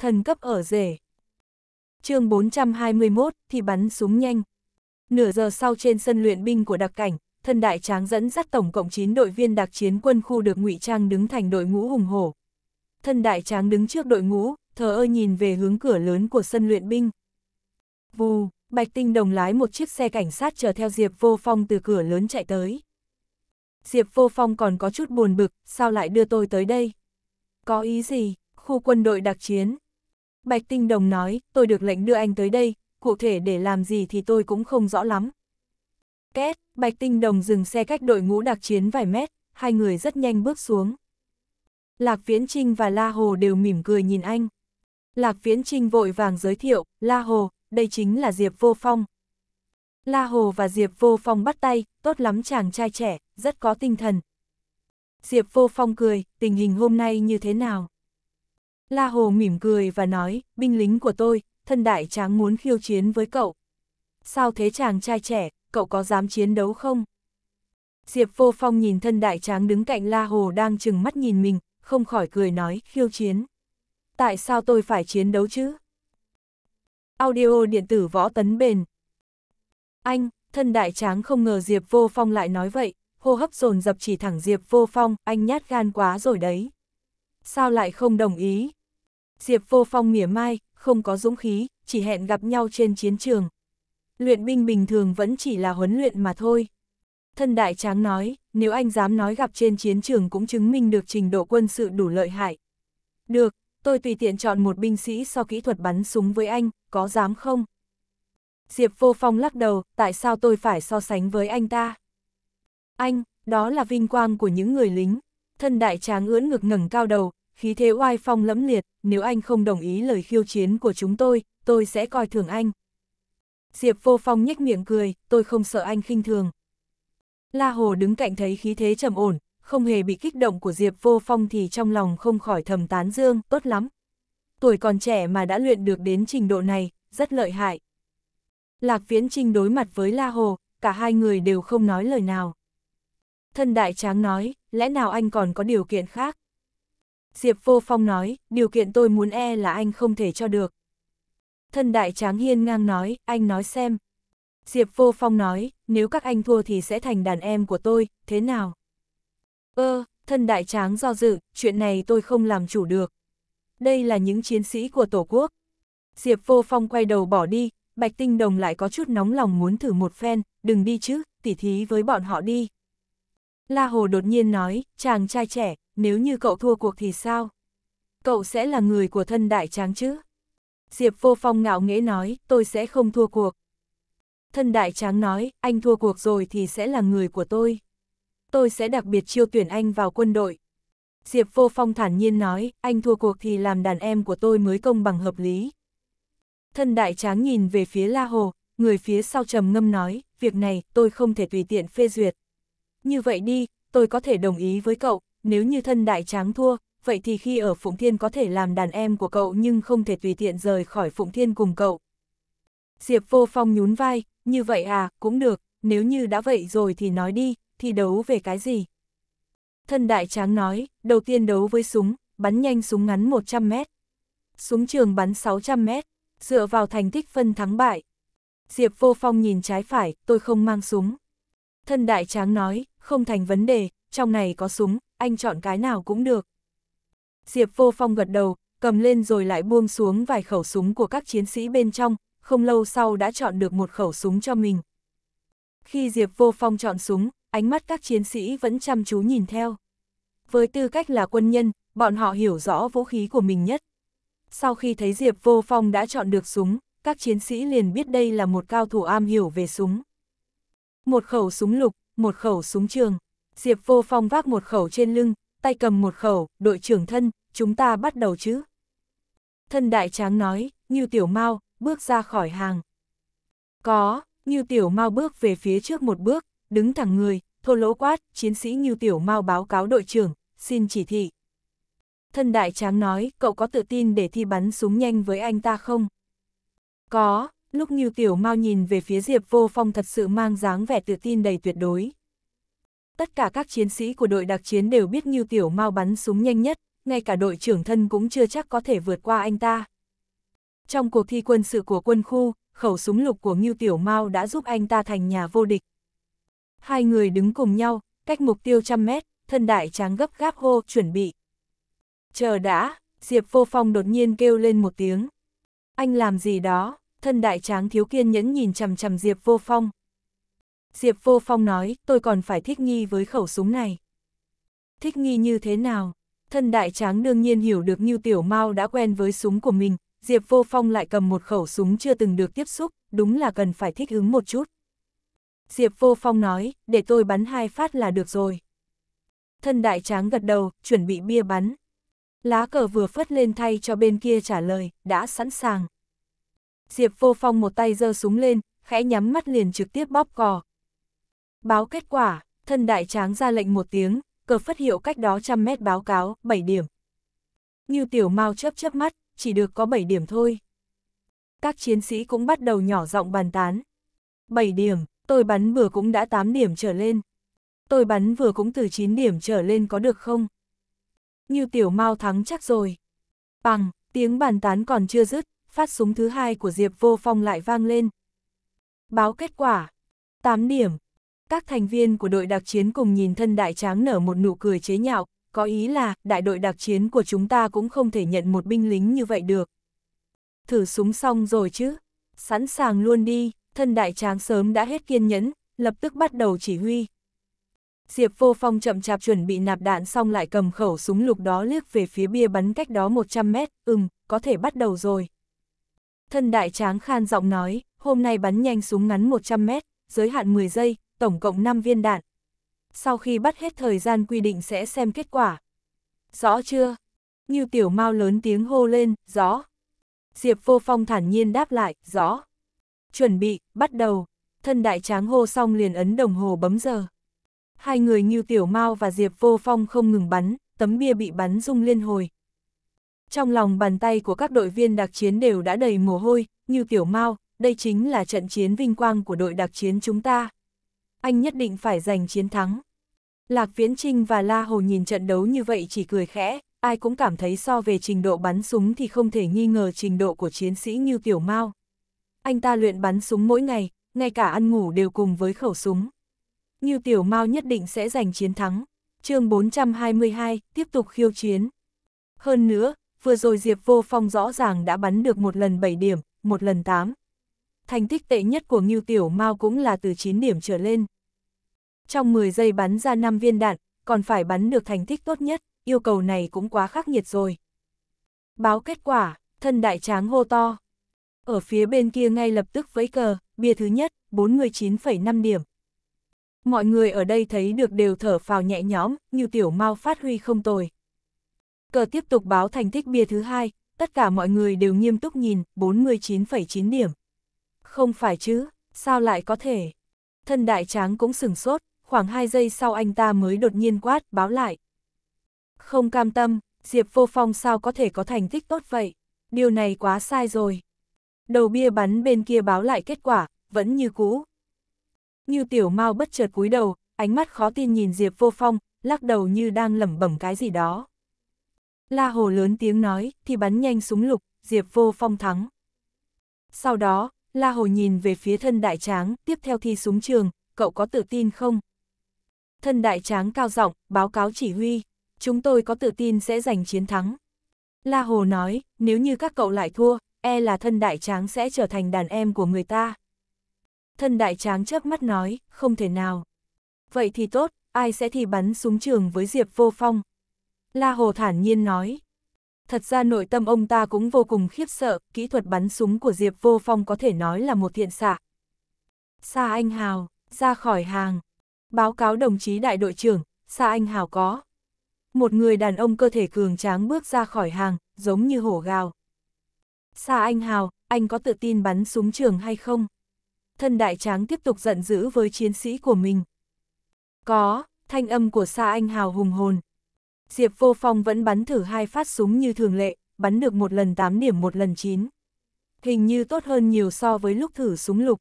thần cấp ở rể. chương 421, thì bắn súng nhanh. Nửa giờ sau trên sân luyện binh của đặc cảnh, thân đại tráng dẫn dắt tổng cộng 9 đội viên đặc chiến quân khu được ngụy trang đứng thành đội ngũ hùng hổ. Thân đại tráng đứng trước đội ngũ, thờ ơ nhìn về hướng cửa lớn của sân luyện binh. Vù, Bạch Tinh đồng lái một chiếc xe cảnh sát chờ theo Diệp Vô Phong từ cửa lớn chạy tới. Diệp Vô Phong còn có chút buồn bực, sao lại đưa tôi tới đây? Có ý gì? Khu quân đội đặc chiến. Bạch Tinh Đồng nói, tôi được lệnh đưa anh tới đây, cụ thể để làm gì thì tôi cũng không rõ lắm. Két, Bạch Tinh Đồng dừng xe cách đội ngũ đặc chiến vài mét, hai người rất nhanh bước xuống. Lạc Viễn Trinh và La Hồ đều mỉm cười nhìn anh. Lạc Viễn Trinh vội vàng giới thiệu, La Hồ, đây chính là Diệp Vô Phong. La Hồ và Diệp Vô Phong bắt tay, tốt lắm chàng trai trẻ, rất có tinh thần. Diệp Vô Phong cười, tình hình hôm nay như thế nào? La Hồ mỉm cười và nói, binh lính của tôi, thân đại tráng muốn khiêu chiến với cậu. Sao thế chàng trai trẻ, cậu có dám chiến đấu không? Diệp Vô Phong nhìn thân đại tráng đứng cạnh La Hồ đang chừng mắt nhìn mình, không khỏi cười nói, khiêu chiến. Tại sao tôi phải chiến đấu chứ? Audio điện tử võ tấn bền. Anh, thân đại tráng không ngờ Diệp Vô Phong lại nói vậy, hô hấp dồn dập chỉ thẳng Diệp Vô Phong, anh nhát gan quá rồi đấy. Sao lại không đồng ý? Diệp Vô Phong mỉa mai, không có dũng khí, chỉ hẹn gặp nhau trên chiến trường. Luyện binh bình thường vẫn chỉ là huấn luyện mà thôi. Thân đại tráng nói, nếu anh dám nói gặp trên chiến trường cũng chứng minh được trình độ quân sự đủ lợi hại. Được, tôi tùy tiện chọn một binh sĩ so kỹ thuật bắn súng với anh, có dám không? Diệp Vô Phong lắc đầu, tại sao tôi phải so sánh với anh ta? Anh, đó là vinh quang của những người lính. Thân đại tráng ưỡn ngực ngẩng cao đầu, khí thế oai phong lẫm liệt, nếu anh không đồng ý lời khiêu chiến của chúng tôi, tôi sẽ coi thường anh. Diệp vô phong nhếch miệng cười, tôi không sợ anh khinh thường. La Hồ đứng cạnh thấy khí thế trầm ổn, không hề bị kích động của Diệp vô phong thì trong lòng không khỏi thầm tán dương, tốt lắm. Tuổi còn trẻ mà đã luyện được đến trình độ này, rất lợi hại. Lạc Viễn Trinh đối mặt với La Hồ, cả hai người đều không nói lời nào. Thân đại tráng nói, lẽ nào anh còn có điều kiện khác? Diệp Vô Phong nói, điều kiện tôi muốn e là anh không thể cho được. Thân đại tráng hiên ngang nói, anh nói xem. Diệp Vô Phong nói, nếu các anh thua thì sẽ thành đàn em của tôi, thế nào? Ơ, thân đại tráng do dự, chuyện này tôi không làm chủ được. Đây là những chiến sĩ của Tổ quốc. Diệp Vô Phong quay đầu bỏ đi, Bạch Tinh Đồng lại có chút nóng lòng muốn thử một phen, đừng đi chứ, tỉ thí với bọn họ đi. La Hồ đột nhiên nói, chàng trai trẻ, nếu như cậu thua cuộc thì sao? Cậu sẽ là người của thân đại tráng chứ? Diệp vô phong ngạo nghễ nói, tôi sẽ không thua cuộc. Thân đại tráng nói, anh thua cuộc rồi thì sẽ là người của tôi. Tôi sẽ đặc biệt chiêu tuyển anh vào quân đội. Diệp vô phong thản nhiên nói, anh thua cuộc thì làm đàn em của tôi mới công bằng hợp lý. Thân đại tráng nhìn về phía La Hồ, người phía sau trầm ngâm nói, việc này tôi không thể tùy tiện phê duyệt. Như vậy đi, tôi có thể đồng ý với cậu, nếu như thân đại tráng thua, vậy thì khi ở Phụng Thiên có thể làm đàn em của cậu nhưng không thể tùy tiện rời khỏi Phụng Thiên cùng cậu. Diệp Vô Phong nhún vai, như vậy à, cũng được, nếu như đã vậy rồi thì nói đi, thì đấu về cái gì? Thân đại tráng nói, đầu tiên đấu với súng, bắn nhanh súng ngắn 100 mét. Súng trường bắn 600 mét, dựa vào thành tích phân thắng bại. Diệp Vô Phong nhìn trái phải, tôi không mang súng. Thân đại tráng nói, không thành vấn đề, trong này có súng, anh chọn cái nào cũng được. Diệp Vô Phong gật đầu, cầm lên rồi lại buông xuống vài khẩu súng của các chiến sĩ bên trong, không lâu sau đã chọn được một khẩu súng cho mình. Khi Diệp Vô Phong chọn súng, ánh mắt các chiến sĩ vẫn chăm chú nhìn theo. Với tư cách là quân nhân, bọn họ hiểu rõ vũ khí của mình nhất. Sau khi thấy Diệp Vô Phong đã chọn được súng, các chiến sĩ liền biết đây là một cao thủ am hiểu về súng. Một khẩu súng lục, một khẩu súng trường. Diệp vô phong vác một khẩu trên lưng, tay cầm một khẩu, đội trưởng thân, chúng ta bắt đầu chứ. Thân đại tráng nói, như tiểu mau, bước ra khỏi hàng. Có, như tiểu mau bước về phía trước một bước, đứng thẳng người, thô lỗ quát, chiến sĩ như tiểu mau báo cáo đội trưởng, xin chỉ thị. Thân đại tráng nói, cậu có tự tin để thi bắn súng nhanh với anh ta không? Có, lúc như tiểu mau nhìn về phía Diệp vô phong thật sự mang dáng vẻ tự tin đầy tuyệt đối. Tất cả các chiến sĩ của đội đặc chiến đều biết Ngưu Tiểu Mao bắn súng nhanh nhất, ngay cả đội trưởng thân cũng chưa chắc có thể vượt qua anh ta. Trong cuộc thi quân sự của quân khu, khẩu súng lục của Ngưu Tiểu Mao đã giúp anh ta thành nhà vô địch. Hai người đứng cùng nhau, cách mục tiêu trăm mét, thân đại tráng gấp gáp hô chuẩn bị. Chờ đã, Diệp Vô Phong đột nhiên kêu lên một tiếng. Anh làm gì đó, thân đại tráng thiếu kiên nhẫn nhìn chằm chằm Diệp Vô Phong. Diệp Vô Phong nói, tôi còn phải thích nghi với khẩu súng này. Thích nghi như thế nào? Thân đại tráng đương nhiên hiểu được như tiểu mau đã quen với súng của mình, Diệp Vô Phong lại cầm một khẩu súng chưa từng được tiếp xúc, đúng là cần phải thích ứng một chút. Diệp Vô Phong nói, để tôi bắn hai phát là được rồi. Thân đại tráng gật đầu, chuẩn bị bia bắn. Lá cờ vừa phất lên thay cho bên kia trả lời, đã sẵn sàng. Diệp Vô Phong một tay giơ súng lên, khẽ nhắm mắt liền trực tiếp bóp cò, Báo kết quả, thân đại tráng ra lệnh một tiếng, cờ phất hiệu cách đó trăm mét báo cáo, 7 điểm. Như tiểu mau chớp chớp mắt, chỉ được có 7 điểm thôi. Các chiến sĩ cũng bắt đầu nhỏ giọng bàn tán. 7 điểm, tôi bắn vừa cũng đã 8 điểm trở lên. Tôi bắn vừa cũng từ 9 điểm trở lên có được không? Như tiểu mau thắng chắc rồi. Bằng, tiếng bàn tán còn chưa dứt, phát súng thứ hai của Diệp Vô Phong lại vang lên. Báo kết quả. 8 điểm, các thành viên của đội đặc chiến cùng nhìn thân đại tráng nở một nụ cười chế nhạo, có ý là đại đội đặc chiến của chúng ta cũng không thể nhận một binh lính như vậy được. Thử súng xong rồi chứ, sẵn sàng luôn đi, thân đại tráng sớm đã hết kiên nhẫn, lập tức bắt đầu chỉ huy. Diệp vô phong chậm chạp chuẩn bị nạp đạn xong lại cầm khẩu súng lục đó liếc về phía bia bắn cách đó 100 mét, ừm, có thể bắt đầu rồi. Thân đại tráng khan giọng nói, hôm nay bắn nhanh súng ngắn 100 mét, giới hạn 10 giây, tổng cộng 5 viên đạn. Sau khi bắt hết thời gian quy định sẽ xem kết quả. Rõ chưa? Như tiểu mau lớn tiếng hô lên, rõ. Diệp vô phong thản nhiên đáp lại, rõ. Chuẩn bị, bắt đầu. Thân đại tráng hô xong liền ấn đồng hồ bấm giờ. Hai người như tiểu mau và Diệp vô phong không ngừng bắn, tấm bia bị bắn rung liên hồi. Trong lòng bàn tay của các đội viên đặc chiến đều đã đầy mồ hôi, như tiểu mau, đây chính là trận chiến vinh quang của đội đặc chiến chúng ta anh nhất định phải giành chiến thắng. Lạc Viễn Trinh và La Hồ nhìn trận đấu như vậy chỉ cười khẽ, ai cũng cảm thấy so về trình độ bắn súng thì không thể nghi ngờ trình độ của chiến sĩ như Tiểu Mao. Anh ta luyện bắn súng mỗi ngày, ngay cả ăn ngủ đều cùng với khẩu súng. Như Tiểu Mao nhất định sẽ giành chiến thắng. chương 422 tiếp tục khiêu chiến. Hơn nữa, vừa rồi Diệp Vô Phong rõ ràng đã bắn được một lần 7 điểm, một lần 8 thành tích tệ nhất của Ngưu Tiểu Mao cũng là từ 9 điểm trở lên. Trong 10 giây bắn ra 5 viên đạn, còn phải bắn được thành tích tốt nhất, yêu cầu này cũng quá khắc nghiệt rồi. Báo kết quả, thân đại tráng hô to. Ở phía bên kia ngay lập tức vẫy cờ, bia thứ nhất, 49,5 điểm. Mọi người ở đây thấy được đều thở phào nhẹ nhõm, như tiểu mau phát huy không tồi. Cờ tiếp tục báo thành tích bia thứ hai, tất cả mọi người đều nghiêm túc nhìn, 49,9 điểm. Không phải chứ, sao lại có thể? Thân đại tráng cũng sừng sốt, khoảng 2 giây sau anh ta mới đột nhiên quát báo lại. Không cam tâm, Diệp Vô Phong sao có thể có thành tích tốt vậy? Điều này quá sai rồi. Đầu bia bắn bên kia báo lại kết quả, vẫn như cũ. Như tiểu mau bất chợt cúi đầu, ánh mắt khó tin nhìn Diệp Vô Phong, lắc đầu như đang lẩm bẩm cái gì đó. La Hồ lớn tiếng nói, thì bắn nhanh súng lục, Diệp Vô Phong thắng. Sau đó, La Hồ nhìn về phía thân đại tráng, tiếp theo thi súng trường, cậu có tự tin không? Thân đại tráng cao giọng báo cáo chỉ huy, chúng tôi có tự tin sẽ giành chiến thắng. La Hồ nói, nếu như các cậu lại thua, e là thân đại tráng sẽ trở thành đàn em của người ta. Thân đại tráng chớp mắt nói, không thể nào. Vậy thì tốt, ai sẽ thi bắn súng trường với Diệp Vô Phong? La Hồ thản nhiên nói, Thật ra nội tâm ông ta cũng vô cùng khiếp sợ, kỹ thuật bắn súng của Diệp Vô Phong có thể nói là một thiện xạ. Sa Anh Hào, ra khỏi hàng. Báo cáo đồng chí đại đội trưởng, Sa Anh Hào có. Một người đàn ông cơ thể cường tráng bước ra khỏi hàng, giống như hổ gào. Sa Anh Hào, anh có tự tin bắn súng trường hay không? Thân đại tráng tiếp tục giận dữ với chiến sĩ của mình. Có, thanh âm của Sa Anh Hào hùng hồn, Diệp Vô Phong vẫn bắn thử hai phát súng như thường lệ, bắn được một lần 8 điểm một lần 9. Hình như tốt hơn nhiều so với lúc thử súng lục.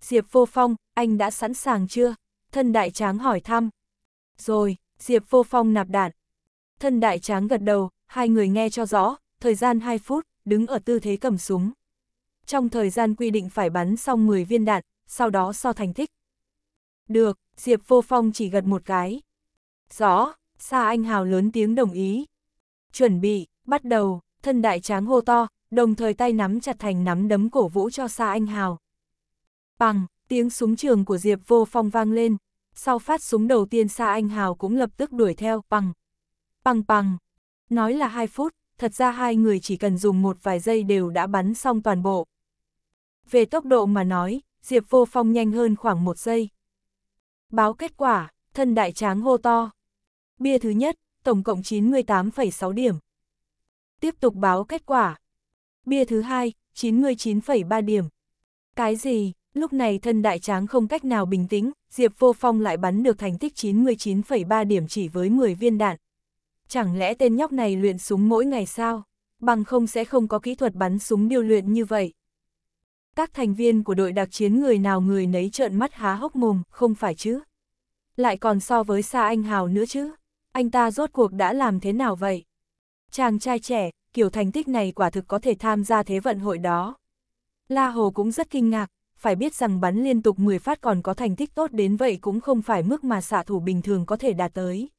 Diệp Vô Phong, anh đã sẵn sàng chưa? Thân đại tráng hỏi thăm. Rồi, Diệp Vô Phong nạp đạn. Thân đại tráng gật đầu, hai người nghe cho rõ, thời gian 2 phút, đứng ở tư thế cầm súng. Trong thời gian quy định phải bắn xong 10 viên đạn, sau đó so thành tích. Được, Diệp Vô Phong chỉ gật một cái. Rõ, Sa Anh Hào lớn tiếng đồng ý. Chuẩn bị, bắt đầu, thân đại tráng hô to, đồng thời tay nắm chặt thành nắm đấm cổ vũ cho Sa Anh Hào. Bằng, tiếng súng trường của Diệp Vô Phong vang lên, sau phát súng đầu tiên Sa Anh Hào cũng lập tức đuổi theo, bằng. Bằng bằng, nói là 2 phút, thật ra hai người chỉ cần dùng một vài giây đều đã bắn xong toàn bộ. Về tốc độ mà nói, Diệp Vô Phong nhanh hơn khoảng một giây. Báo kết quả, thân đại tráng hô to. Bia thứ nhất, tổng cộng 98,6 điểm. Tiếp tục báo kết quả. Bia thứ hai, 99,3 điểm. Cái gì, lúc này thân đại tráng không cách nào bình tĩnh, Diệp Vô Phong lại bắn được thành tích 99,3 điểm chỉ với 10 viên đạn. Chẳng lẽ tên nhóc này luyện súng mỗi ngày sao? Bằng không sẽ không có kỹ thuật bắn súng điều luyện như vậy. Các thành viên của đội đặc chiến người nào người nấy trợn mắt há hốc mồm, không phải chứ? Lại còn so với xa anh hào nữa chứ? anh ta rốt cuộc đã làm thế nào vậy? Chàng trai trẻ, kiểu thành tích này quả thực có thể tham gia thế vận hội đó. La Hồ cũng rất kinh ngạc, phải biết rằng bắn liên tục 10 phát còn có thành tích tốt đến vậy cũng không phải mức mà xạ thủ bình thường có thể đạt tới.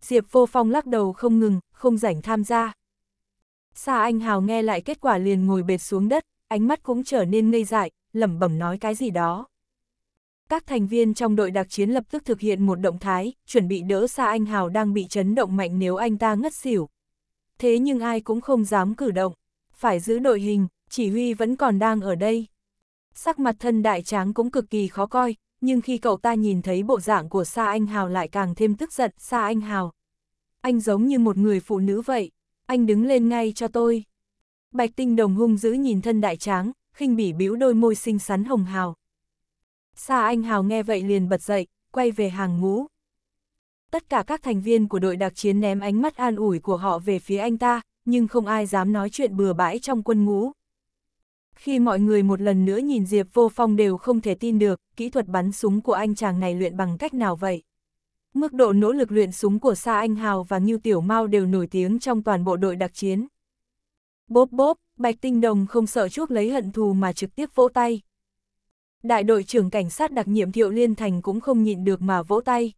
Diệp Vô Phong lắc đầu không ngừng, không rảnh tham gia. Sa Anh Hào nghe lại kết quả liền ngồi bệt xuống đất, ánh mắt cũng trở nên ngây dại, lẩm bẩm nói cái gì đó các thành viên trong đội đặc chiến lập tức thực hiện một động thái, chuẩn bị đỡ xa anh Hào đang bị chấn động mạnh nếu anh ta ngất xỉu. Thế nhưng ai cũng không dám cử động, phải giữ đội hình, chỉ huy vẫn còn đang ở đây. Sắc mặt thân đại tráng cũng cực kỳ khó coi, nhưng khi cậu ta nhìn thấy bộ dạng của xa Anh Hào lại càng thêm tức giận, xa Anh Hào. Anh giống như một người phụ nữ vậy, anh đứng lên ngay cho tôi. Bạch tinh đồng hung dữ nhìn thân đại tráng, khinh bỉ bĩu đôi môi xinh xắn hồng hào. Sa Anh Hào nghe vậy liền bật dậy, quay về hàng ngũ. Tất cả các thành viên của đội đặc chiến ném ánh mắt an ủi của họ về phía anh ta, nhưng không ai dám nói chuyện bừa bãi trong quân ngũ. Khi mọi người một lần nữa nhìn Diệp Vô Phong đều không thể tin được, kỹ thuật bắn súng của anh chàng này luyện bằng cách nào vậy? Mức độ nỗ lực luyện súng của Sa Anh Hào và Ngưu Tiểu Mao đều nổi tiếng trong toàn bộ đội đặc chiến. Bốp bốp, Bạch Tinh Đồng không sợ chuốc lấy hận thù mà trực tiếp vỗ tay đại đội trưởng cảnh sát đặc nhiệm Thiệu Liên Thành cũng không nhịn được mà vỗ tay.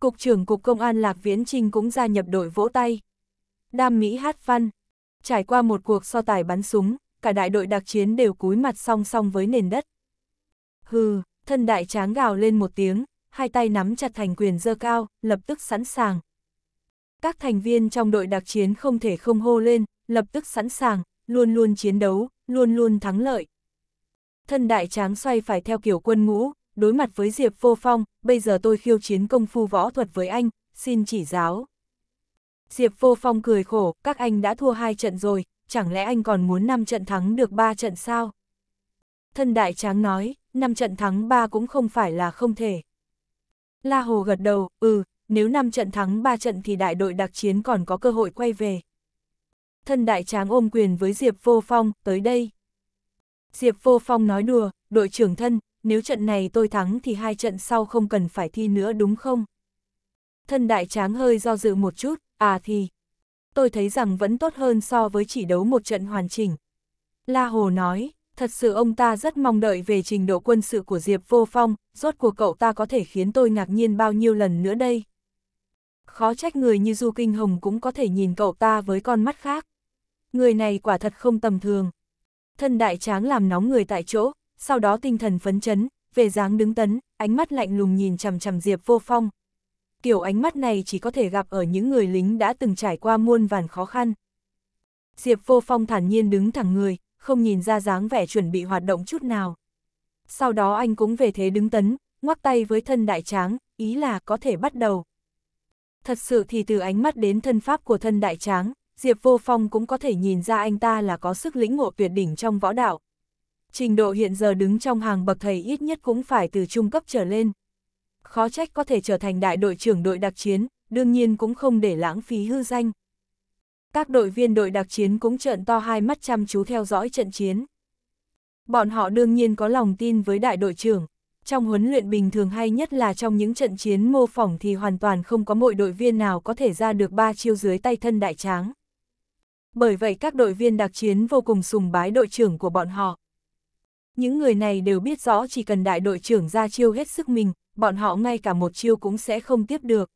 Cục trưởng Cục Công an Lạc Viễn Trinh cũng gia nhập đội vỗ tay. Đam Mỹ hát văn. Trải qua một cuộc so tài bắn súng, cả đại đội đặc chiến đều cúi mặt song song với nền đất. Hừ, thân đại tráng gào lên một tiếng, hai tay nắm chặt thành quyền dơ cao, lập tức sẵn sàng. Các thành viên trong đội đặc chiến không thể không hô lên, lập tức sẵn sàng, luôn luôn chiến đấu, luôn luôn thắng lợi thân đại tráng xoay phải theo kiểu quân ngũ, đối mặt với Diệp Vô Phong, bây giờ tôi khiêu chiến công phu võ thuật với anh, xin chỉ giáo. Diệp Vô Phong cười khổ, các anh đã thua hai trận rồi, chẳng lẽ anh còn muốn 5 trận thắng được 3 trận sao? Thân đại tráng nói, 5 trận thắng 3 cũng không phải là không thể. La Hồ gật đầu, ừ, nếu 5 trận thắng 3 trận thì đại đội đặc chiến còn có cơ hội quay về. Thân đại tráng ôm quyền với Diệp Vô Phong, tới đây. Diệp Vô Phong nói đùa, đội trưởng thân, nếu trận này tôi thắng thì hai trận sau không cần phải thi nữa đúng không? Thân đại tráng hơi do dự một chút, à thì, tôi thấy rằng vẫn tốt hơn so với chỉ đấu một trận hoàn chỉnh. La Hồ nói, thật sự ông ta rất mong đợi về trình độ quân sự của Diệp Vô Phong, rốt cuộc cậu ta có thể khiến tôi ngạc nhiên bao nhiêu lần nữa đây. Khó trách người như Du Kinh Hồng cũng có thể nhìn cậu ta với con mắt khác. Người này quả thật không tầm thường thân đại tráng làm nóng người tại chỗ, sau đó tinh thần phấn chấn, về dáng đứng tấn, ánh mắt lạnh lùng nhìn chằm chằm Diệp Vô Phong. Kiểu ánh mắt này chỉ có thể gặp ở những người lính đã từng trải qua muôn vàn khó khăn. Diệp Vô Phong thản nhiên đứng thẳng người, không nhìn ra dáng vẻ chuẩn bị hoạt động chút nào. Sau đó anh cũng về thế đứng tấn, ngoắc tay với thân đại tráng, ý là có thể bắt đầu. Thật sự thì từ ánh mắt đến thân pháp của thân đại tráng, Diệp Vô Phong cũng có thể nhìn ra anh ta là có sức lĩnh ngộ tuyệt đỉnh trong võ đạo. Trình độ hiện giờ đứng trong hàng bậc thầy ít nhất cũng phải từ trung cấp trở lên. Khó trách có thể trở thành đại đội trưởng đội đặc chiến, đương nhiên cũng không để lãng phí hư danh. Các đội viên đội đặc chiến cũng trợn to hai mắt chăm chú theo dõi trận chiến. Bọn họ đương nhiên có lòng tin với đại đội trưởng. Trong huấn luyện bình thường hay nhất là trong những trận chiến mô phỏng thì hoàn toàn không có mỗi đội viên nào có thể ra được ba chiêu dưới tay thân đại tráng. Bởi vậy các đội viên đặc chiến vô cùng sùng bái đội trưởng của bọn họ. Những người này đều biết rõ chỉ cần đại đội trưởng ra chiêu hết sức mình, bọn họ ngay cả một chiêu cũng sẽ không tiếp được.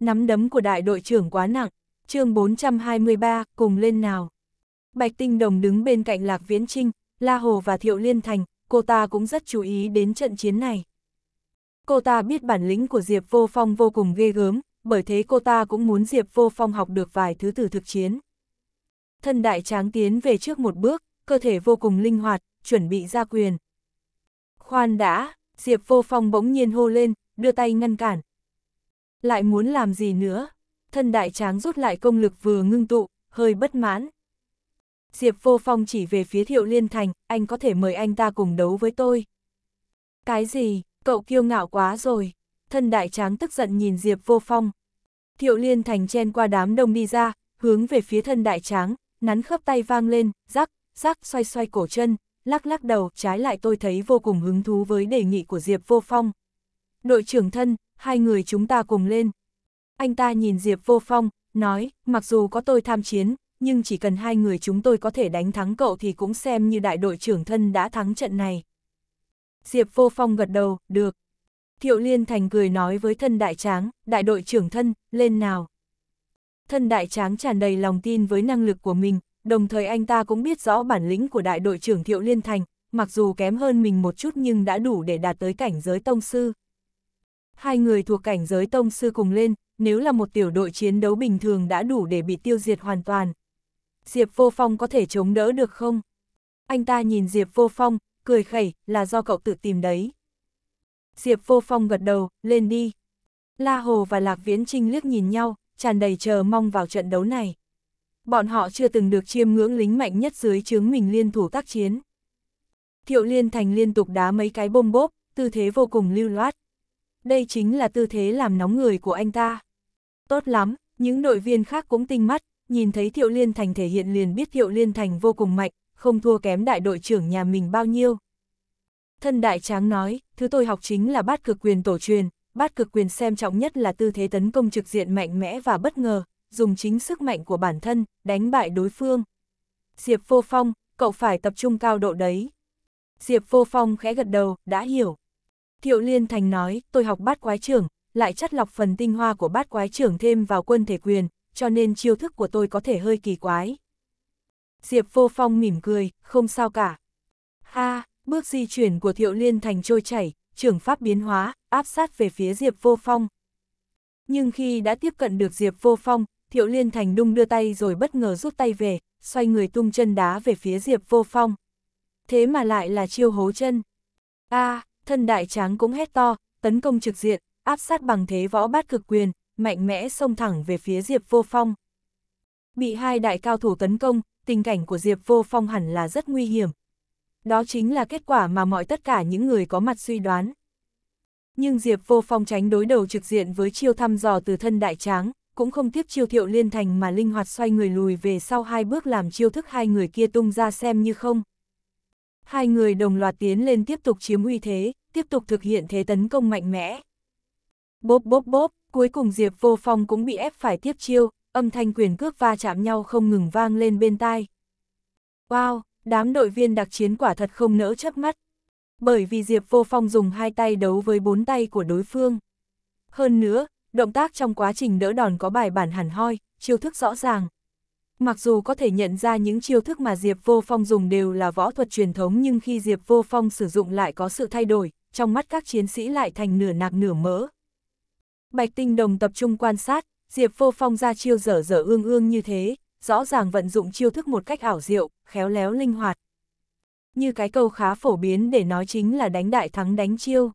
Nắm đấm của đại đội trưởng quá nặng, chương 423, cùng lên nào. Bạch Tinh Đồng đứng bên cạnh Lạc Viễn Trinh, La Hồ và Thiệu Liên Thành, cô ta cũng rất chú ý đến trận chiến này. Cô ta biết bản lĩnh của Diệp Vô Phong vô cùng ghê gớm, bởi thế cô ta cũng muốn Diệp Vô Phong học được vài thứ từ thực chiến thân đại tráng tiến về trước một bước, cơ thể vô cùng linh hoạt, chuẩn bị ra quyền. Khoan đã, Diệp Vô Phong bỗng nhiên hô lên, đưa tay ngăn cản. Lại muốn làm gì nữa? Thân đại tráng rút lại công lực vừa ngưng tụ, hơi bất mãn. Diệp Vô Phong chỉ về phía Thiệu Liên Thành, anh có thể mời anh ta cùng đấu với tôi. Cái gì, cậu kiêu ngạo quá rồi. Thân đại tráng tức giận nhìn Diệp Vô Phong. Thiệu Liên Thành chen qua đám đông đi ra, hướng về phía thân đại tráng, nắn khớp tay vang lên, rắc, rắc xoay xoay cổ chân, lắc lắc đầu, trái lại tôi thấy vô cùng hứng thú với đề nghị của Diệp Vô Phong. Đội trưởng thân, hai người chúng ta cùng lên. Anh ta nhìn Diệp Vô Phong, nói, mặc dù có tôi tham chiến, nhưng chỉ cần hai người chúng tôi có thể đánh thắng cậu thì cũng xem như đại đội trưởng thân đã thắng trận này. Diệp Vô Phong gật đầu, được. Thiệu Liên Thành cười nói với thân đại tráng, đại đội trưởng thân, lên nào thân đại tráng tràn đầy lòng tin với năng lực của mình, đồng thời anh ta cũng biết rõ bản lĩnh của đại đội trưởng Thiệu Liên Thành, mặc dù kém hơn mình một chút nhưng đã đủ để đạt tới cảnh giới tông sư. Hai người thuộc cảnh giới tông sư cùng lên, nếu là một tiểu đội chiến đấu bình thường đã đủ để bị tiêu diệt hoàn toàn. Diệp Vô Phong có thể chống đỡ được không? Anh ta nhìn Diệp Vô Phong, cười khẩy, là do cậu tự tìm đấy. Diệp Vô Phong gật đầu, lên đi. La Hồ và Lạc Viễn Trinh liếc nhìn nhau, tràn đầy chờ mong vào trận đấu này. Bọn họ chưa từng được chiêm ngưỡng lính mạnh nhất dưới chướng mình liên thủ tác chiến. Thiệu Liên Thành liên tục đá mấy cái bôm bốp, tư thế vô cùng lưu loát. Đây chính là tư thế làm nóng người của anh ta. Tốt lắm, những đội viên khác cũng tinh mắt, nhìn thấy Thiệu Liên Thành thể hiện liền biết Thiệu Liên Thành vô cùng mạnh, không thua kém đại đội trưởng nhà mình bao nhiêu. Thân đại tráng nói, thứ tôi học chính là bát cực quyền tổ truyền, bát cực quyền xem trọng nhất là tư thế tấn công trực diện mạnh mẽ và bất ngờ, dùng chính sức mạnh của bản thân, đánh bại đối phương. Diệp Vô Phong, cậu phải tập trung cao độ đấy. Diệp Vô Phong khẽ gật đầu, đã hiểu. Thiệu Liên Thành nói, tôi học bát quái trưởng, lại chắt lọc phần tinh hoa của bát quái trưởng thêm vào quân thể quyền, cho nên chiêu thức của tôi có thể hơi kỳ quái. Diệp Vô Phong mỉm cười, không sao cả. Ha, bước di chuyển của Thiệu Liên Thành trôi chảy, trưởng pháp biến hóa, áp sát về phía Diệp Vô Phong. Nhưng khi đã tiếp cận được Diệp Vô Phong, Thiệu Liên Thành đung đưa tay rồi bất ngờ rút tay về, xoay người tung chân đá về phía Diệp Vô Phong. Thế mà lại là chiêu hố chân. a à, thân đại tráng cũng hét to, tấn công trực diện, áp sát bằng thế võ bát cực quyền, mạnh mẽ xông thẳng về phía Diệp Vô Phong. Bị hai đại cao thủ tấn công, tình cảnh của Diệp Vô Phong hẳn là rất nguy hiểm, đó chính là kết quả mà mọi tất cả những người có mặt suy đoán. Nhưng Diệp Vô Phong tránh đối đầu trực diện với chiêu thăm dò từ thân đại tráng, cũng không tiếp chiêu thiệu liên thành mà linh hoạt xoay người lùi về sau hai bước làm chiêu thức hai người kia tung ra xem như không. Hai người đồng loạt tiến lên tiếp tục chiếm uy thế, tiếp tục thực hiện thế tấn công mạnh mẽ. Bốp bốp bốp, cuối cùng Diệp Vô Phong cũng bị ép phải tiếp chiêu, âm thanh quyền cước va chạm nhau không ngừng vang lên bên tai. Wow, đám đội viên đặc chiến quả thật không nỡ chớp mắt. Bởi vì Diệp Vô Phong dùng hai tay đấu với bốn tay của đối phương. Hơn nữa, động tác trong quá trình đỡ đòn có bài bản hẳn hoi, chiêu thức rõ ràng. Mặc dù có thể nhận ra những chiêu thức mà Diệp Vô Phong dùng đều là võ thuật truyền thống nhưng khi Diệp Vô Phong sử dụng lại có sự thay đổi, trong mắt các chiến sĩ lại thành nửa nạc nửa mỡ. Bạch Tinh Đồng tập trung quan sát, Diệp Vô Phong ra chiêu dở dở ương ương như thế, rõ ràng vận dụng chiêu thức một cách ảo diệu, khéo léo linh hoạt. Như cái câu khá phổ biến để nói chính là đánh đại thắng đánh chiêu.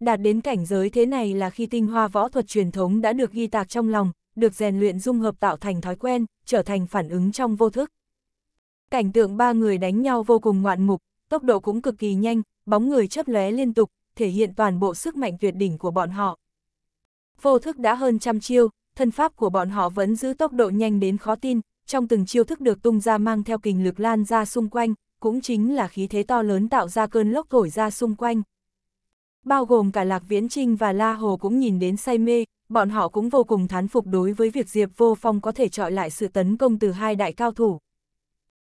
Đạt đến cảnh giới thế này là khi tinh hoa võ thuật truyền thống đã được ghi tạc trong lòng, được rèn luyện dung hợp tạo thành thói quen, trở thành phản ứng trong vô thức. Cảnh tượng ba người đánh nhau vô cùng ngoạn mục, tốc độ cũng cực kỳ nhanh, bóng người chớp lóe liên tục, thể hiện toàn bộ sức mạnh tuyệt đỉnh của bọn họ. Vô thức đã hơn trăm chiêu, thân pháp của bọn họ vẫn giữ tốc độ nhanh đến khó tin, trong từng chiêu thức được tung ra mang theo kình lực lan ra xung quanh, cũng chính là khí thế to lớn tạo ra cơn lốc thổi ra xung quanh. Bao gồm cả Lạc Viễn Trinh và La Hồ cũng nhìn đến say mê, bọn họ cũng vô cùng thán phục đối với việc Diệp Vô Phong có thể trọi lại sự tấn công từ hai đại cao thủ.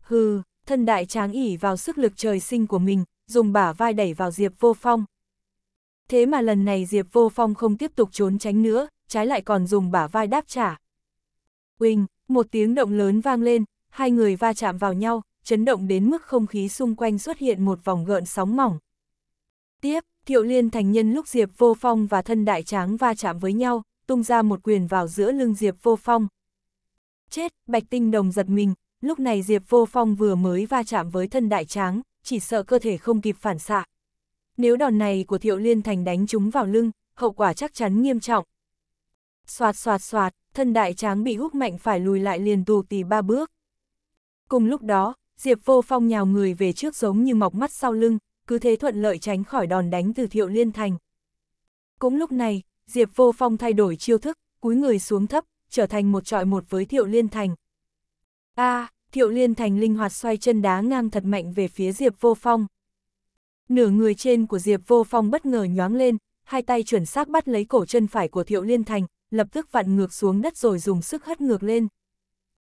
Hừ, thân đại tráng ỉ vào sức lực trời sinh của mình, dùng bả vai đẩy vào Diệp Vô Phong, thế mà lần này Diệp Vô Phong không tiếp tục trốn tránh nữa, trái lại còn dùng bả vai đáp trả. Quỳnh, một tiếng động lớn vang lên, hai người va chạm vào nhau, chấn động đến mức không khí xung quanh xuất hiện một vòng gợn sóng mỏng. Tiếp, Thiệu Liên thành nhân lúc Diệp Vô Phong và thân đại tráng va chạm với nhau, tung ra một quyền vào giữa lưng Diệp Vô Phong. Chết, Bạch Tinh Đồng giật mình, lúc này Diệp Vô Phong vừa mới va chạm với thân đại tráng, chỉ sợ cơ thể không kịp phản xạ, nếu đòn này của Thiệu Liên Thành đánh chúng vào lưng, hậu quả chắc chắn nghiêm trọng. Xoạt xoạt xoạt, thân đại tráng bị hút mạnh phải lùi lại liền tù tì ba bước. Cùng lúc đó, Diệp Vô Phong nhào người về trước giống như mọc mắt sau lưng, cứ thế thuận lợi tránh khỏi đòn đánh từ Thiệu Liên Thành. Cũng lúc này, Diệp Vô Phong thay đổi chiêu thức, cúi người xuống thấp, trở thành một trọi một với Thiệu Liên Thành. A, à, Thiệu Liên Thành linh hoạt xoay chân đá ngang thật mạnh về phía Diệp Vô Phong. Nửa người trên của Diệp Vô Phong bất ngờ nhoáng lên, hai tay chuẩn xác bắt lấy cổ chân phải của Thiệu Liên Thành, lập tức vặn ngược xuống đất rồi dùng sức hất ngược lên.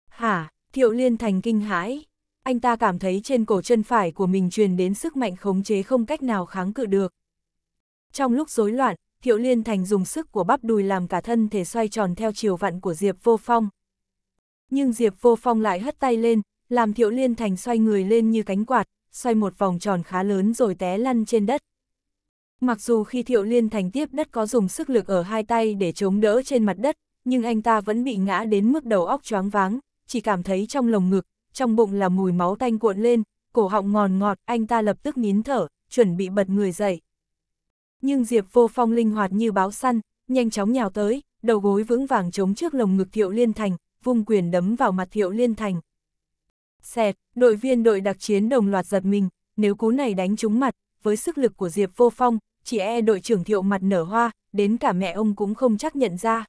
Hả, Thiệu Liên Thành kinh hãi. Anh ta cảm thấy trên cổ chân phải của mình truyền đến sức mạnh khống chế không cách nào kháng cự được. Trong lúc rối loạn, Thiệu Liên Thành dùng sức của bắp đùi làm cả thân thể xoay tròn theo chiều vặn của Diệp Vô Phong. Nhưng Diệp Vô Phong lại hất tay lên, làm Thiệu Liên Thành xoay người lên như cánh quạt, xoay một vòng tròn khá lớn rồi té lăn trên đất. Mặc dù khi Thiệu Liên Thành tiếp đất có dùng sức lực ở hai tay để chống đỡ trên mặt đất, nhưng anh ta vẫn bị ngã đến mức đầu óc choáng váng, chỉ cảm thấy trong lồng ngực, trong bụng là mùi máu tanh cuộn lên, cổ họng ngòn ngọt, anh ta lập tức nín thở, chuẩn bị bật người dậy. Nhưng Diệp Vô Phong linh hoạt như báo săn, nhanh chóng nhào tới, đầu gối vững vàng chống trước lồng ngực Thiệu Liên Thành, vung quyền đấm vào mặt Thiệu Liên Thành. Xẹt, đội viên đội đặc chiến đồng loạt giật mình, nếu cú này đánh trúng mặt, với sức lực của Diệp Vô Phong, chỉ e đội trưởng thiệu mặt nở hoa, đến cả mẹ ông cũng không chắc nhận ra.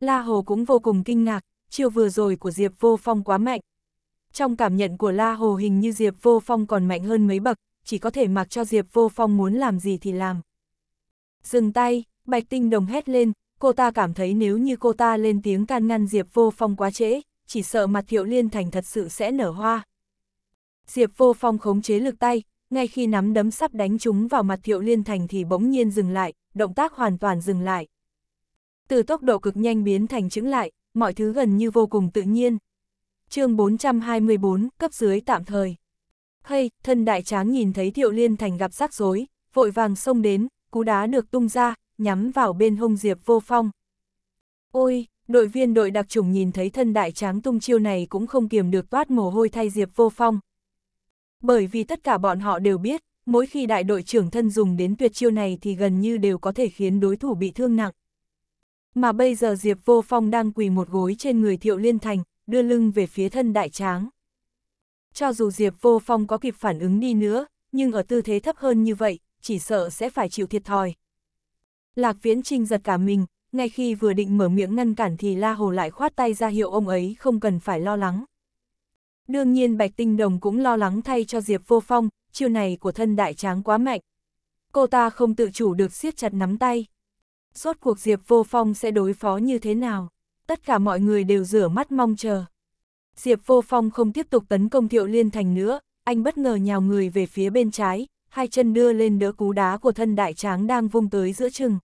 La Hồ cũng vô cùng kinh ngạc, chiều vừa rồi của Diệp Vô Phong quá mạnh. Trong cảm nhận của La Hồ hình như Diệp Vô Phong còn mạnh hơn mấy bậc, chỉ có thể mặc cho Diệp Vô Phong muốn làm gì thì làm. Dừng tay, Bạch Tinh Đồng hét lên, cô ta cảm thấy nếu như cô ta lên tiếng can ngăn Diệp Vô Phong quá trễ, chỉ sợ mặt thiệu liên thành thật sự sẽ nở hoa. Diệp vô phong khống chế lực tay, ngay khi nắm đấm sắp đánh chúng vào mặt thiệu liên thành thì bỗng nhiên dừng lại, động tác hoàn toàn dừng lại. Từ tốc độ cực nhanh biến thành chững lại, mọi thứ gần như vô cùng tự nhiên. chương 424, cấp dưới tạm thời. Hay, thân đại tráng nhìn thấy thiệu liên thành gặp rắc rối, vội vàng xông đến, cú đá được tung ra, nhắm vào bên hông Diệp vô phong. Ôi, Đội viên đội đặc trùng nhìn thấy thân đại tráng tung chiêu này cũng không kiềm được toát mồ hôi thay Diệp Vô Phong. Bởi vì tất cả bọn họ đều biết, mỗi khi đại đội trưởng thân dùng đến tuyệt chiêu này thì gần như đều có thể khiến đối thủ bị thương nặng. Mà bây giờ Diệp Vô Phong đang quỳ một gối trên người Thiệu Liên Thành, đưa lưng về phía thân đại tráng. Cho dù Diệp Vô Phong có kịp phản ứng đi nữa, nhưng ở tư thế thấp hơn như vậy, chỉ sợ sẽ phải chịu thiệt thòi. Lạc Viễn Trinh giật cả mình, ngay khi vừa định mở miệng ngăn cản thì La Hồ lại khoát tay ra hiệu ông ấy không cần phải lo lắng. Đương nhiên Bạch Tinh Đồng cũng lo lắng thay cho Diệp Vô Phong, chiêu này của thân đại tráng quá mạnh. Cô ta không tự chủ được siết chặt nắm tay. Rốt cuộc Diệp Vô Phong sẽ đối phó như thế nào? Tất cả mọi người đều rửa mắt mong chờ. Diệp Vô Phong không tiếp tục tấn công Thiệu Liên Thành nữa, anh bất ngờ nhào người về phía bên trái, hai chân đưa lên đỡ cú đá của thân đại tráng đang vung tới giữa chừng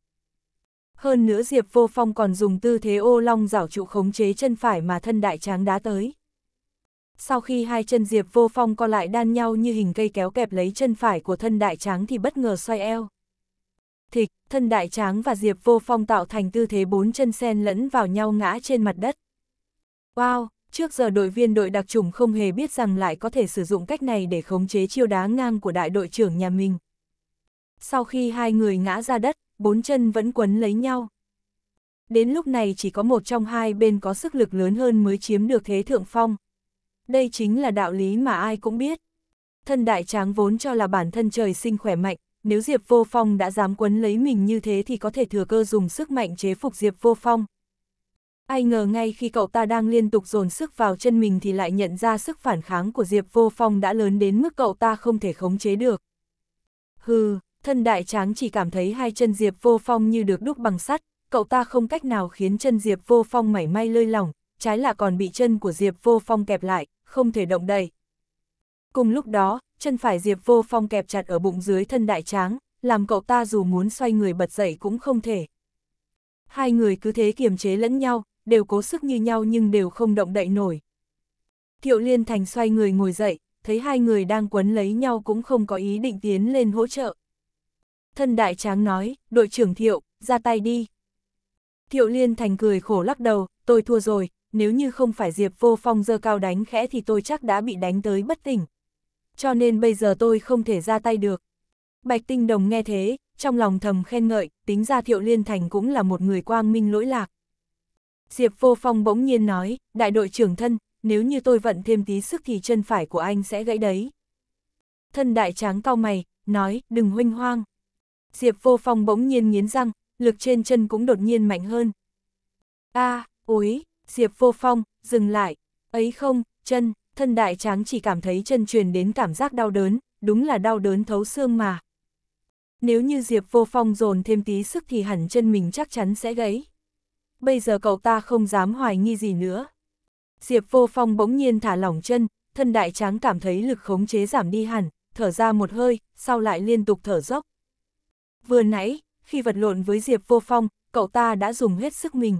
hơn nữa Diệp Vô Phong còn dùng tư thế ô long rảo trụ khống chế chân phải mà thân đại tráng đá tới. Sau khi hai chân Diệp Vô Phong co lại đan nhau như hình cây kéo kẹp lấy chân phải của thân đại tráng thì bất ngờ xoay eo. Thịch, thân đại tráng và Diệp Vô Phong tạo thành tư thế bốn chân sen lẫn vào nhau ngã trên mặt đất. Wow, trước giờ đội viên đội đặc chủng không hề biết rằng lại có thể sử dụng cách này để khống chế chiêu đá ngang của đại đội trưởng nhà mình. Sau khi hai người ngã ra đất, bốn chân vẫn quấn lấy nhau. Đến lúc này chỉ có một trong hai bên có sức lực lớn hơn mới chiếm được thế thượng phong. Đây chính là đạo lý mà ai cũng biết. Thân đại tráng vốn cho là bản thân trời sinh khỏe mạnh, nếu Diệp Vô Phong đã dám quấn lấy mình như thế thì có thể thừa cơ dùng sức mạnh chế phục Diệp Vô Phong. Ai ngờ ngay khi cậu ta đang liên tục dồn sức vào chân mình thì lại nhận ra sức phản kháng của Diệp Vô Phong đã lớn đến mức cậu ta không thể khống chế được. Hừ, thân đại tráng chỉ cảm thấy hai chân Diệp Vô Phong như được đúc bằng sắt, cậu ta không cách nào khiến chân Diệp Vô Phong mảy may lơi lỏng, trái là còn bị chân của Diệp Vô Phong kẹp lại, không thể động đậy. Cùng lúc đó, chân phải Diệp Vô Phong kẹp chặt ở bụng dưới thân đại tráng, làm cậu ta dù muốn xoay người bật dậy cũng không thể. Hai người cứ thế kiềm chế lẫn nhau, đều cố sức như nhau nhưng đều không động đậy nổi. Thiệu Liên Thành xoay người ngồi dậy, thấy hai người đang quấn lấy nhau cũng không có ý định tiến lên hỗ trợ thân đại tráng nói, đội trưởng Thiệu, ra tay đi. Thiệu Liên Thành cười khổ lắc đầu, tôi thua rồi, nếu như không phải Diệp Vô Phong dơ cao đánh khẽ thì tôi chắc đã bị đánh tới bất tỉnh. Cho nên bây giờ tôi không thể ra tay được. Bạch Tinh Đồng nghe thế, trong lòng thầm khen ngợi, tính ra Thiệu Liên Thành cũng là một người quang minh lỗi lạc. Diệp Vô Phong bỗng nhiên nói, đại đội trưởng thân, nếu như tôi vận thêm tí sức thì chân phải của anh sẽ gãy đấy. Thân đại tráng cao mày, nói, đừng huynh hoang. Diệp Vô Phong bỗng nhiên nghiến răng, lực trên chân cũng đột nhiên mạnh hơn. A, à, Diệp Vô Phong, dừng lại, ấy không, chân, thân đại tráng chỉ cảm thấy chân truyền đến cảm giác đau đớn, đúng là đau đớn thấu xương mà. Nếu như Diệp Vô Phong dồn thêm tí sức thì hẳn chân mình chắc chắn sẽ gãy. Bây giờ cậu ta không dám hoài nghi gì nữa. Diệp Vô Phong bỗng nhiên thả lỏng chân, thân đại tráng cảm thấy lực khống chế giảm đi hẳn, thở ra một hơi, sau lại liên tục thở dốc. Vừa nãy, khi vật lộn với Diệp Vô Phong, cậu ta đã dùng hết sức mình.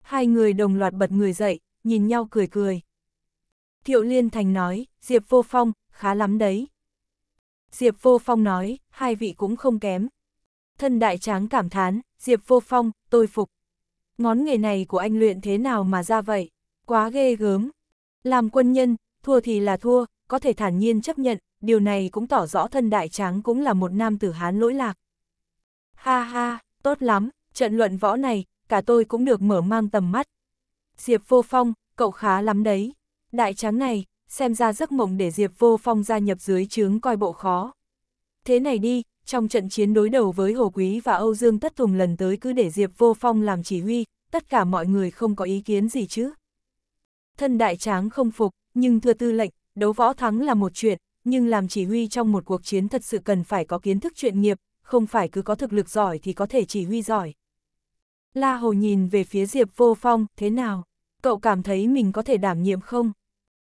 Hai người đồng loạt bật người dậy, nhìn nhau cười cười. Thiệu Liên Thành nói, Diệp Vô Phong, khá lắm đấy. Diệp Vô Phong nói, hai vị cũng không kém. Thân đại tráng cảm thán, Diệp Vô Phong, tôi phục. Ngón nghề này của anh luyện thế nào mà ra vậy? Quá ghê gớm. Làm quân nhân, thua thì là thua, có thể thản nhiên chấp nhận, điều này cũng tỏ rõ thân đại tráng cũng là một nam tử Hán lỗi lạc. Ha ha, tốt lắm, trận luận võ này, cả tôi cũng được mở mang tầm mắt. Diệp Vô Phong, cậu khá lắm đấy. Đại tráng này, xem ra giấc mộng để Diệp Vô Phong gia nhập dưới chướng coi bộ khó. Thế này đi, trong trận chiến đối đầu với Hồ Quý và Âu Dương Tất Tùng lần tới cứ để Diệp Vô Phong làm chỉ huy, tất cả mọi người không có ý kiến gì chứ. Thân đại tráng không phục, nhưng thưa tư lệnh, đấu võ thắng là một chuyện, nhưng làm chỉ huy trong một cuộc chiến thật sự cần phải có kiến thức chuyên nghiệp, không phải cứ có thực lực giỏi thì có thể chỉ huy giỏi. La Hồ nhìn về phía Diệp Vô Phong, thế nào? Cậu cảm thấy mình có thể đảm nhiệm không?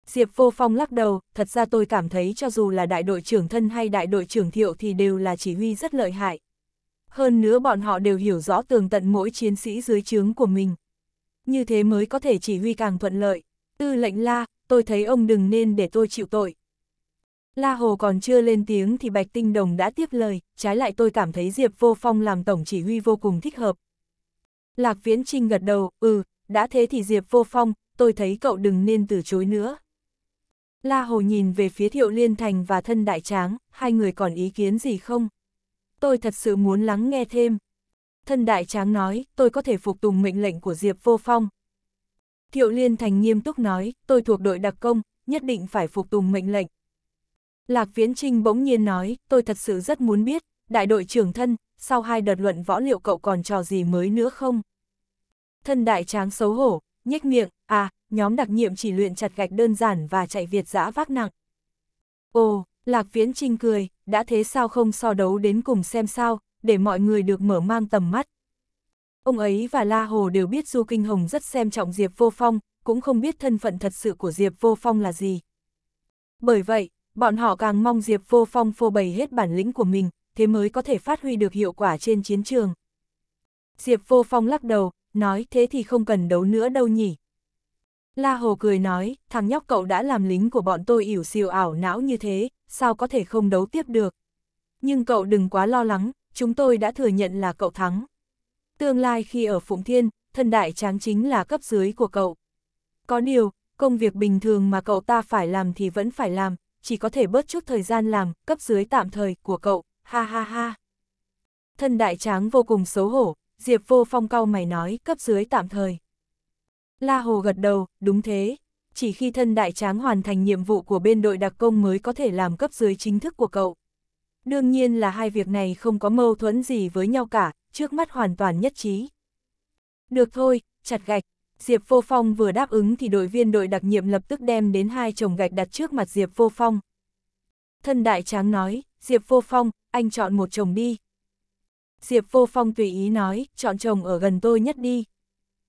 Diệp Vô Phong lắc đầu, thật ra tôi cảm thấy cho dù là đại đội trưởng thân hay đại đội trưởng thiệu thì đều là chỉ huy rất lợi hại. Hơn nữa bọn họ đều hiểu rõ tường tận mỗi chiến sĩ dưới trướng của mình. Như thế mới có thể chỉ huy càng thuận lợi. Tư lệnh la, tôi thấy ông đừng nên để tôi chịu tội. La Hồ còn chưa lên tiếng thì Bạch Tinh Đồng đã tiếp lời, trái lại tôi cảm thấy Diệp Vô Phong làm tổng chỉ huy vô cùng thích hợp. Lạc Viễn Trinh gật đầu, ừ, đã thế thì Diệp Vô Phong, tôi thấy cậu đừng nên từ chối nữa. La Hồ nhìn về phía Thiệu Liên Thành và thân đại tráng, hai người còn ý kiến gì không? Tôi thật sự muốn lắng nghe thêm. Thân đại tráng nói, tôi có thể phục tùng mệnh lệnh của Diệp Vô Phong. Thiệu Liên Thành nghiêm túc nói, tôi thuộc đội đặc công, nhất định phải phục tùng mệnh lệnh, Lạc Viễn Trinh bỗng nhiên nói, tôi thật sự rất muốn biết, đại đội trưởng thân, sau hai đợt luận võ liệu cậu còn trò gì mới nữa không? Thân đại tráng xấu hổ, nhếch miệng, à, nhóm đặc nhiệm chỉ luyện chặt gạch đơn giản và chạy việt giã vác nặng. Ồ, Lạc Viễn Trinh cười, đã thế sao không so đấu đến cùng xem sao, để mọi người được mở mang tầm mắt. Ông ấy và La Hồ đều biết Du Kinh Hồng rất xem trọng Diệp Vô Phong, cũng không biết thân phận thật sự của Diệp Vô Phong là gì. Bởi vậy, Bọn họ càng mong Diệp Vô Phong phô bày hết bản lĩnh của mình, thế mới có thể phát huy được hiệu quả trên chiến trường. Diệp Vô Phong lắc đầu, nói thế thì không cần đấu nữa đâu nhỉ. La Hồ cười nói, thằng nhóc cậu đã làm lính của bọn tôi ỉu siêu ảo não như thế, sao có thể không đấu tiếp được. Nhưng cậu đừng quá lo lắng, chúng tôi đã thừa nhận là cậu thắng. Tương lai khi ở Phụng Thiên, thân đại tráng chính là cấp dưới của cậu. Có điều, công việc bình thường mà cậu ta phải làm thì vẫn phải làm, chỉ có thể bớt chút thời gian làm, cấp dưới tạm thời, của cậu, ha ha ha. Thân đại tráng vô cùng xấu hổ, Diệp vô phong cau mày nói, cấp dưới tạm thời. La Hồ gật đầu, đúng thế, chỉ khi thân đại tráng hoàn thành nhiệm vụ của bên đội đặc công mới có thể làm cấp dưới chính thức của cậu. Đương nhiên là hai việc này không có mâu thuẫn gì với nhau cả, trước mắt hoàn toàn nhất trí. Được thôi, chặt gạch, Diệp Vô Phong vừa đáp ứng thì đội viên đội đặc nhiệm lập tức đem đến hai chồng gạch đặt trước mặt Diệp Vô Phong. Thân đại tráng nói, Diệp Vô Phong, anh chọn một chồng đi. Diệp Vô Phong tùy ý nói, chọn chồng ở gần tôi nhất đi.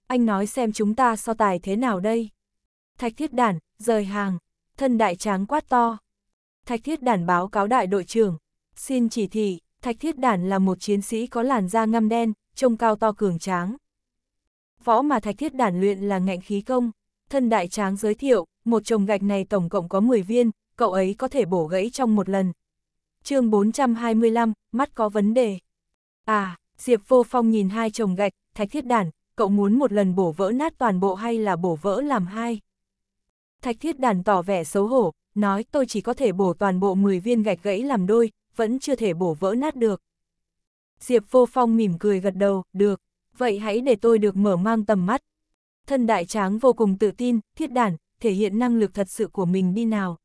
Anh nói xem chúng ta so tài thế nào đây. Thạch thiết đản, rời hàng, thân đại tráng quát to. Thạch thiết đản báo cáo đại đội trưởng, xin chỉ thị, thạch thiết đản là một chiến sĩ có làn da ngăm đen, trông cao to cường tráng võ mà thạch thiết đản luyện là ngạnh khí công. Thân đại tráng giới thiệu, một chồng gạch này tổng cộng có 10 viên, cậu ấy có thể bổ gãy trong một lần. chương 425, mắt có vấn đề. À, Diệp Vô Phong nhìn hai chồng gạch, thạch thiết đản, cậu muốn một lần bổ vỡ nát toàn bộ hay là bổ vỡ làm hai? Thạch thiết đản tỏ vẻ xấu hổ, nói tôi chỉ có thể bổ toàn bộ 10 viên gạch gãy làm đôi, vẫn chưa thể bổ vỡ nát được. Diệp vô phong mỉm cười gật đầu, được vậy hãy để tôi được mở mang tầm mắt. Thân đại tráng vô cùng tự tin, thiết đản, thể hiện năng lực thật sự của mình đi nào.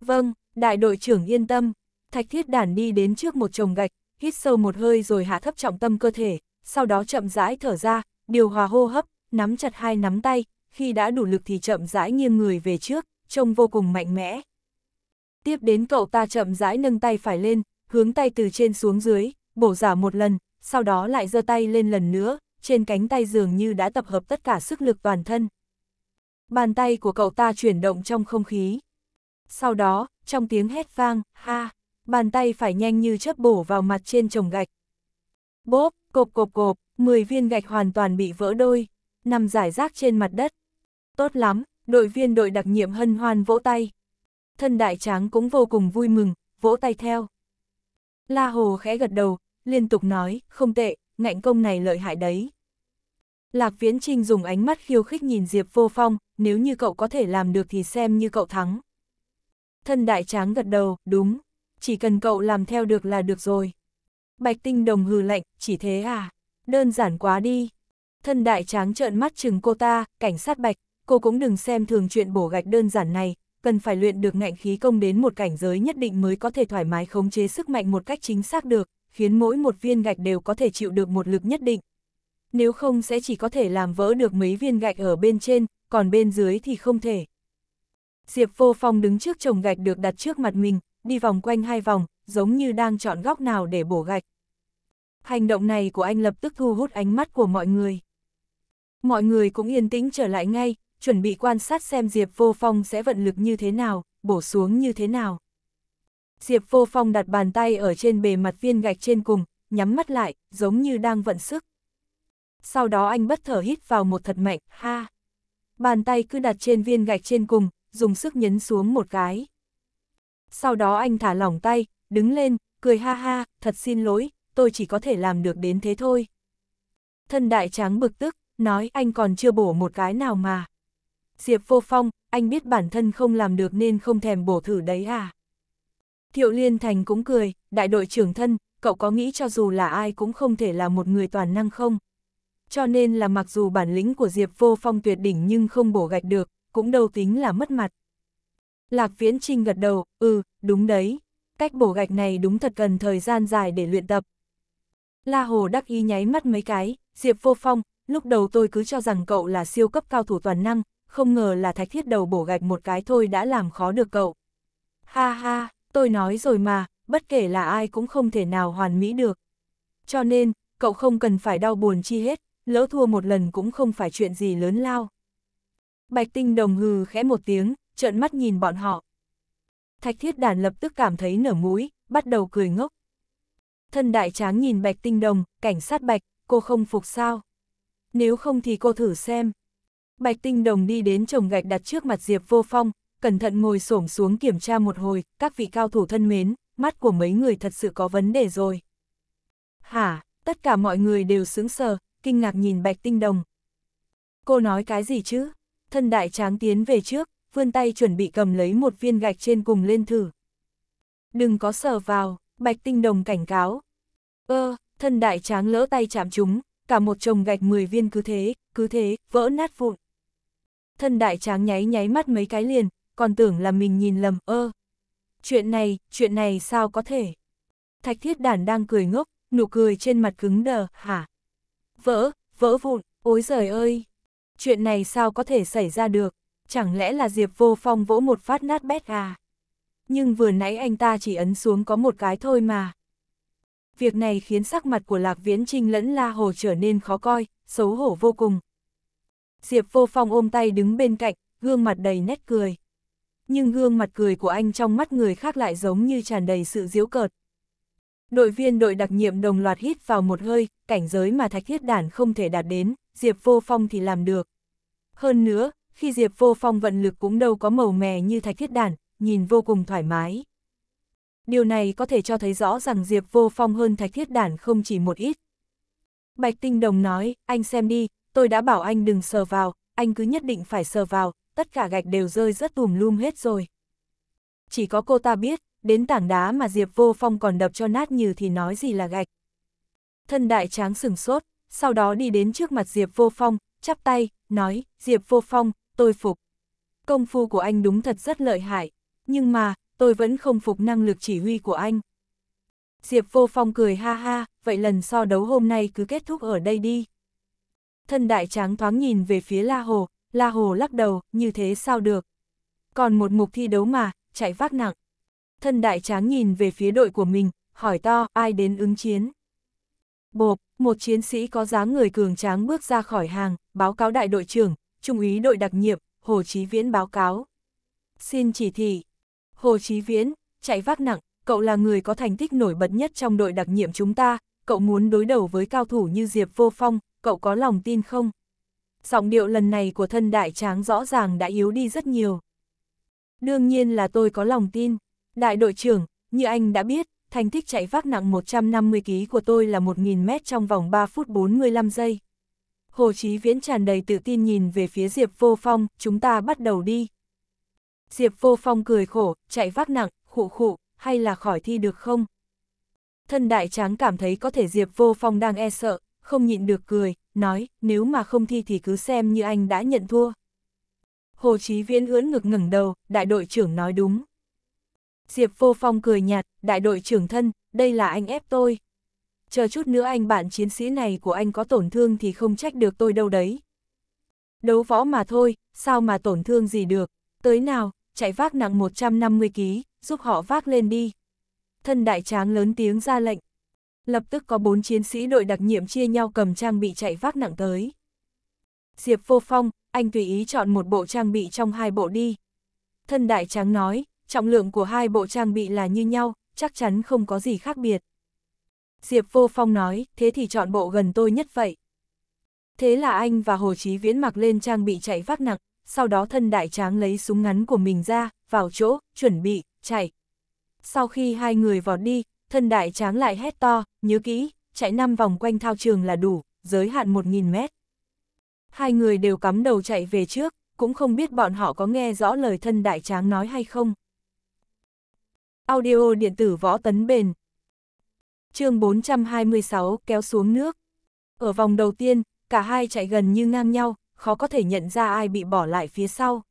Vâng, đại đội trưởng yên tâm. Thạch thiết đản đi đến trước một chồng gạch, hít sâu một hơi rồi hạ thấp trọng tâm cơ thể, sau đó chậm rãi thở ra, điều hòa hô hấp, nắm chặt hai nắm tay, khi đã đủ lực thì chậm rãi nghiêng người về trước, trông vô cùng mạnh mẽ. Tiếp đến cậu ta chậm rãi nâng tay phải lên, hướng tay từ trên xuống dưới, bổ giả một lần, sau đó lại giơ tay lên lần nữa, trên cánh tay dường như đã tập hợp tất cả sức lực toàn thân. Bàn tay của cậu ta chuyển động trong không khí. Sau đó, trong tiếng hét vang, ha, bàn tay phải nhanh như chớp bổ vào mặt trên chồng gạch. Bốp, cộp cộp cộp, 10 viên gạch hoàn toàn bị vỡ đôi, nằm rải rác trên mặt đất. Tốt lắm, đội viên đội đặc nhiệm hân hoan vỗ tay. Thân đại tráng cũng vô cùng vui mừng, vỗ tay theo. La Hồ khẽ gật đầu, liên tục nói, không tệ, ngạnh công này lợi hại đấy. Lạc Viễn Trinh dùng ánh mắt khiêu khích nhìn Diệp Vô Phong, nếu như cậu có thể làm được thì xem như cậu thắng. Thân đại tráng gật đầu, đúng, chỉ cần cậu làm theo được là được rồi. Bạch Tinh Đồng hừ lạnh, chỉ thế à, đơn giản quá đi. Thân đại tráng trợn mắt chừng cô ta, cảnh sát Bạch, cô cũng đừng xem thường chuyện bổ gạch đơn giản này, cần phải luyện được ngạnh khí công đến một cảnh giới nhất định mới có thể thoải mái khống chế sức mạnh một cách chính xác được khiến mỗi một viên gạch đều có thể chịu được một lực nhất định. Nếu không sẽ chỉ có thể làm vỡ được mấy viên gạch ở bên trên, còn bên dưới thì không thể. Diệp vô phong đứng trước chồng gạch được đặt trước mặt mình, đi vòng quanh hai vòng, giống như đang chọn góc nào để bổ gạch. Hành động này của anh lập tức thu hút ánh mắt của mọi người. Mọi người cũng yên tĩnh trở lại ngay, chuẩn bị quan sát xem Diệp Vô Phong sẽ vận lực như thế nào, bổ xuống như thế nào. Diệp Vô Phong đặt bàn tay ở trên bề mặt viên gạch trên cùng, nhắm mắt lại, giống như đang vận sức. Sau đó anh bất thở hít vào một thật mạnh, ha. Bàn tay cứ đặt trên viên gạch trên cùng, dùng sức nhấn xuống một cái. Sau đó anh thả lỏng tay, đứng lên, cười ha ha, thật xin lỗi, tôi chỉ có thể làm được đến thế thôi. Thân đại tráng bực tức, nói anh còn chưa bổ một cái nào mà. Diệp vô phong, anh biết bản thân không làm được nên không thèm bổ thử đấy à. Thiệu Liên Thành cũng cười, đại đội trưởng thân, cậu có nghĩ cho dù là ai cũng không thể là một người toàn năng không? Cho nên là mặc dù bản lĩnh của Diệp Vô Phong tuyệt đỉnh nhưng không bổ gạch được, cũng đâu tính là mất mặt. Lạc Viễn Trinh gật đầu, ừ, đúng đấy, cách bổ gạch này đúng thật cần thời gian dài để luyện tập. La Hồ đắc ý nháy mắt mấy cái, Diệp Vô Phong, lúc đầu tôi cứ cho rằng cậu là siêu cấp cao thủ toàn năng, không ngờ là thạch thiết đầu bổ gạch một cái thôi đã làm khó được cậu. Ha ha, Tôi nói rồi mà, bất kể là ai cũng không thể nào hoàn mỹ được. Cho nên, cậu không cần phải đau buồn chi hết, lỡ thua một lần cũng không phải chuyện gì lớn lao. Bạch Tinh Đồng hừ khẽ một tiếng, trợn mắt nhìn bọn họ. Thạch Thiết Đàn lập tức cảm thấy nở mũi, bắt đầu cười ngốc. Thân đại tráng nhìn Bạch Tinh Đồng, cảnh sát Bạch, cô không phục sao? Nếu không thì cô thử xem. Bạch Tinh Đồng đi đến chồng gạch đặt trước mặt Diệp Vô Phong, cẩn thận ngồi xổm xuống kiểm tra một hồi, các vị cao thủ thân mến, mắt của mấy người thật sự có vấn đề rồi. Hả, tất cả mọi người đều sững sờ, kinh ngạc nhìn Bạch Tinh Đồng. Cô nói cái gì chứ? Thân đại tráng tiến về trước, vươn tay chuẩn bị cầm lấy một viên gạch trên cùng lên thử. Đừng có sờ vào, Bạch Tinh Đồng cảnh cáo. Ơ, ờ, thân đại tráng lỡ tay chạm chúng, cả một chồng gạch 10 viên cứ thế, cứ thế, vỡ nát vụn. Thân đại tráng nháy nháy mắt mấy cái liền, còn tưởng là mình nhìn lầm, ơ. Chuyện này, chuyện này sao có thể? Thạch thiết đản đang cười ngốc, nụ cười trên mặt cứng đờ, hả? Vỡ, vỡ vụn, ôi giời ơi! Chuyện này sao có thể xảy ra được? Chẳng lẽ là Diệp vô phong vỗ một phát nát bét à? Nhưng vừa nãy anh ta chỉ ấn xuống có một cái thôi mà. Việc này khiến sắc mặt của Lạc Viễn Trinh lẫn La Hồ trở nên khó coi, xấu hổ vô cùng. Diệp vô phong ôm tay đứng bên cạnh, gương mặt đầy nét cười nhưng gương mặt cười của anh trong mắt người khác lại giống như tràn đầy sự diễu cợt. Đội viên đội đặc nhiệm đồng loạt hít vào một hơi, cảnh giới mà Thạch Thiết Đản không thể đạt đến, Diệp Vô Phong thì làm được. Hơn nữa, khi Diệp Vô Phong vận lực cũng đâu có màu mè như Thạch Thiết Đản, nhìn vô cùng thoải mái. Điều này có thể cho thấy rõ rằng Diệp Vô Phong hơn Thạch Thiết Đản không chỉ một ít. Bạch Tinh Đồng nói, anh xem đi, tôi đã bảo anh đừng sờ vào, anh cứ nhất định phải sờ vào, tất cả gạch đều rơi rất tùm lum hết rồi. Chỉ có cô ta biết, đến tảng đá mà Diệp Vô Phong còn đập cho nát như thì nói gì là gạch. Thân đại tráng sừng sốt, sau đó đi đến trước mặt Diệp Vô Phong, chắp tay, nói, Diệp Vô Phong, tôi phục. Công phu của anh đúng thật rất lợi hại, nhưng mà, tôi vẫn không phục năng lực chỉ huy của anh. Diệp Vô Phong cười ha ha, vậy lần so đấu hôm nay cứ kết thúc ở đây đi. Thân đại tráng thoáng nhìn về phía La Hồ, La Hồ lắc đầu, như thế sao được. Còn một mục thi đấu mà, chạy vác nặng. Thân đại tráng nhìn về phía đội của mình, hỏi to ai đến ứng chiến. Bộp, một chiến sĩ có dáng người cường tráng bước ra khỏi hàng, báo cáo đại đội trưởng, trung úy đội đặc nhiệm, Hồ Chí Viễn báo cáo. Xin chỉ thị. Hồ Chí Viễn, chạy vác nặng, cậu là người có thành tích nổi bật nhất trong đội đặc nhiệm chúng ta, cậu muốn đối đầu với cao thủ như Diệp Vô Phong, cậu có lòng tin không? giọng điệu lần này của thân đại tráng rõ ràng đã yếu đi rất nhiều. Đương nhiên là tôi có lòng tin. Đại đội trưởng, như anh đã biết, thành tích chạy vác nặng 150kg của tôi là 1.000m trong vòng 3 phút 45 giây. Hồ Chí Viễn tràn đầy tự tin nhìn về phía Diệp Vô Phong, chúng ta bắt đầu đi. Diệp Vô Phong cười khổ, chạy vác nặng, khụ khụ, hay là khỏi thi được không? Thân đại tráng cảm thấy có thể Diệp Vô Phong đang e sợ, không nhịn được cười, nói, nếu mà không thi thì cứ xem như anh đã nhận thua. Hồ Chí Viễn ưỡn ngực ngẩng đầu, đại đội trưởng nói đúng. Diệp Vô Phong cười nhạt, đại đội trưởng thân, đây là anh ép tôi. Chờ chút nữa anh bạn chiến sĩ này của anh có tổn thương thì không trách được tôi đâu đấy. Đấu võ mà thôi, sao mà tổn thương gì được, tới nào, chạy vác nặng 150 ký, giúp họ vác lên đi. Thân đại tráng lớn tiếng ra lệnh lập tức có bốn chiến sĩ đội đặc nhiệm chia nhau cầm trang bị chạy vác nặng tới. Diệp vô phong, anh tùy ý chọn một bộ trang bị trong hai bộ đi. Thân đại tráng nói, trọng lượng của hai bộ trang bị là như nhau, chắc chắn không có gì khác biệt. Diệp vô phong nói, thế thì chọn bộ gần tôi nhất vậy. Thế là anh và Hồ Chí Viễn mặc lên trang bị chạy vác nặng, sau đó thân đại tráng lấy súng ngắn của mình ra, vào chỗ, chuẩn bị, chạy. Sau khi hai người vọt đi, thân đại tráng lại hét to, nhớ kỹ, chạy 5 vòng quanh thao trường là đủ, giới hạn 1.000 mét. Hai người đều cắm đầu chạy về trước, cũng không biết bọn họ có nghe rõ lời thân đại tráng nói hay không. Audio điện tử võ tấn bền chương 426 kéo xuống nước. Ở vòng đầu tiên, cả hai chạy gần như ngang nhau, khó có thể nhận ra ai bị bỏ lại phía sau.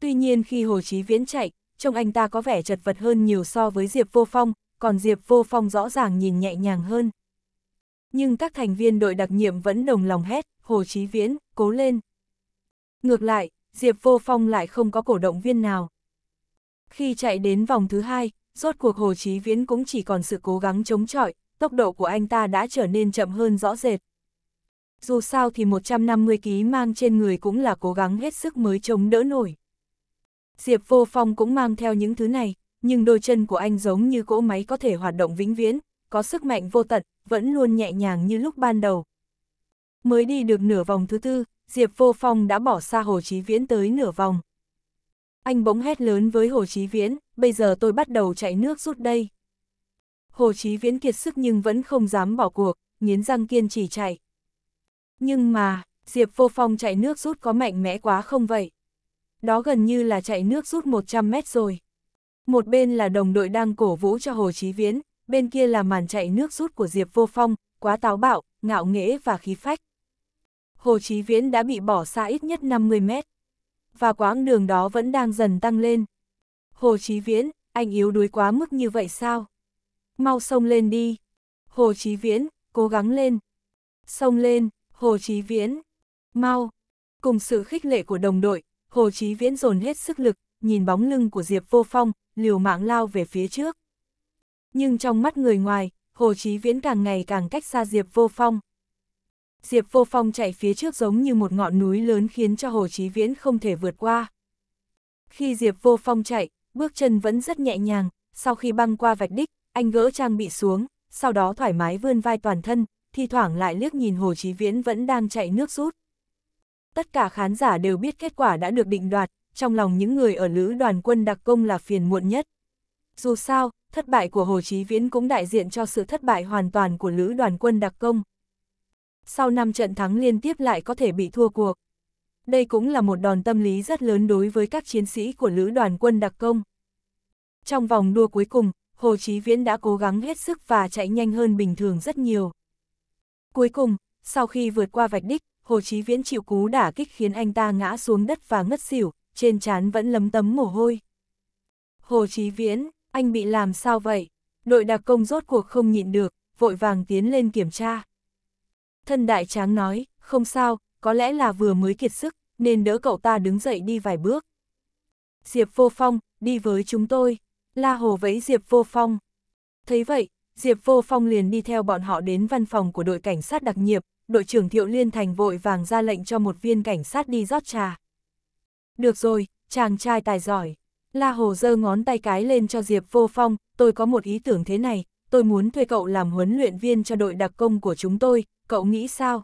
Tuy nhiên khi Hồ Chí Viễn chạy, trông anh ta có vẻ chật vật hơn nhiều so với Diệp Vô Phong, còn Diệp Vô Phong rõ ràng nhìn nhẹ nhàng hơn. Nhưng các thành viên đội đặc nhiệm vẫn đồng lòng hét, Hồ Chí Viễn, cố lên. Ngược lại, Diệp Vô Phong lại không có cổ động viên nào. Khi chạy đến vòng thứ hai, rốt cuộc Hồ Chí Viễn cũng chỉ còn sự cố gắng chống chọi, tốc độ của anh ta đã trở nên chậm hơn rõ rệt. Dù sao thì 150 ký mang trên người cũng là cố gắng hết sức mới chống đỡ nổi. Diệp Vô Phong cũng mang theo những thứ này, nhưng đôi chân của anh giống như cỗ máy có thể hoạt động vĩnh viễn, có sức mạnh vô tận, vẫn luôn nhẹ nhàng như lúc ban đầu. Mới đi được nửa vòng thứ tư, Diệp Vô Phong đã bỏ xa Hồ Chí Viễn tới nửa vòng. Anh bỗng hét lớn với Hồ Chí Viễn, bây giờ tôi bắt đầu chạy nước rút đây. Hồ Chí Viễn kiệt sức nhưng vẫn không dám bỏ cuộc, nghiến răng kiên trì chạy. Nhưng mà, Diệp Vô Phong chạy nước rút có mạnh mẽ quá không vậy? Đó gần như là chạy nước rút 100 mét rồi. Một bên là đồng đội đang cổ vũ cho Hồ Chí Viễn, bên kia là màn chạy nước rút của Diệp Vô Phong, quá táo bạo, ngạo nghễ và khí phách. Hồ Chí Viễn đã bị bỏ xa ít nhất 50 mét, và quãng đường đó vẫn đang dần tăng lên. Hồ Chí Viễn, anh yếu đuối quá mức như vậy sao? Mau sông lên đi. Hồ Chí Viễn, cố gắng lên. Sông lên, Hồ Chí Viễn. Mau. Cùng sự khích lệ của đồng đội, Hồ Chí Viễn dồn hết sức lực, nhìn bóng lưng của Diệp Vô Phong, liều mạng lao về phía trước. Nhưng trong mắt người ngoài, Hồ Chí Viễn càng ngày càng cách xa Diệp Vô Phong. Diệp Vô Phong chạy phía trước giống như một ngọn núi lớn khiến cho Hồ Chí Viễn không thể vượt qua. Khi Diệp Vô Phong chạy, bước chân vẫn rất nhẹ nhàng, sau khi băng qua vạch đích, anh gỡ trang bị xuống, sau đó thoải mái vươn vai toàn thân, thi thoảng lại liếc nhìn Hồ Chí Viễn vẫn đang chạy nước rút. Tất cả khán giả đều biết kết quả đã được định đoạt, trong lòng những người ở lữ đoàn quân đặc công là phiền muộn nhất. Dù sao, thất bại của Hồ Chí Viễn cũng đại diện cho sự thất bại hoàn toàn của lữ đoàn quân đặc công. Sau 5 trận thắng liên tiếp lại có thể bị thua cuộc. Đây cũng là một đòn tâm lý rất lớn đối với các chiến sĩ của lữ đoàn quân đặc công. Trong vòng đua cuối cùng, Hồ Chí Viễn đã cố gắng hết sức và chạy nhanh hơn bình thường rất nhiều. Cuối cùng, sau khi vượt qua vạch đích, Hồ Chí Viễn chịu cú đả kích khiến anh ta ngã xuống đất và ngất xỉu, trên trán vẫn lấm tấm mồ hôi. Hồ Chí Viễn, anh bị làm sao vậy? Đội đặc công rốt cuộc không nhịn được, vội vàng tiến lên kiểm tra. Thân đại tráng nói, không sao, có lẽ là vừa mới kiệt sức, nên đỡ cậu ta đứng dậy đi vài bước. Diệp Vô Phong, đi với chúng tôi. La Hồ vẫy Diệp Vô Phong. Thấy vậy, Diệp Vô Phong liền đi theo bọn họ đến văn phòng của đội cảnh sát đặc nhiệm, đội trưởng Thiệu Liên Thành vội vàng ra lệnh cho một viên cảnh sát đi rót trà. Được rồi, chàng trai tài giỏi. La Hồ giơ ngón tay cái lên cho Diệp Vô Phong, tôi có một ý tưởng thế này, tôi muốn thuê cậu làm huấn luyện viên cho đội đặc công của chúng tôi, cậu nghĩ sao?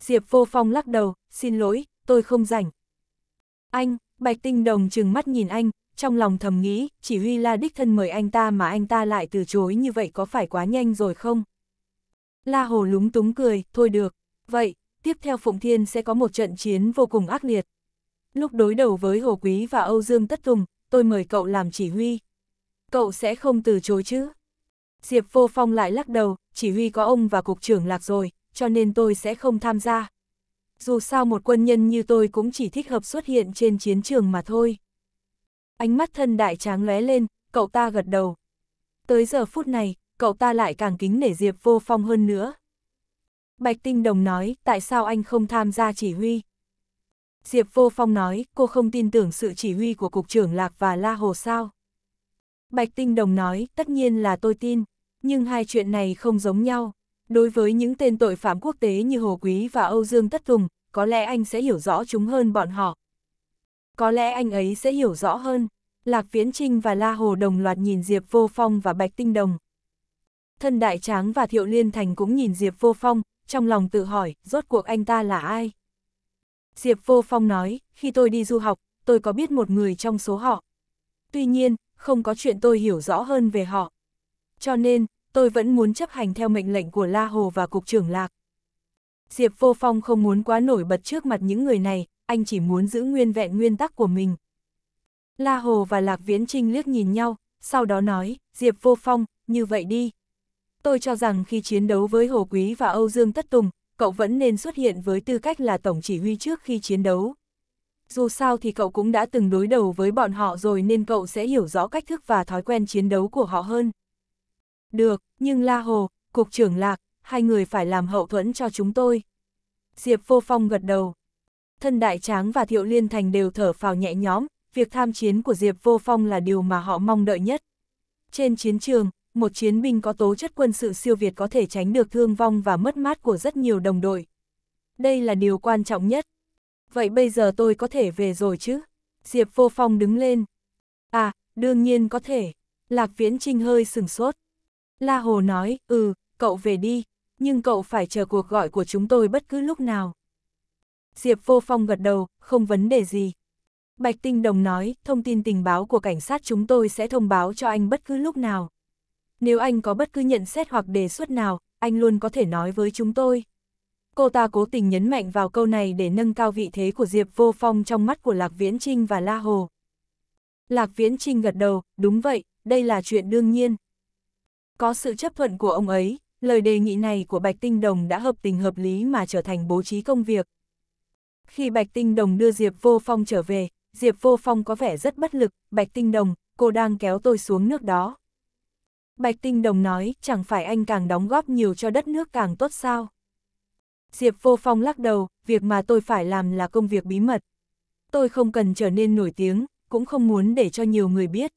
Diệp Vô Phong lắc đầu, xin lỗi, tôi không rảnh. Anh, Bạch Tinh Đồng chừng mắt nhìn anh, trong lòng thầm nghĩ, chỉ huy La Đích Thân mời anh ta mà anh ta lại từ chối như vậy có phải quá nhanh rồi không? La Hồ lúng túng cười, thôi được, vậy, tiếp theo Phụng Thiên sẽ có một trận chiến vô cùng ác liệt. Lúc đối đầu với Hồ Quý và Âu Dương Tất Tùng, tôi mời cậu làm chỉ huy. Cậu sẽ không từ chối chứ? Diệp Vô Phong lại lắc đầu, chỉ huy có ông và cục trưởng lạc rồi, cho nên tôi sẽ không tham gia. Dù sao một quân nhân như tôi cũng chỉ thích hợp xuất hiện trên chiến trường mà thôi. Ánh mắt thân đại tráng lóe lên, cậu ta gật đầu. Tới giờ phút này, cậu ta lại càng kính nể Diệp Vô Phong hơn nữa. Bạch Tinh Đồng nói, tại sao anh không tham gia chỉ huy? Diệp Vô Phong nói, cô không tin tưởng sự chỉ huy của Cục trưởng Lạc và La Hồ sao. Bạch Tinh Đồng nói, tất nhiên là tôi tin, nhưng hai chuyện này không giống nhau. Đối với những tên tội phạm quốc tế như Hồ Quý và Âu Dương Tất Tùng, có lẽ anh sẽ hiểu rõ chúng hơn bọn họ. Có lẽ anh ấy sẽ hiểu rõ hơn. Lạc Viễn Trinh và La Hồ đồng loạt nhìn Diệp Vô Phong và Bạch Tinh Đồng. Thân Đại Tráng và Thiệu Liên Thành cũng nhìn Diệp Vô Phong, trong lòng tự hỏi, rốt cuộc anh ta là ai? Diệp Vô Phong nói, khi tôi đi du học, tôi có biết một người trong số họ. Tuy nhiên, không có chuyện tôi hiểu rõ hơn về họ. Cho nên, tôi vẫn muốn chấp hành theo mệnh lệnh của La Hồ và Cục trưởng Lạc. Diệp Vô Phong không muốn quá nổi bật trước mặt những người này, anh chỉ muốn giữ nguyên vẹn nguyên tắc của mình. La Hồ và Lạc Viễn Trinh liếc nhìn nhau, sau đó nói, Diệp Vô Phong, như vậy đi. Tôi cho rằng khi chiến đấu với Hồ Quý và Âu Dương Tất Tùng, cậu vẫn nên xuất hiện với tư cách là tổng chỉ huy trước khi chiến đấu. Dù sao thì cậu cũng đã từng đối đầu với bọn họ rồi nên cậu sẽ hiểu rõ cách thức và thói quen chiến đấu của họ hơn. Được, nhưng La Hồ, Cục trưởng Lạc, hai người phải làm hậu thuẫn cho chúng tôi. Diệp Vô Phong gật đầu. Thân Đại Tráng và Thiệu Liên Thành đều thở phào nhẹ nhõm, việc tham chiến của Diệp Vô Phong là điều mà họ mong đợi nhất. Trên chiến trường, một chiến binh có tố chất quân sự siêu việt có thể tránh được thương vong và mất mát của rất nhiều đồng đội. Đây là điều quan trọng nhất. Vậy bây giờ tôi có thể về rồi chứ? Diệp Vô Phong đứng lên. À, đương nhiên có thể. Lạc Viễn Trinh hơi sừng sốt. La Hồ nói, ừ, cậu về đi, nhưng cậu phải chờ cuộc gọi của chúng tôi bất cứ lúc nào. Diệp Vô Phong gật đầu, không vấn đề gì. Bạch Tinh Đồng nói, thông tin tình báo của cảnh sát chúng tôi sẽ thông báo cho anh bất cứ lúc nào nếu anh có bất cứ nhận xét hoặc đề xuất nào, anh luôn có thể nói với chúng tôi. Cô ta cố tình nhấn mạnh vào câu này để nâng cao vị thế của Diệp Vô Phong trong mắt của Lạc Viễn Trinh và La Hồ. Lạc Viễn Trinh gật đầu, đúng vậy, đây là chuyện đương nhiên. Có sự chấp thuận của ông ấy, lời đề nghị này của Bạch Tinh Đồng đã hợp tình hợp lý mà trở thành bố trí công việc. Khi Bạch Tinh Đồng đưa Diệp Vô Phong trở về, Diệp Vô Phong có vẻ rất bất lực, Bạch Tinh Đồng, cô đang kéo tôi xuống nước đó. Bạch Tinh Đồng nói, chẳng phải anh càng đóng góp nhiều cho đất nước càng tốt sao? Diệp Vô Phong lắc đầu, việc mà tôi phải làm là công việc bí mật. Tôi không cần trở nên nổi tiếng, cũng không muốn để cho nhiều người biết.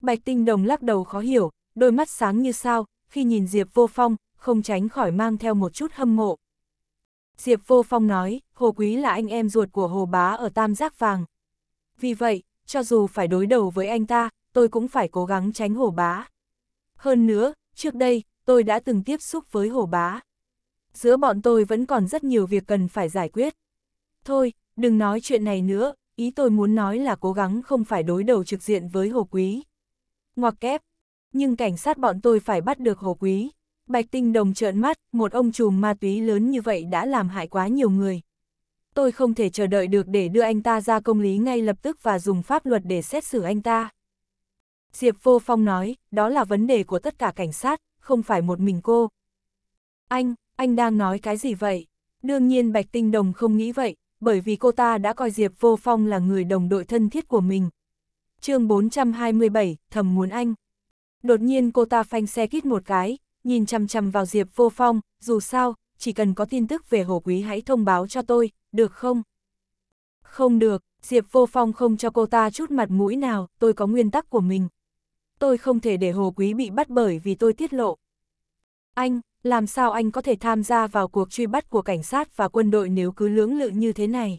Bạch Tinh Đồng lắc đầu khó hiểu, đôi mắt sáng như sao, khi nhìn Diệp Vô Phong, không tránh khỏi mang theo một chút hâm mộ. Diệp Vô Phong nói, Hồ Quý là anh em ruột của Hồ Bá ở Tam Giác Vàng. Vì vậy, cho dù phải đối đầu với anh ta, tôi cũng phải cố gắng tránh Hồ Bá. Hơn nữa, trước đây, tôi đã từng tiếp xúc với hổ bá. Giữa bọn tôi vẫn còn rất nhiều việc cần phải giải quyết. Thôi, đừng nói chuyện này nữa, ý tôi muốn nói là cố gắng không phải đối đầu trực diện với hồ quý. Ngoặc kép, nhưng cảnh sát bọn tôi phải bắt được hồ quý. Bạch Tinh Đồng trợn mắt, một ông trùm ma túy lớn như vậy đã làm hại quá nhiều người. Tôi không thể chờ đợi được để đưa anh ta ra công lý ngay lập tức và dùng pháp luật để xét xử anh ta. Diệp Vô Phong nói, đó là vấn đề của tất cả cảnh sát, không phải một mình cô. Anh, anh đang nói cái gì vậy? Đương nhiên Bạch Tinh Đồng không nghĩ vậy, bởi vì cô ta đã coi Diệp Vô Phong là người đồng đội thân thiết của mình. chương 427, thầm muốn anh. Đột nhiên cô ta phanh xe kít một cái, nhìn chăm chăm vào Diệp Vô Phong, dù sao, chỉ cần có tin tức về Hồ Quý hãy thông báo cho tôi, được không? Không được, Diệp Vô Phong không cho cô ta chút mặt mũi nào, tôi có nguyên tắc của mình tôi không thể để Hồ Quý bị bắt bởi vì tôi tiết lộ. Anh, làm sao anh có thể tham gia vào cuộc truy bắt của cảnh sát và quân đội nếu cứ lưỡng lự như thế này?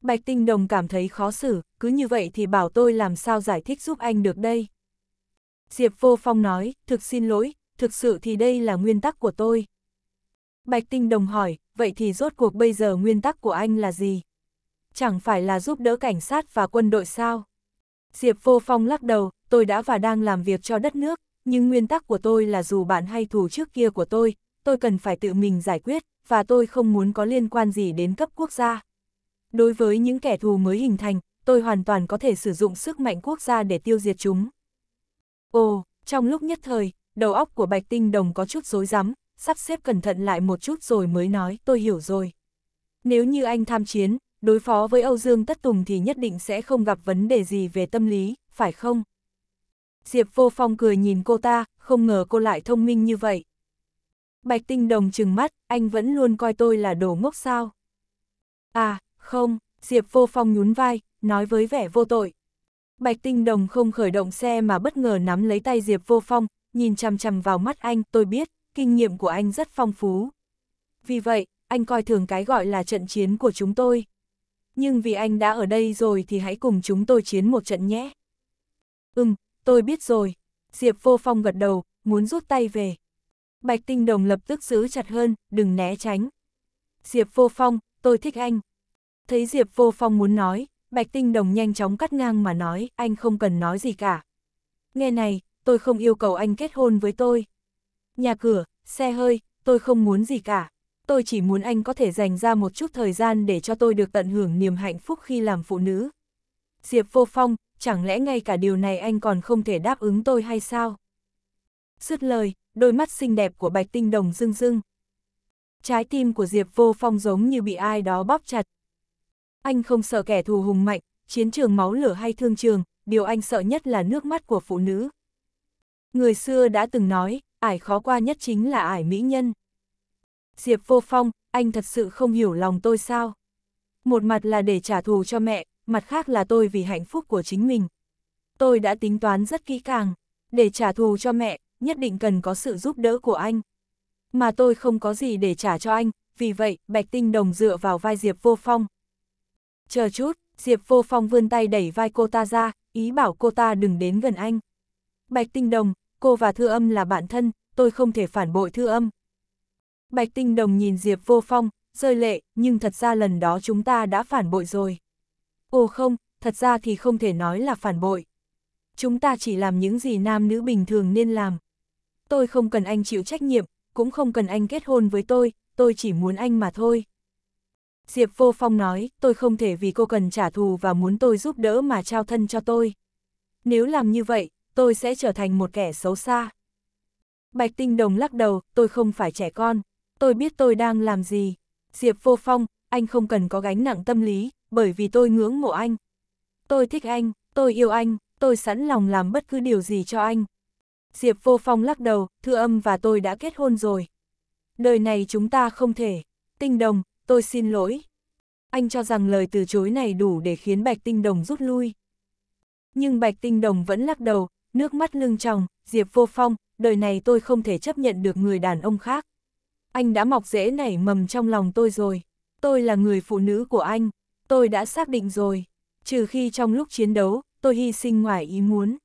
Bạch Tinh Đồng cảm thấy khó xử, cứ như vậy thì bảo tôi làm sao giải thích giúp anh được đây. Diệp Vô Phong nói, thực xin lỗi, thực sự thì đây là nguyên tắc của tôi. Bạch Tinh Đồng hỏi, vậy thì rốt cuộc bây giờ nguyên tắc của anh là gì? Chẳng phải là giúp đỡ cảnh sát và quân đội sao? Diệp Vô Phong lắc đầu, tôi đã và đang làm việc cho đất nước, nhưng nguyên tắc của tôi là dù bạn hay thù trước kia của tôi, tôi cần phải tự mình giải quyết, và tôi không muốn có liên quan gì đến cấp quốc gia. Đối với những kẻ thù mới hình thành, tôi hoàn toàn có thể sử dụng sức mạnh quốc gia để tiêu diệt chúng. Ồ, trong lúc nhất thời, đầu óc của Bạch Tinh Đồng có chút rối rắm, sắp xếp cẩn thận lại một chút rồi mới nói tôi hiểu rồi. Nếu như anh tham chiến, đối phó với Âu Dương Tất Tùng thì nhất định sẽ không gặp vấn đề gì về tâm lý, phải không? Diệp Vô Phong cười nhìn cô ta, không ngờ cô lại thông minh như vậy. Bạch Tinh Đồng trừng mắt, anh vẫn luôn coi tôi là đồ ngốc sao. À, không, Diệp Vô Phong nhún vai, nói với vẻ vô tội. Bạch Tinh Đồng không khởi động xe mà bất ngờ nắm lấy tay Diệp Vô Phong, nhìn chằm chằm vào mắt anh, tôi biết, kinh nghiệm của anh rất phong phú. Vì vậy, anh coi thường cái gọi là trận chiến của chúng tôi. Nhưng vì anh đã ở đây rồi thì hãy cùng chúng tôi chiến một trận nhé. Ừm, tôi biết rồi. Diệp vô phong gật đầu, muốn rút tay về. Bạch tinh đồng lập tức giữ chặt hơn, đừng né tránh. Diệp vô phong, tôi thích anh. Thấy Diệp vô phong muốn nói, Bạch tinh đồng nhanh chóng cắt ngang mà nói, anh không cần nói gì cả. Nghe này, tôi không yêu cầu anh kết hôn với tôi. Nhà cửa, xe hơi, tôi không muốn gì cả. Tôi chỉ muốn anh có thể dành ra một chút thời gian để cho tôi được tận hưởng niềm hạnh phúc khi làm phụ nữ. Diệp vô phong, chẳng lẽ ngay cả điều này anh còn không thể đáp ứng tôi hay sao? Dứt lời, đôi mắt xinh đẹp của Bạch Tinh Đồng rưng rưng. Trái tim của Diệp Vô Phong giống như bị ai đó bóp chặt. Anh không sợ kẻ thù hùng mạnh, chiến trường máu lửa hay thương trường, điều anh sợ nhất là nước mắt của phụ nữ. Người xưa đã từng nói, ải khó qua nhất chính là ải mỹ nhân. Diệp Vô Phong, anh thật sự không hiểu lòng tôi sao? Một mặt là để trả thù cho mẹ, mặt khác là tôi vì hạnh phúc của chính mình. Tôi đã tính toán rất kỹ càng, để trả thù cho mẹ, nhất định cần có sự giúp đỡ của anh. Mà tôi không có gì để trả cho anh, vì vậy, Bạch Tinh Đồng dựa vào vai Diệp Vô Phong. Chờ chút, Diệp Vô Phong vươn tay đẩy vai cô ta ra, ý bảo cô ta đừng đến gần anh. Bạch Tinh Đồng, cô và Thư Âm là bạn thân, tôi không thể phản bội Thư Âm. Bạch Tinh Đồng nhìn Diệp Vô Phong, rơi lệ, nhưng thật ra lần đó chúng ta đã phản bội rồi. Ồ không, thật ra thì không thể nói là phản bội. Chúng ta chỉ làm những gì nam nữ bình thường nên làm. Tôi không cần anh chịu trách nhiệm, cũng không cần anh kết hôn với tôi, tôi chỉ muốn anh mà thôi. Diệp Vô Phong nói, tôi không thể vì cô cần trả thù và muốn tôi giúp đỡ mà trao thân cho tôi. Nếu làm như vậy, tôi sẽ trở thành một kẻ xấu xa. Bạch Tinh Đồng lắc đầu, tôi không phải trẻ con, tôi biết tôi đang làm gì. Diệp Vô Phong, anh không cần có gánh nặng tâm lý, bởi vì tôi ngưỡng mộ anh. Tôi thích anh, tôi yêu anh, tôi sẵn lòng làm bất cứ điều gì cho anh. Diệp Vô Phong lắc đầu, Thư Âm và tôi đã kết hôn rồi. Đời này chúng ta không thể. Tinh Đồng, tôi xin lỗi. Anh cho rằng lời từ chối này đủ để khiến Bạch Tinh Đồng rút lui. Nhưng Bạch Tinh Đồng vẫn lắc đầu, nước mắt lưng tròng, Diệp Vô Phong, đời này tôi không thể chấp nhận được người đàn ông khác. Anh đã mọc rễ nảy mầm trong lòng tôi rồi. Tôi là người phụ nữ của anh tôi đã xác định rồi, trừ khi trong lúc chiến đấu, tôi hy sinh ngoài ý muốn.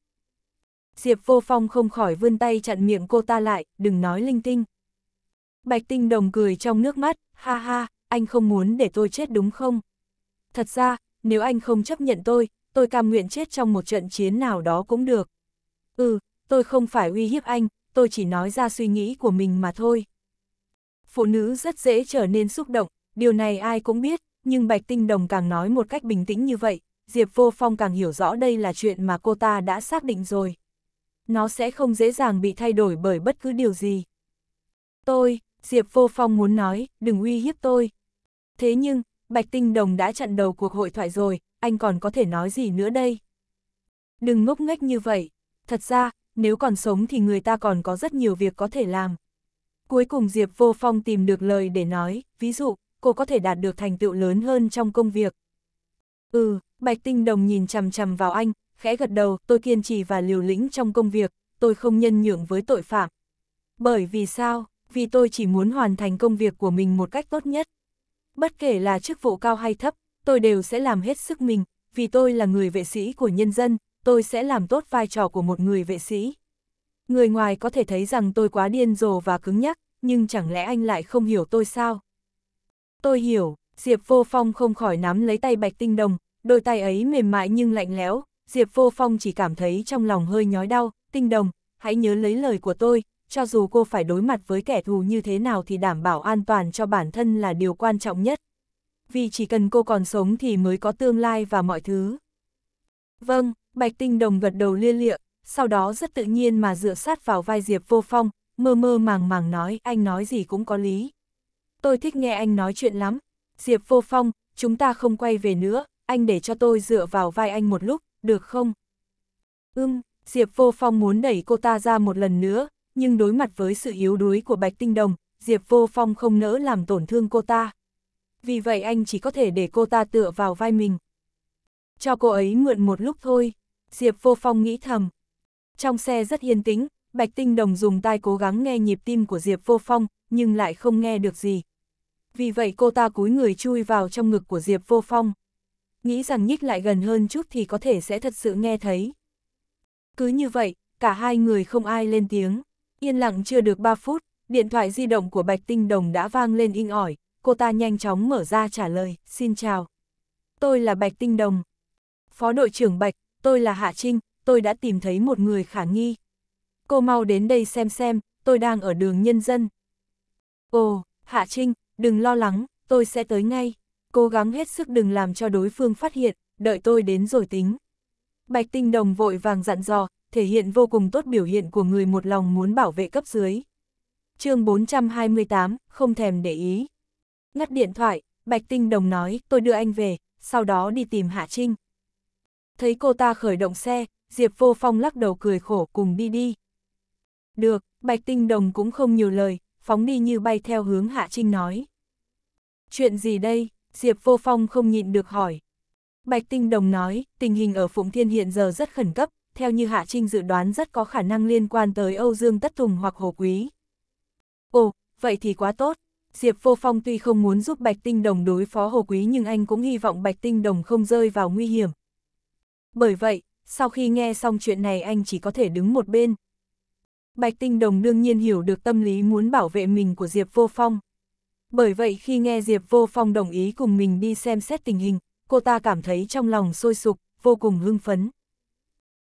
Diệp Vô Phong không khỏi vươn tay chặn miệng cô ta lại, đừng nói linh tinh. Bạch Tinh Đồng cười trong nước mắt, ha ha, anh không muốn để tôi chết đúng không? Thật ra, nếu anh không chấp nhận tôi, tôi cam nguyện chết trong một trận chiến nào đó cũng được. Ừ, tôi không phải uy hiếp anh, tôi chỉ nói ra suy nghĩ của mình mà thôi. Phụ nữ rất dễ trở nên xúc động, điều này ai cũng biết, nhưng Bạch Tinh Đồng càng nói một cách bình tĩnh như vậy, Diệp Vô Phong càng hiểu rõ đây là chuyện mà cô ta đã xác định rồi. Nó sẽ không dễ dàng bị thay đổi bởi bất cứ điều gì. Tôi, Diệp Vô Phong muốn nói, đừng uy hiếp tôi. Thế nhưng, Bạch Tinh Đồng đã chặn đầu cuộc hội thoại rồi, anh còn có thể nói gì nữa đây? Đừng ngốc nghếch như vậy. Thật ra, nếu còn sống thì người ta còn có rất nhiều việc có thể làm. Cuối cùng Diệp Vô Phong tìm được lời để nói, ví dụ, cô có thể đạt được thành tựu lớn hơn trong công việc. Ừ, Bạch Tinh Đồng nhìn chằm chằm vào anh, khẽ gật đầu, tôi kiên trì và liều lĩnh trong công việc, tôi không nhân nhượng với tội phạm. Bởi vì sao? Vì tôi chỉ muốn hoàn thành công việc của mình một cách tốt nhất. Bất kể là chức vụ cao hay thấp, tôi đều sẽ làm hết sức mình, vì tôi là người vệ sĩ của nhân dân, tôi sẽ làm tốt vai trò của một người vệ sĩ. Người ngoài có thể thấy rằng tôi quá điên rồ và cứng nhắc, nhưng chẳng lẽ anh lại không hiểu tôi sao? Tôi hiểu, Diệp Vô Phong không khỏi nắm lấy tay Bạch Tinh Đồng, đôi tay ấy mềm mại nhưng lạnh lẽo, Diệp Vô Phong chỉ cảm thấy trong lòng hơi nhói đau, Tinh Đồng, hãy nhớ lấy lời của tôi, cho dù cô phải đối mặt với kẻ thù như thế nào thì đảm bảo an toàn cho bản thân là điều quan trọng nhất. Vì chỉ cần cô còn sống thì mới có tương lai và mọi thứ. Vâng, Bạch Tinh Đồng gật đầu lia lịa, sau đó rất tự nhiên mà dựa sát vào vai Diệp Vô Phong, mơ mơ màng màng nói anh nói gì cũng có lý tôi thích nghe anh nói chuyện lắm. Diệp vô phong, chúng ta không quay về nữa, anh để cho tôi dựa vào vai anh một lúc, được không? Ưm, Diệp vô phong muốn đẩy cô ta ra một lần nữa, nhưng đối mặt với sự yếu đuối của Bạch Tinh Đồng, Diệp vô phong không nỡ làm tổn thương cô ta. Vì vậy anh chỉ có thể để cô ta tựa vào vai mình. Cho cô ấy mượn một lúc thôi, Diệp vô phong nghĩ thầm. Trong xe rất yên tĩnh, Bạch Tinh Đồng dùng tai cố gắng nghe nhịp tim của Diệp vô phong, nhưng lại không nghe được gì, vì vậy cô ta cúi người chui vào trong ngực của Diệp Vô Phong. Nghĩ rằng nhích lại gần hơn chút thì có thể sẽ thật sự nghe thấy. Cứ như vậy, cả hai người không ai lên tiếng. Yên lặng chưa được 3 phút, điện thoại di động của Bạch Tinh Đồng đã vang lên inh ỏi, cô ta nhanh chóng mở ra trả lời, xin chào. Tôi là Bạch Tinh Đồng. Phó đội trưởng Bạch, tôi là Hạ Trinh, tôi đã tìm thấy một người khả nghi. Cô mau đến đây xem xem, tôi đang ở đường nhân dân. Ồ, Hạ Trinh, đừng lo lắng, tôi sẽ tới ngay, cố gắng hết sức đừng làm cho đối phương phát hiện, đợi tôi đến rồi tính. Bạch Tinh Đồng vội vàng dặn dò, thể hiện vô cùng tốt biểu hiện của người một lòng muốn bảo vệ cấp dưới. chương 428, không thèm để ý. Ngắt điện thoại, Bạch Tinh Đồng nói, tôi đưa anh về, sau đó đi tìm Hạ Trinh. Thấy cô ta khởi động xe, Diệp Vô Phong lắc đầu cười khổ cùng đi đi. Được, Bạch Tinh Đồng cũng không nhiều lời, phóng đi như bay theo hướng Hạ Trinh nói. Chuyện gì đây? Diệp Vô Phong không nhịn được hỏi. Bạch Tinh Đồng nói, tình hình ở Phụng Thiên hiện giờ rất khẩn cấp, theo như Hạ Trinh dự đoán rất có khả năng liên quan tới Âu Dương Tất Tùng hoặc Hồ Quý. Ồ, vậy thì quá tốt. Diệp Vô Phong tuy không muốn giúp Bạch Tinh Đồng đối phó Hồ Quý nhưng anh cũng hy vọng Bạch Tinh Đồng không rơi vào nguy hiểm. Bởi vậy, sau khi nghe xong chuyện này anh chỉ có thể đứng một bên, Bạch Tinh Đồng đương nhiên hiểu được tâm lý muốn bảo vệ mình của Diệp Vô Phong. Bởi vậy khi nghe Diệp Vô Phong đồng ý cùng mình đi xem xét tình hình, cô ta cảm thấy trong lòng sôi sục, vô cùng hưng phấn.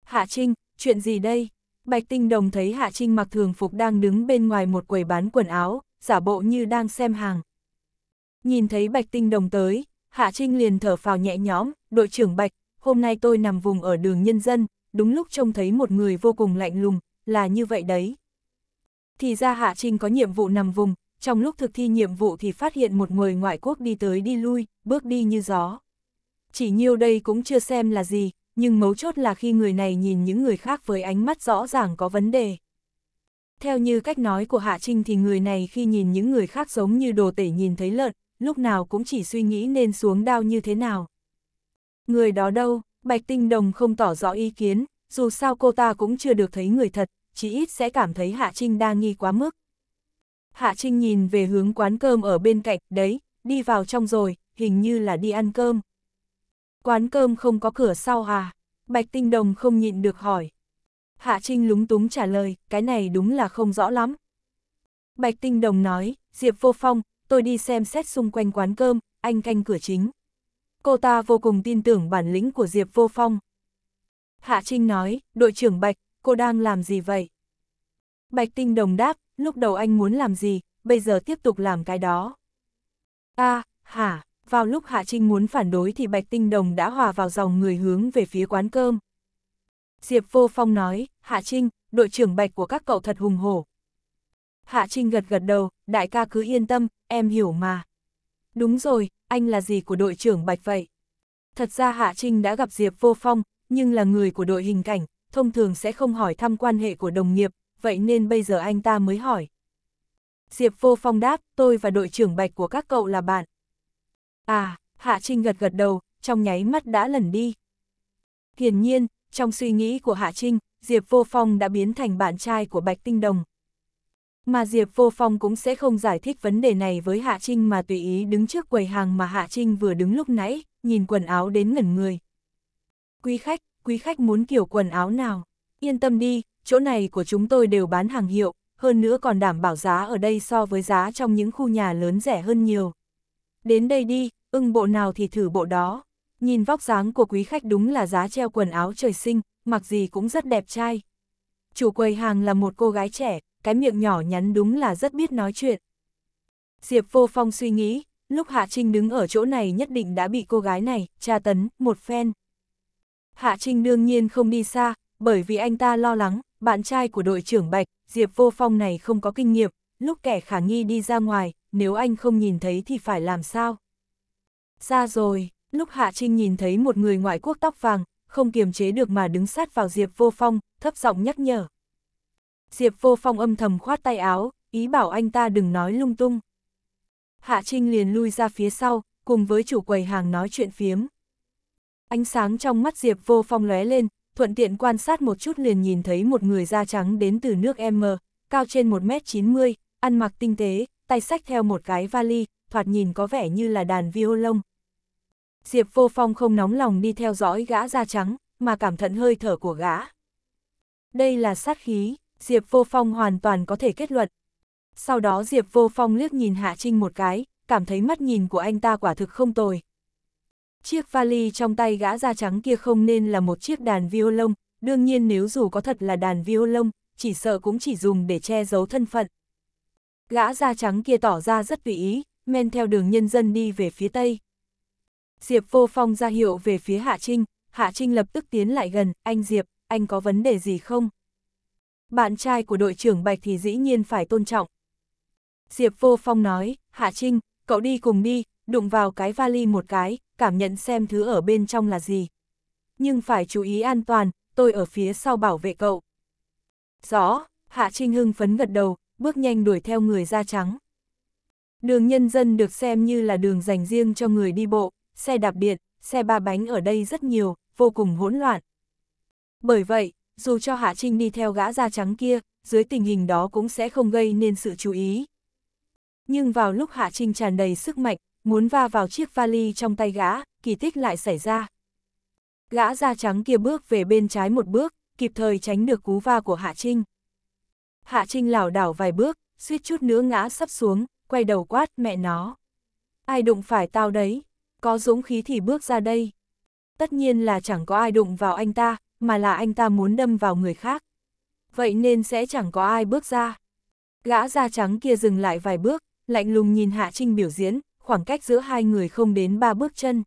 Hạ Trinh, chuyện gì đây? Bạch Tinh Đồng thấy Hạ Trinh mặc thường phục đang đứng bên ngoài một quầy bán quần áo, giả bộ như đang xem hàng. Nhìn thấy Bạch Tinh Đồng tới, Hạ Trinh liền thở phào nhẹ nhõm, đội trưởng Bạch, hôm nay tôi nằm vùng ở đường nhân dân, đúng lúc trông thấy một người vô cùng lạnh lùng, là như vậy đấy. Thì ra Hạ Trinh có nhiệm vụ nằm vùng, trong lúc thực thi nhiệm vụ thì phát hiện một người ngoại quốc đi tới đi lui, bước đi như gió. Chỉ nhiêu đây cũng chưa xem là gì, nhưng mấu chốt là khi người này nhìn những người khác với ánh mắt rõ ràng có vấn đề. Theo như cách nói của Hạ Trinh thì người này khi nhìn những người khác giống như đồ tể nhìn thấy lợn, lúc nào cũng chỉ suy nghĩ nên xuống đao như thế nào. Người đó đâu, Bạch Tinh Đồng không tỏ rõ ý kiến, dù sao cô ta cũng chưa được thấy người thật, chí ít sẽ cảm thấy Hạ Trinh đa nghi quá mức. Hạ Trinh nhìn về hướng quán cơm ở bên cạnh, đấy, đi vào trong rồi, hình như là đi ăn cơm. Quán cơm không có cửa sau à? Bạch Tinh Đồng không nhịn được hỏi. Hạ Trinh lúng túng trả lời, cái này đúng là không rõ lắm. Bạch Tinh Đồng nói, Diệp Vô Phong, tôi đi xem xét xung quanh quán cơm, anh canh cửa chính. Cô ta vô cùng tin tưởng bản lĩnh của Diệp Vô Phong. Hạ Trinh nói, đội trưởng Bạch, cô đang làm gì vậy? Bạch Tinh Đồng đáp, lúc đầu anh muốn làm gì, bây giờ tiếp tục làm cái đó. a à, hả, vào lúc Hạ Trinh muốn phản đối thì Bạch Tinh Đồng đã hòa vào dòng người hướng về phía quán cơm. Diệp Vô Phong nói, Hạ Trinh, đội trưởng Bạch của các cậu thật hùng hổ. Hạ Trinh gật gật đầu, đại ca cứ yên tâm, em hiểu mà. Đúng rồi, anh là gì của đội trưởng Bạch vậy? Thật ra Hạ Trinh đã gặp Diệp Vô Phong, nhưng là người của đội hình cảnh, thông thường sẽ không hỏi thăm quan hệ của đồng nghiệp, vậy nên bây giờ anh ta mới hỏi. Diệp Vô Phong đáp, tôi và đội trưởng Bạch của các cậu là bạn. À, Hạ Trinh gật gật đầu, trong nháy mắt đã lẩn đi. Hiển nhiên, trong suy nghĩ của Hạ Trinh, Diệp Vô Phong đã biến thành bạn trai của Bạch Tinh Đồng. Mà Diệp Vô Phong cũng sẽ không giải thích vấn đề này với Hạ Trinh mà tùy ý đứng trước quầy hàng mà Hạ Trinh vừa đứng lúc nãy, nhìn quần áo đến ngẩn người. Quý khách, quý khách muốn kiểu quần áo nào. Yên tâm đi, chỗ này của chúng tôi đều bán hàng hiệu, hơn nữa còn đảm bảo giá ở đây so với giá trong những khu nhà lớn rẻ hơn nhiều. Đến đây đi, ưng bộ nào thì thử bộ đó. Nhìn vóc dáng của quý khách đúng là giá treo quần áo trời sinh, mặc gì cũng rất đẹp trai. Chủ quầy hàng là một cô gái trẻ, cái miệng nhỏ nhắn đúng là rất biết nói chuyện. Diệp vô phong suy nghĩ, lúc Hạ Trinh đứng ở chỗ này nhất định đã bị cô gái này, tra tấn, một phen. Hạ Trinh đương nhiên không đi xa, bởi vì anh ta lo lắng, bạn trai của đội trưởng Bạch, Diệp Vô Phong này không có kinh nghiệm, lúc kẻ khả nghi đi ra ngoài, nếu anh không nhìn thấy thì phải làm sao? Ra rồi, lúc Hạ Trinh nhìn thấy một người ngoại quốc tóc vàng, không kiềm chế được mà đứng sát vào Diệp Vô Phong, thấp giọng nhắc nhở. Diệp Vô Phong âm thầm khoát tay áo, ý bảo anh ta đừng nói lung tung. Hạ Trinh liền lui ra phía sau, cùng với chủ quầy hàng nói chuyện phiếm. Ánh sáng trong mắt Diệp vô phong lóe lên, thuận tiện quan sát một chút liền nhìn thấy một người da trắng đến từ nước M, cao trên 1m90, ăn mặc tinh tế, tay sách theo một cái vali, thoạt nhìn có vẻ như là đàn violon. Diệp vô phong không nóng lòng đi theo dõi gã da trắng, mà cảm thận hơi thở của gã. Đây là sát khí, Diệp vô phong hoàn toàn có thể kết luận. Sau đó Diệp vô phong liếc nhìn Hạ Trinh một cái, cảm thấy mắt nhìn của anh ta quả thực không tồi, Chiếc vali trong tay gã da trắng kia không nên là một chiếc đàn violon, đương nhiên nếu dù có thật là đàn violon, chỉ sợ cũng chỉ dùng để che giấu thân phận. Gã da trắng kia tỏ ra rất tùy ý, men theo đường nhân dân đi về phía tây. Diệp vô phong ra hiệu về phía Hạ Trinh, Hạ Trinh lập tức tiến lại gần, anh Diệp, anh có vấn đề gì không? Bạn trai của đội trưởng Bạch thì dĩ nhiên phải tôn trọng. Diệp vô phong nói, Hạ Trinh, cậu đi cùng đi, đụng vào cái vali một cái, cảm nhận xem thứ ở bên trong là gì. Nhưng phải chú ý an toàn, tôi ở phía sau bảo vệ cậu. Rõ, Hạ Trinh hưng phấn gật đầu, bước nhanh đuổi theo người da trắng. Đường nhân dân được xem như là đường dành riêng cho người đi bộ, xe đạp điện, xe ba bánh ở đây rất nhiều, vô cùng hỗn loạn. Bởi vậy, dù cho Hạ Trinh đi theo gã da trắng kia, dưới tình hình đó cũng sẽ không gây nên sự chú ý. Nhưng vào lúc Hạ Trinh tràn đầy sức mạnh, muốn va vào chiếc vali trong tay gã, kỳ tích lại xảy ra. Gã da trắng kia bước về bên trái một bước, kịp thời tránh được cú va của Hạ Trinh. Hạ Trinh lảo đảo vài bước, suýt chút nữa ngã sắp xuống, quay đầu quát mẹ nó. Ai đụng phải tao đấy, có dũng khí thì bước ra đây. Tất nhiên là chẳng có ai đụng vào anh ta, mà là anh ta muốn đâm vào người khác. Vậy nên sẽ chẳng có ai bước ra. Gã da trắng kia dừng lại vài bước, lạnh lùng nhìn Hạ Trinh biểu diễn, khoảng cách giữa hai người không đến ba bước chân.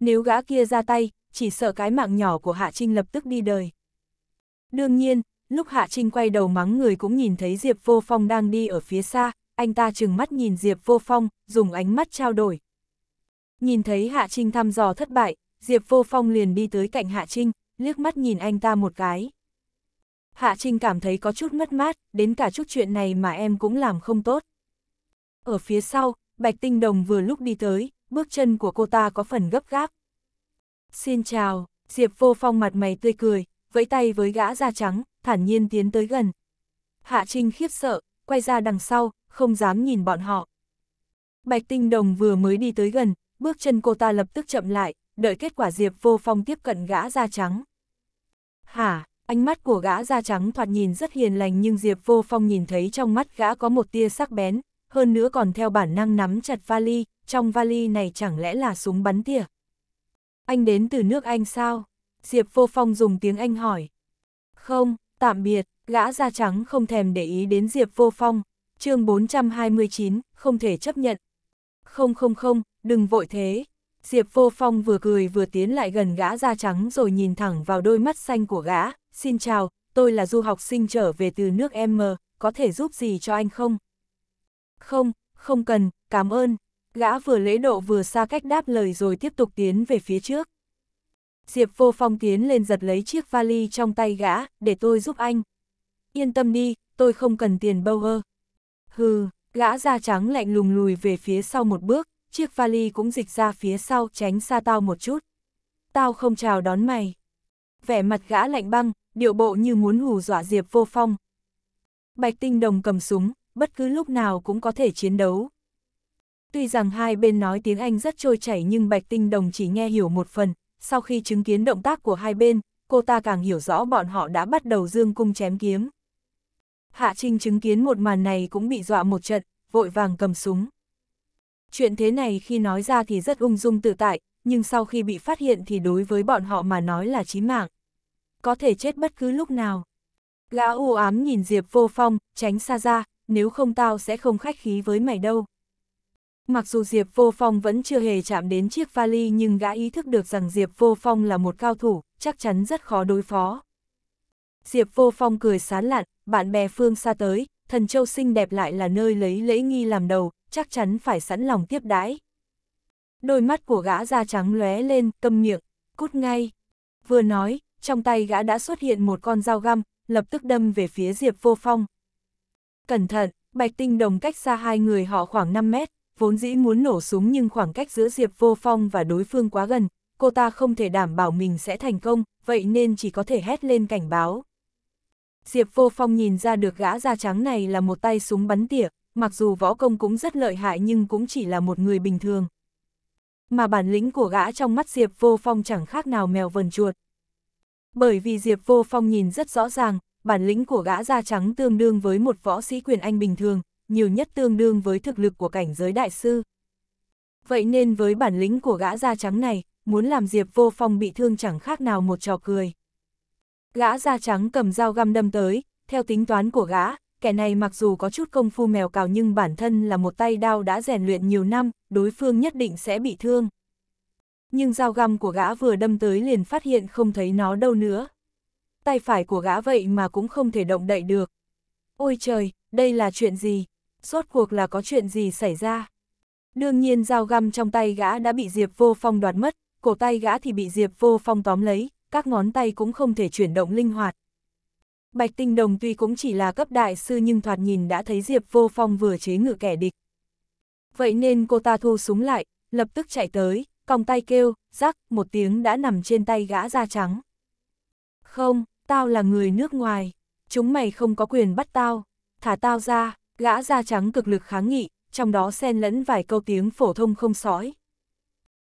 Nếu gã kia ra tay, chỉ sợ cái mạng nhỏ của Hạ Trinh lập tức đi đời. Đương nhiên, lúc Hạ Trinh quay đầu mắng người cũng nhìn thấy Diệp Vô Phong đang đi ở phía xa, anh ta chừng mắt nhìn Diệp Vô Phong, dùng ánh mắt trao đổi. Nhìn thấy Hạ Trinh thăm dò thất bại, Diệp Vô Phong liền đi tới cạnh Hạ Trinh, liếc mắt nhìn anh ta một cái. Hạ Trinh cảm thấy có chút mất mát, đến cả chút chuyện này mà em cũng làm không tốt. Ở phía sau, Bạch Tinh Đồng vừa lúc đi tới, bước chân của cô ta có phần gấp gáp. Xin chào, Diệp Vô Phong mặt mày tươi cười, vẫy tay với gã da trắng, thản nhiên tiến tới gần. Hạ Trinh khiếp sợ, quay ra đằng sau, không dám nhìn bọn họ. Bạch Tinh Đồng vừa mới đi tới gần, bước chân cô ta lập tức chậm lại, đợi kết quả Diệp Vô Phong tiếp cận gã da trắng. Hả, ánh mắt của gã da trắng thoạt nhìn rất hiền lành nhưng Diệp Vô Phong nhìn thấy trong mắt gã có một tia sắc bén, hơn nữa còn theo bản năng nắm chặt vali, trong vali này chẳng lẽ là súng bắn tỉa. Anh đến từ nước Anh sao? Diệp Vô Phong dùng tiếng Anh hỏi. Không, tạm biệt, gã da trắng không thèm để ý đến Diệp Vô Phong, chương 429, không thể chấp nhận. Không không không, đừng vội thế. Diệp Vô Phong vừa cười vừa tiến lại gần gã da trắng rồi nhìn thẳng vào đôi mắt xanh của gã. Xin chào, tôi là du học sinh trở về từ nước M, có thể giúp gì cho anh không? Không, không cần, cảm ơn. Gã vừa lễ độ vừa xa cách đáp lời rồi tiếp tục tiến về phía trước. Diệp vô phong tiến lên giật lấy chiếc vali trong tay gã, để tôi giúp anh. Yên tâm đi, tôi không cần tiền bâu ơ. Hừ, gã da trắng lạnh lùng lùi về phía sau một bước, chiếc vali cũng dịch ra phía sau tránh xa tao một chút. Tao không chào đón mày. Vẻ mặt gã lạnh băng, điệu bộ như muốn hù dọa Diệp vô phong. Bạch tinh đồng cầm súng, bất cứ lúc nào cũng có thể chiến đấu. Tuy rằng hai bên nói tiếng Anh rất trôi chảy nhưng Bạch Tinh Đồng chỉ nghe hiểu một phần, sau khi chứng kiến động tác của hai bên, cô ta càng hiểu rõ bọn họ đã bắt đầu dương cung chém kiếm. Hạ Trinh chứng kiến một màn này cũng bị dọa một trận, vội vàng cầm súng. Chuyện thế này khi nói ra thì rất ung dung tự tại, nhưng sau khi bị phát hiện thì đối với bọn họ mà nói là chí mạng. Có thể chết bất cứ lúc nào. Gã u ám nhìn Diệp vô phong, tránh xa ra, nếu không tao sẽ không khách khí với mày đâu. Mặc dù Diệp Vô Phong vẫn chưa hề chạm đến chiếc vali nhưng gã ý thức được rằng Diệp Vô Phong là một cao thủ, chắc chắn rất khó đối phó. Diệp Vô Phong cười sán lạn, bạn bè phương xa tới, thần châu xinh đẹp lại là nơi lấy lễ nghi làm đầu, chắc chắn phải sẵn lòng tiếp đái. Đôi mắt của gã da trắng lóe lên, câm miệng, cút ngay. Vừa nói, trong tay gã đã xuất hiện một con dao găm, lập tức đâm về phía Diệp Vô Phong. Cẩn thận, Bạch Tinh Đồng cách xa hai người họ khoảng 5 mét, vốn dĩ muốn nổ súng nhưng khoảng cách giữa Diệp Vô Phong và đối phương quá gần, cô ta không thể đảm bảo mình sẽ thành công, vậy nên chỉ có thể hét lên cảnh báo. Diệp Vô Phong nhìn ra được gã da trắng này là một tay súng bắn tỉa, mặc dù võ công cũng rất lợi hại nhưng cũng chỉ là một người bình thường. Mà bản lĩnh của gã trong mắt Diệp Vô Phong chẳng khác nào mèo vần chuột. Bởi vì Diệp Vô Phong nhìn rất rõ ràng, bản lĩnh của gã da trắng tương đương với một võ sĩ quyền anh bình thường, nhiều nhất tương đương với thực lực của cảnh giới đại sư. Vậy nên với bản lĩnh của gã da trắng này, muốn làm Diệp Vô Phong bị thương chẳng khác nào một trò cười. Gã da trắng cầm dao găm đâm tới, theo tính toán của gã, kẻ này mặc dù có chút công phu mèo cào nhưng bản thân là một tay đao đã rèn luyện nhiều năm, đối phương nhất định sẽ bị thương. Nhưng dao găm của gã vừa đâm tới liền phát hiện không thấy nó đâu nữa tay phải của gã vậy mà cũng không thể động đậy được. Ôi trời, đây là chuyện gì? Rốt cuộc là có chuyện gì xảy ra? Đương nhiên dao găm trong tay gã đã bị Diệp Vô Phong đoạt mất, cổ tay gã thì bị Diệp Vô Phong tóm lấy, các ngón tay cũng không thể chuyển động linh hoạt. Bạch Tinh Đồng tuy cũng chỉ là cấp đại sư nhưng thoạt nhìn đã thấy Diệp Vô Phong vừa chế ngự kẻ địch. Vậy nên cô ta thu súng lại, lập tức chạy tới, còng tay kêu, rắc, một tiếng đã nằm trên tay gã da trắng. Không, tao là người nước ngoài, chúng mày không có quyền bắt tao, thả tao ra, gã da trắng cực lực kháng nghị, trong đó xen lẫn vài câu tiếng phổ thông không sói.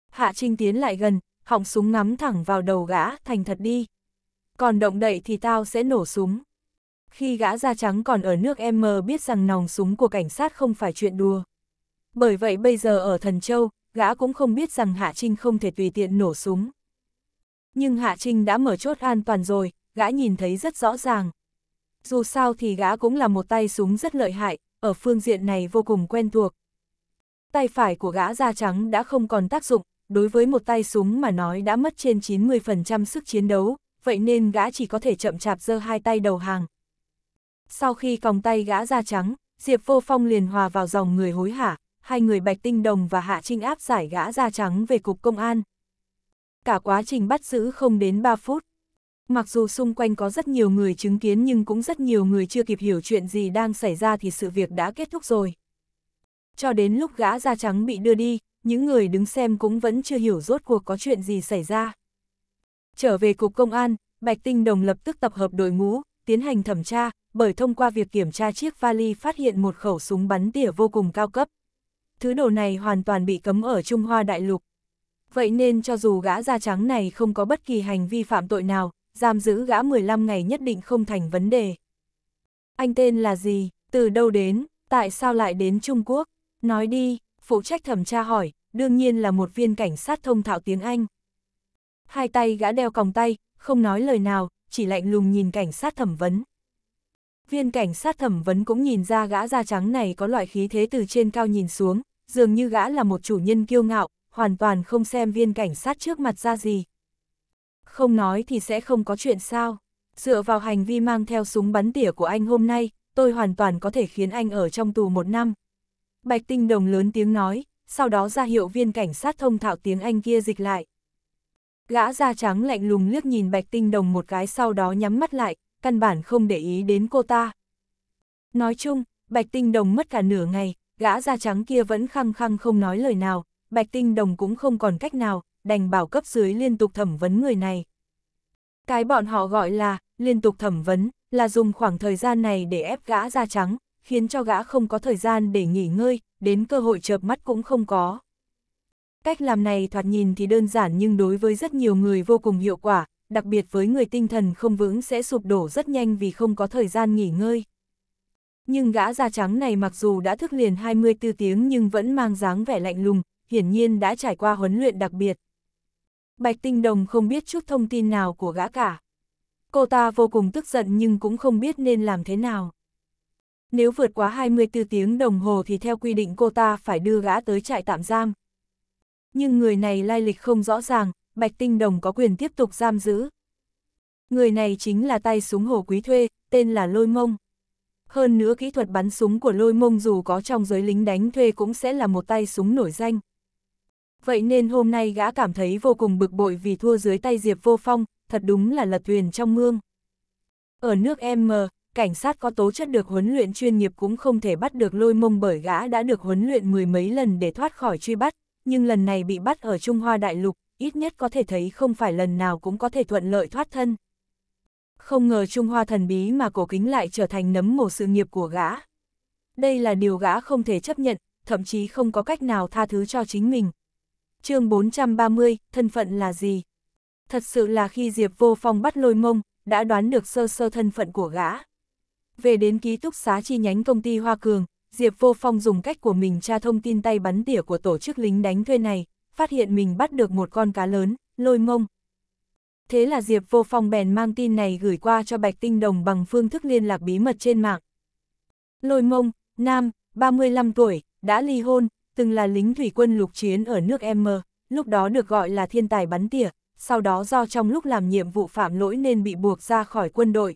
Hạ Trinh tiến lại gần, họng súng ngắm thẳng vào đầu gã, thành thật đi. Còn động đậy thì tao sẽ nổ súng. Khi gã da trắng còn ở nước M biết rằng nòng súng của cảnh sát không phải chuyện đùa. Bởi vậy bây giờ ở Thần Châu, gã cũng không biết rằng Hạ Trinh không thể tùy tiện nổ súng. Nhưng Hạ Trinh đã mở chốt an toàn rồi, gã nhìn thấy rất rõ ràng. Dù sao thì gã cũng là một tay súng rất lợi hại, ở phương diện này vô cùng quen thuộc. Tay phải của gã da trắng đã không còn tác dụng, đối với một tay súng mà nói đã mất trên 90% sức chiến đấu, vậy nên gã chỉ có thể chậm chạp giơ hai tay đầu hàng. Sau khi còng tay gã da trắng, Diệp Vô Phong liền hòa vào dòng người hối hả, hai người Bạch Tinh Đồng và Hạ Trinh áp giải gã da trắng về cục công an. Cả quá trình bắt giữ không đến 3 phút. Mặc dù xung quanh có rất nhiều người chứng kiến nhưng cũng rất nhiều người chưa kịp hiểu chuyện gì đang xảy ra thì sự việc đã kết thúc rồi. Cho đến lúc gã da trắng bị đưa đi, những người đứng xem cũng vẫn chưa hiểu rốt cuộc có chuyện gì xảy ra. Trở về cục công an, Bạch Tinh Đồng lập tức tập hợp đội ngũ, tiến hành thẩm tra, bởi thông qua việc kiểm tra chiếc vali phát hiện một khẩu súng bắn tỉa vô cùng cao cấp. Thứ đồ này hoàn toàn bị cấm ở Trung Hoa Đại Lục. Vậy nên cho dù gã da trắng này không có bất kỳ hành vi phạm tội nào, giam giữ gã 15 ngày nhất định không thành vấn đề. Anh tên là gì, từ đâu đến, tại sao lại đến Trung Quốc? Nói đi, phụ trách thẩm tra hỏi, đương nhiên là một viên cảnh sát thông thạo tiếng Anh. Hai tay gã đeo còng tay, không nói lời nào, chỉ lạnh lùng nhìn cảnh sát thẩm vấn. Viên cảnh sát thẩm vấn cũng nhìn ra gã da trắng này có loại khí thế từ trên cao nhìn xuống, dường như gã là một chủ nhân kiêu ngạo, hoàn toàn không xem viên cảnh sát trước mặt ra gì, không nói thì sẽ không có chuyện sao. Dựa vào hành vi mang theo súng bắn tỉa của anh hôm nay, tôi hoàn toàn có thể khiến anh ở trong tù một năm. Bạch Tinh Đồng lớn tiếng nói, sau đó ra hiệu viên cảnh sát thông thạo tiếng Anh kia dịch lại. Gã da trắng lạnh lùng liếc nhìn Bạch Tinh Đồng một cái sau đó nhắm mắt lại, căn bản không để ý đến cô ta. Nói chung, Bạch Tinh Đồng mất cả nửa ngày, gã da trắng kia vẫn khăng khăng không nói lời nào, Bạch Tinh Đồng cũng không còn cách nào, đành bảo cấp dưới liên tục thẩm vấn người này. Cái bọn họ gọi là liên tục thẩm vấn là dùng khoảng thời gian này để ép gã ra trắng, khiến cho gã không có thời gian để nghỉ ngơi, đến cơ hội chợp mắt cũng không có. Cách làm này thoạt nhìn thì đơn giản nhưng đối với rất nhiều người vô cùng hiệu quả, đặc biệt với người tinh thần không vững sẽ sụp đổ rất nhanh vì không có thời gian nghỉ ngơi. Nhưng gã da trắng này mặc dù đã thức liền 24 tiếng nhưng vẫn mang dáng vẻ lạnh lùng, hiển nhiên đã trải qua huấn luyện đặc biệt. Bạch Tinh Đồng không biết chút thông tin nào của gã cả. Cô ta vô cùng tức giận nhưng cũng không biết nên làm thế nào. Nếu vượt quá 24 tiếng đồng hồ thì theo quy định cô ta phải đưa gã tới trại tạm giam. Nhưng người này lai lịch không rõ ràng, Bạch Tinh Đồng có quyền tiếp tục giam giữ. Người này chính là tay súng hồ quý thuê, tên là Lôi Mông. Hơn nữa kỹ thuật bắn súng của Lôi Mông dù có trong giới lính đánh thuê cũng sẽ là một tay súng nổi danh. Vậy nên hôm nay gã cảm thấy vô cùng bực bội vì thua dưới tay Diệp Vô Phong, thật đúng là lật thuyền trong mương. Ở nước M, cảnh sát có tố chất được huấn luyện chuyên nghiệp cũng không thể bắt được lôi mông bởi gã đã được huấn luyện mười mấy lần để thoát khỏi truy bắt, nhưng lần này bị bắt ở Trung Hoa Đại Lục, ít nhất có thể thấy không phải lần nào cũng có thể thuận lợi thoát thân. Không ngờ Trung Hoa thần bí mà cổ kính lại trở thành nấm mồ sự nghiệp của gã. Đây là điều gã không thể chấp nhận, thậm chí không có cách nào tha thứ cho chính mình, chương 430, thân phận là gì? Thật sự là khi Diệp Vô Phong bắt lôi mông, đã đoán được sơ sơ thân phận của gã. Về đến ký túc xá chi nhánh công ty Hoa Cường, Diệp Vô Phong dùng cách của mình tra thông tin tay bắn tỉa của tổ chức lính đánh thuê này, phát hiện mình bắt được một con cá lớn, lôi mông. Thế là Diệp Vô Phong bèn mang tin này gửi qua cho Bạch Tinh Đồng bằng phương thức liên lạc bí mật trên mạng. Lôi mông, nam, 35 tuổi, đã ly hôn, từng là lính thủy quân lục chiến ở nước M, lúc đó được gọi là thiên tài bắn tỉa, sau đó do trong lúc làm nhiệm vụ phạm lỗi nên bị buộc ra khỏi quân đội.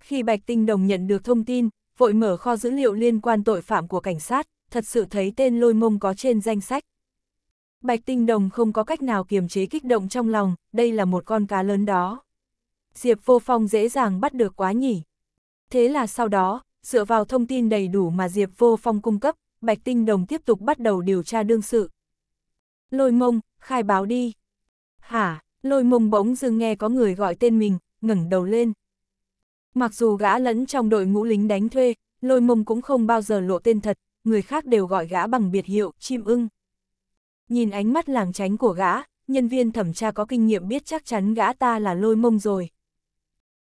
Khi Bạch Tinh Đồng nhận được thông tin, vội mở kho dữ liệu liên quan tội phạm của cảnh sát, thật sự thấy tên lôi mông có trên danh sách. Bạch Tinh Đồng không có cách nào kiềm chế kích động trong lòng, đây là một con cá lớn đó. Diệp Vô Phong dễ dàng bắt được quá nhỉ. Thế là sau đó, dựa vào thông tin đầy đủ mà Diệp Vô Phong cung cấp, Bạch Tinh Đồng tiếp tục bắt đầu điều tra đương sự. Lôi mông, khai báo đi. Hả, lôi mông bỗng dưng nghe có người gọi tên mình, ngẩng đầu lên. Mặc dù gã lẫn trong đội ngũ lính đánh thuê, lôi mông cũng không bao giờ lộ tên thật, người khác đều gọi gã bằng biệt hiệu chim ưng. Nhìn ánh mắt làng tránh của gã, nhân viên thẩm tra có kinh nghiệm biết chắc chắn gã ta là lôi mông rồi.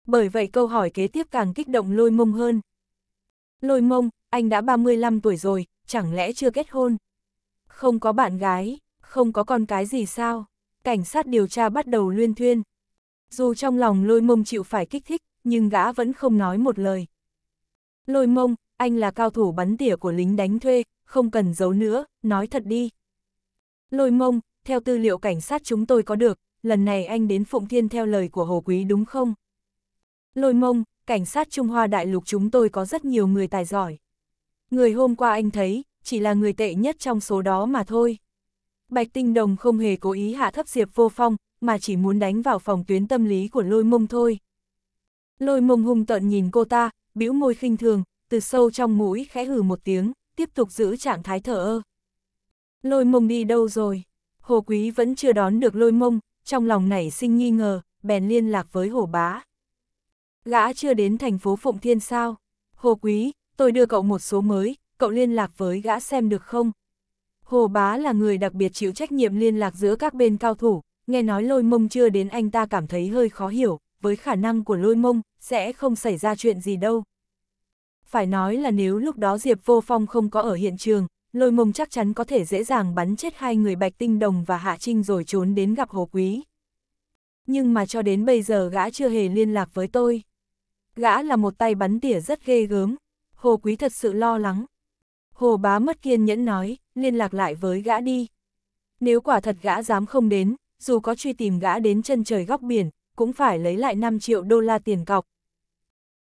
Bởi vậy câu hỏi kế tiếp càng kích động lôi mông hơn. Lôi mông, anh đã 35 tuổi rồi, chẳng lẽ chưa kết hôn? Không có bạn gái, không có con cái gì sao? Cảnh sát điều tra bắt đầu luyên thuyên. Dù trong lòng lôi mông chịu phải kích thích, nhưng gã vẫn không nói một lời. Lôi mông, anh là cao thủ bắn tỉa của lính đánh thuê, không cần giấu nữa, nói thật đi. Lôi mông, theo tư liệu cảnh sát chúng tôi có được, lần này anh đến Phụng Thiên theo lời của Hồ Quý đúng không? Lôi mông, cảnh sát Trung Hoa Đại Lục chúng tôi có rất nhiều người tài giỏi. Người hôm qua anh thấy, chỉ là người tệ nhất trong số đó mà thôi. Bạch Tinh Đồng không hề cố ý hạ thấp Diệp Vô Phong, mà chỉ muốn đánh vào phòng tuyến tâm lý của lôi mông thôi. Lôi mông hung tợn nhìn cô ta, bĩu môi khinh thường, từ sâu trong mũi khẽ hừ một tiếng, tiếp tục giữ trạng thái thở ơ. Lôi mông đi đâu rồi? Hồ Quý vẫn chưa đón được lôi mông, trong lòng nảy sinh nghi ngờ, bèn liên lạc với hồ bá. Gã chưa đến thành phố Phụng Thiên sao? Hồ Quý, tôi đưa cậu một số mới, cậu liên lạc với gã xem được không? Hồ Bá là người đặc biệt chịu trách nhiệm liên lạc giữa các bên cao thủ, nghe nói lôi mông chưa đến anh ta cảm thấy hơi khó hiểu, với khả năng của lôi mông, sẽ không xảy ra chuyện gì đâu. Phải nói là nếu lúc đó Diệp Vô Phong không có ở hiện trường, lôi mông chắc chắn có thể dễ dàng bắn chết hai người Bạch Tinh Đồng và Hạ Trinh rồi trốn đến gặp Hồ Quý. Nhưng mà cho đến bây giờ gã chưa hề liên lạc với tôi. Gã là một tay bắn tỉa rất ghê gớm, Hồ Quý thật sự lo lắng. Hồ Bá mất kiên nhẫn nói, liên lạc lại với gã đi. Nếu quả thật gã dám không đến, dù có truy tìm gã đến chân trời góc biển, cũng phải lấy lại 5 triệu đô la tiền cọc.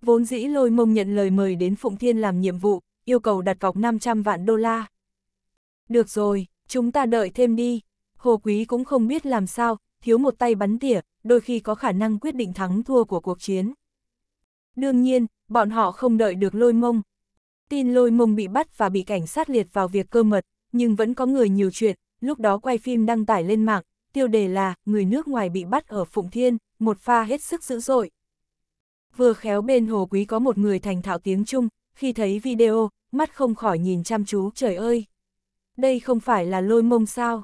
Vốn dĩ lôi mông nhận lời mời đến Phụng Thiên làm nhiệm vụ, yêu cầu đặt cọc 500 vạn đô la. Được rồi, chúng ta đợi thêm đi. Hồ Quý cũng không biết làm sao, thiếu một tay bắn tỉa, đôi khi có khả năng quyết định thắng thua của cuộc chiến. Đương nhiên, bọn họ không đợi được lôi mông, Tin lôi mông bị bắt và bị cảnh sát liệt vào việc cơ mật, nhưng vẫn có người nhiều chuyện, lúc đó quay phim đăng tải lên mạng, tiêu đề là Người nước ngoài bị bắt ở Phụng Thiên, một pha hết sức dữ dội. Vừa khéo bên hồ quý có một người thành thạo tiếng Trung, khi thấy video, mắt không khỏi nhìn chăm chú trời ơi. Đây không phải là lôi mông sao.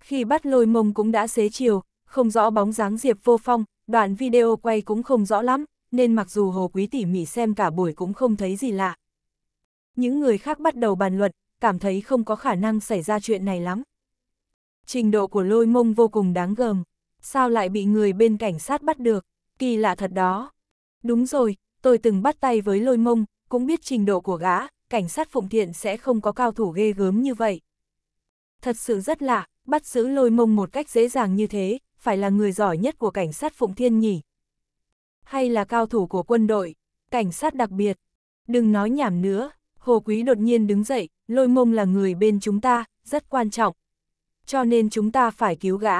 Khi bắt lôi mông cũng đã xế chiều, không rõ bóng dáng Diệp vô phong, đoạn video quay cũng không rõ lắm, nên mặc dù hồ quý tỉ mỉ xem cả buổi cũng không thấy gì lạ, những người khác bắt đầu bàn luận, cảm thấy không có khả năng xảy ra chuyện này lắm. Trình độ của lôi mông vô cùng đáng gờm, sao lại bị người bên cảnh sát bắt được, kỳ lạ thật đó. Đúng rồi, tôi từng bắt tay với lôi mông, cũng biết trình độ của gã, cảnh sát phụng thiện sẽ không có cao thủ ghê gớm như vậy. Thật sự rất lạ, bắt giữ lôi mông một cách dễ dàng như thế, phải là người giỏi nhất của cảnh sát phụng thiên nhỉ. Hay là cao thủ của quân đội, cảnh sát đặc biệt. Đừng nói nhảm nữa, Hồ Quý đột nhiên đứng dậy, lôi mông là người bên chúng ta, rất quan trọng. Cho nên chúng ta phải cứu gã.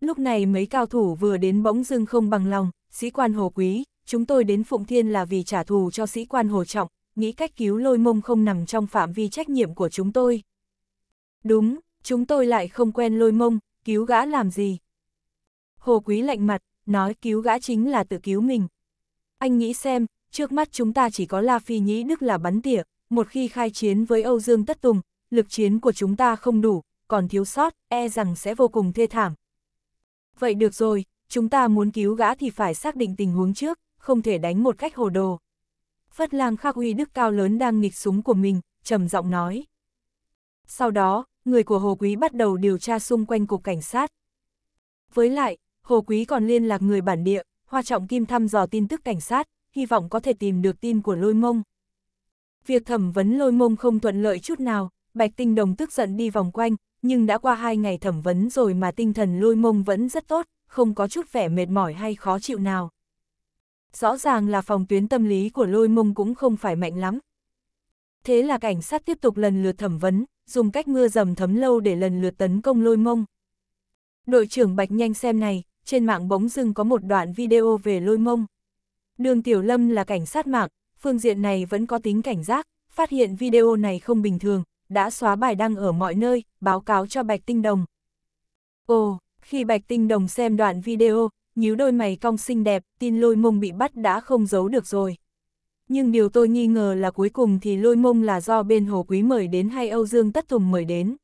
Lúc này mấy cao thủ vừa đến bỗng dưng không bằng lòng, sĩ quan Hồ Quý, chúng tôi đến Phụng Thiên là vì trả thù cho sĩ quan Hồ Trọng, nghĩ cách cứu lôi mông không nằm trong phạm vi trách nhiệm của chúng tôi. Đúng, chúng tôi lại không quen lôi mông, cứu gã làm gì? Hồ Quý lạnh mặt, nói cứu gã chính là tự cứu mình. Anh nghĩ xem, trước mắt chúng ta chỉ có La Phi Nhĩ Đức là bắn tỉa, một khi khai chiến với Âu Dương Tất Tùng, lực chiến của chúng ta không đủ, còn thiếu sót, e rằng sẽ vô cùng thê thảm. Vậy được rồi, chúng ta muốn cứu gã thì phải xác định tình huống trước, không thể đánh một cách hồ đồ. Phất lang khắc huy đức cao lớn đang nghịch súng của mình, trầm giọng nói. Sau đó, người của Hồ Quý bắt đầu điều tra xung quanh cục cảnh sát. Với lại, Hồ Quý còn liên lạc người bản địa, Hoa Trọng Kim thăm dò tin tức cảnh sát, hy vọng có thể tìm được tin của lôi mông. Việc thẩm vấn lôi mông không thuận lợi chút nào, Bạch Tinh Đồng tức giận đi vòng quanh, nhưng đã qua hai ngày thẩm vấn rồi mà tinh thần lôi mông vẫn rất tốt, không có chút vẻ mệt mỏi hay khó chịu nào. Rõ ràng là phòng tuyến tâm lý của lôi mông cũng không phải mạnh lắm. Thế là cảnh sát tiếp tục lần lượt thẩm vấn, dùng cách mưa dầm thấm lâu để lần lượt tấn công lôi mông. Đội trưởng Bạch nhanh xem này, trên mạng bỗng dưng có một đoạn video về lôi mông. Đường Tiểu Lâm là cảnh sát mạng, phương diện này vẫn có tính cảnh giác, phát hiện video này không bình thường, đã xóa bài đăng ở mọi nơi, báo cáo cho Bạch Tinh Đồng. Ồ, khi Bạch Tinh Đồng xem đoạn video, nhíu đôi mày cong xinh đẹp, tin lôi mông bị bắt đã không giấu được rồi. Nhưng điều tôi nghi ngờ là cuối cùng thì lôi mông là do bên Hồ Quý mời đến hay Âu Dương Tất Tùng mời đến.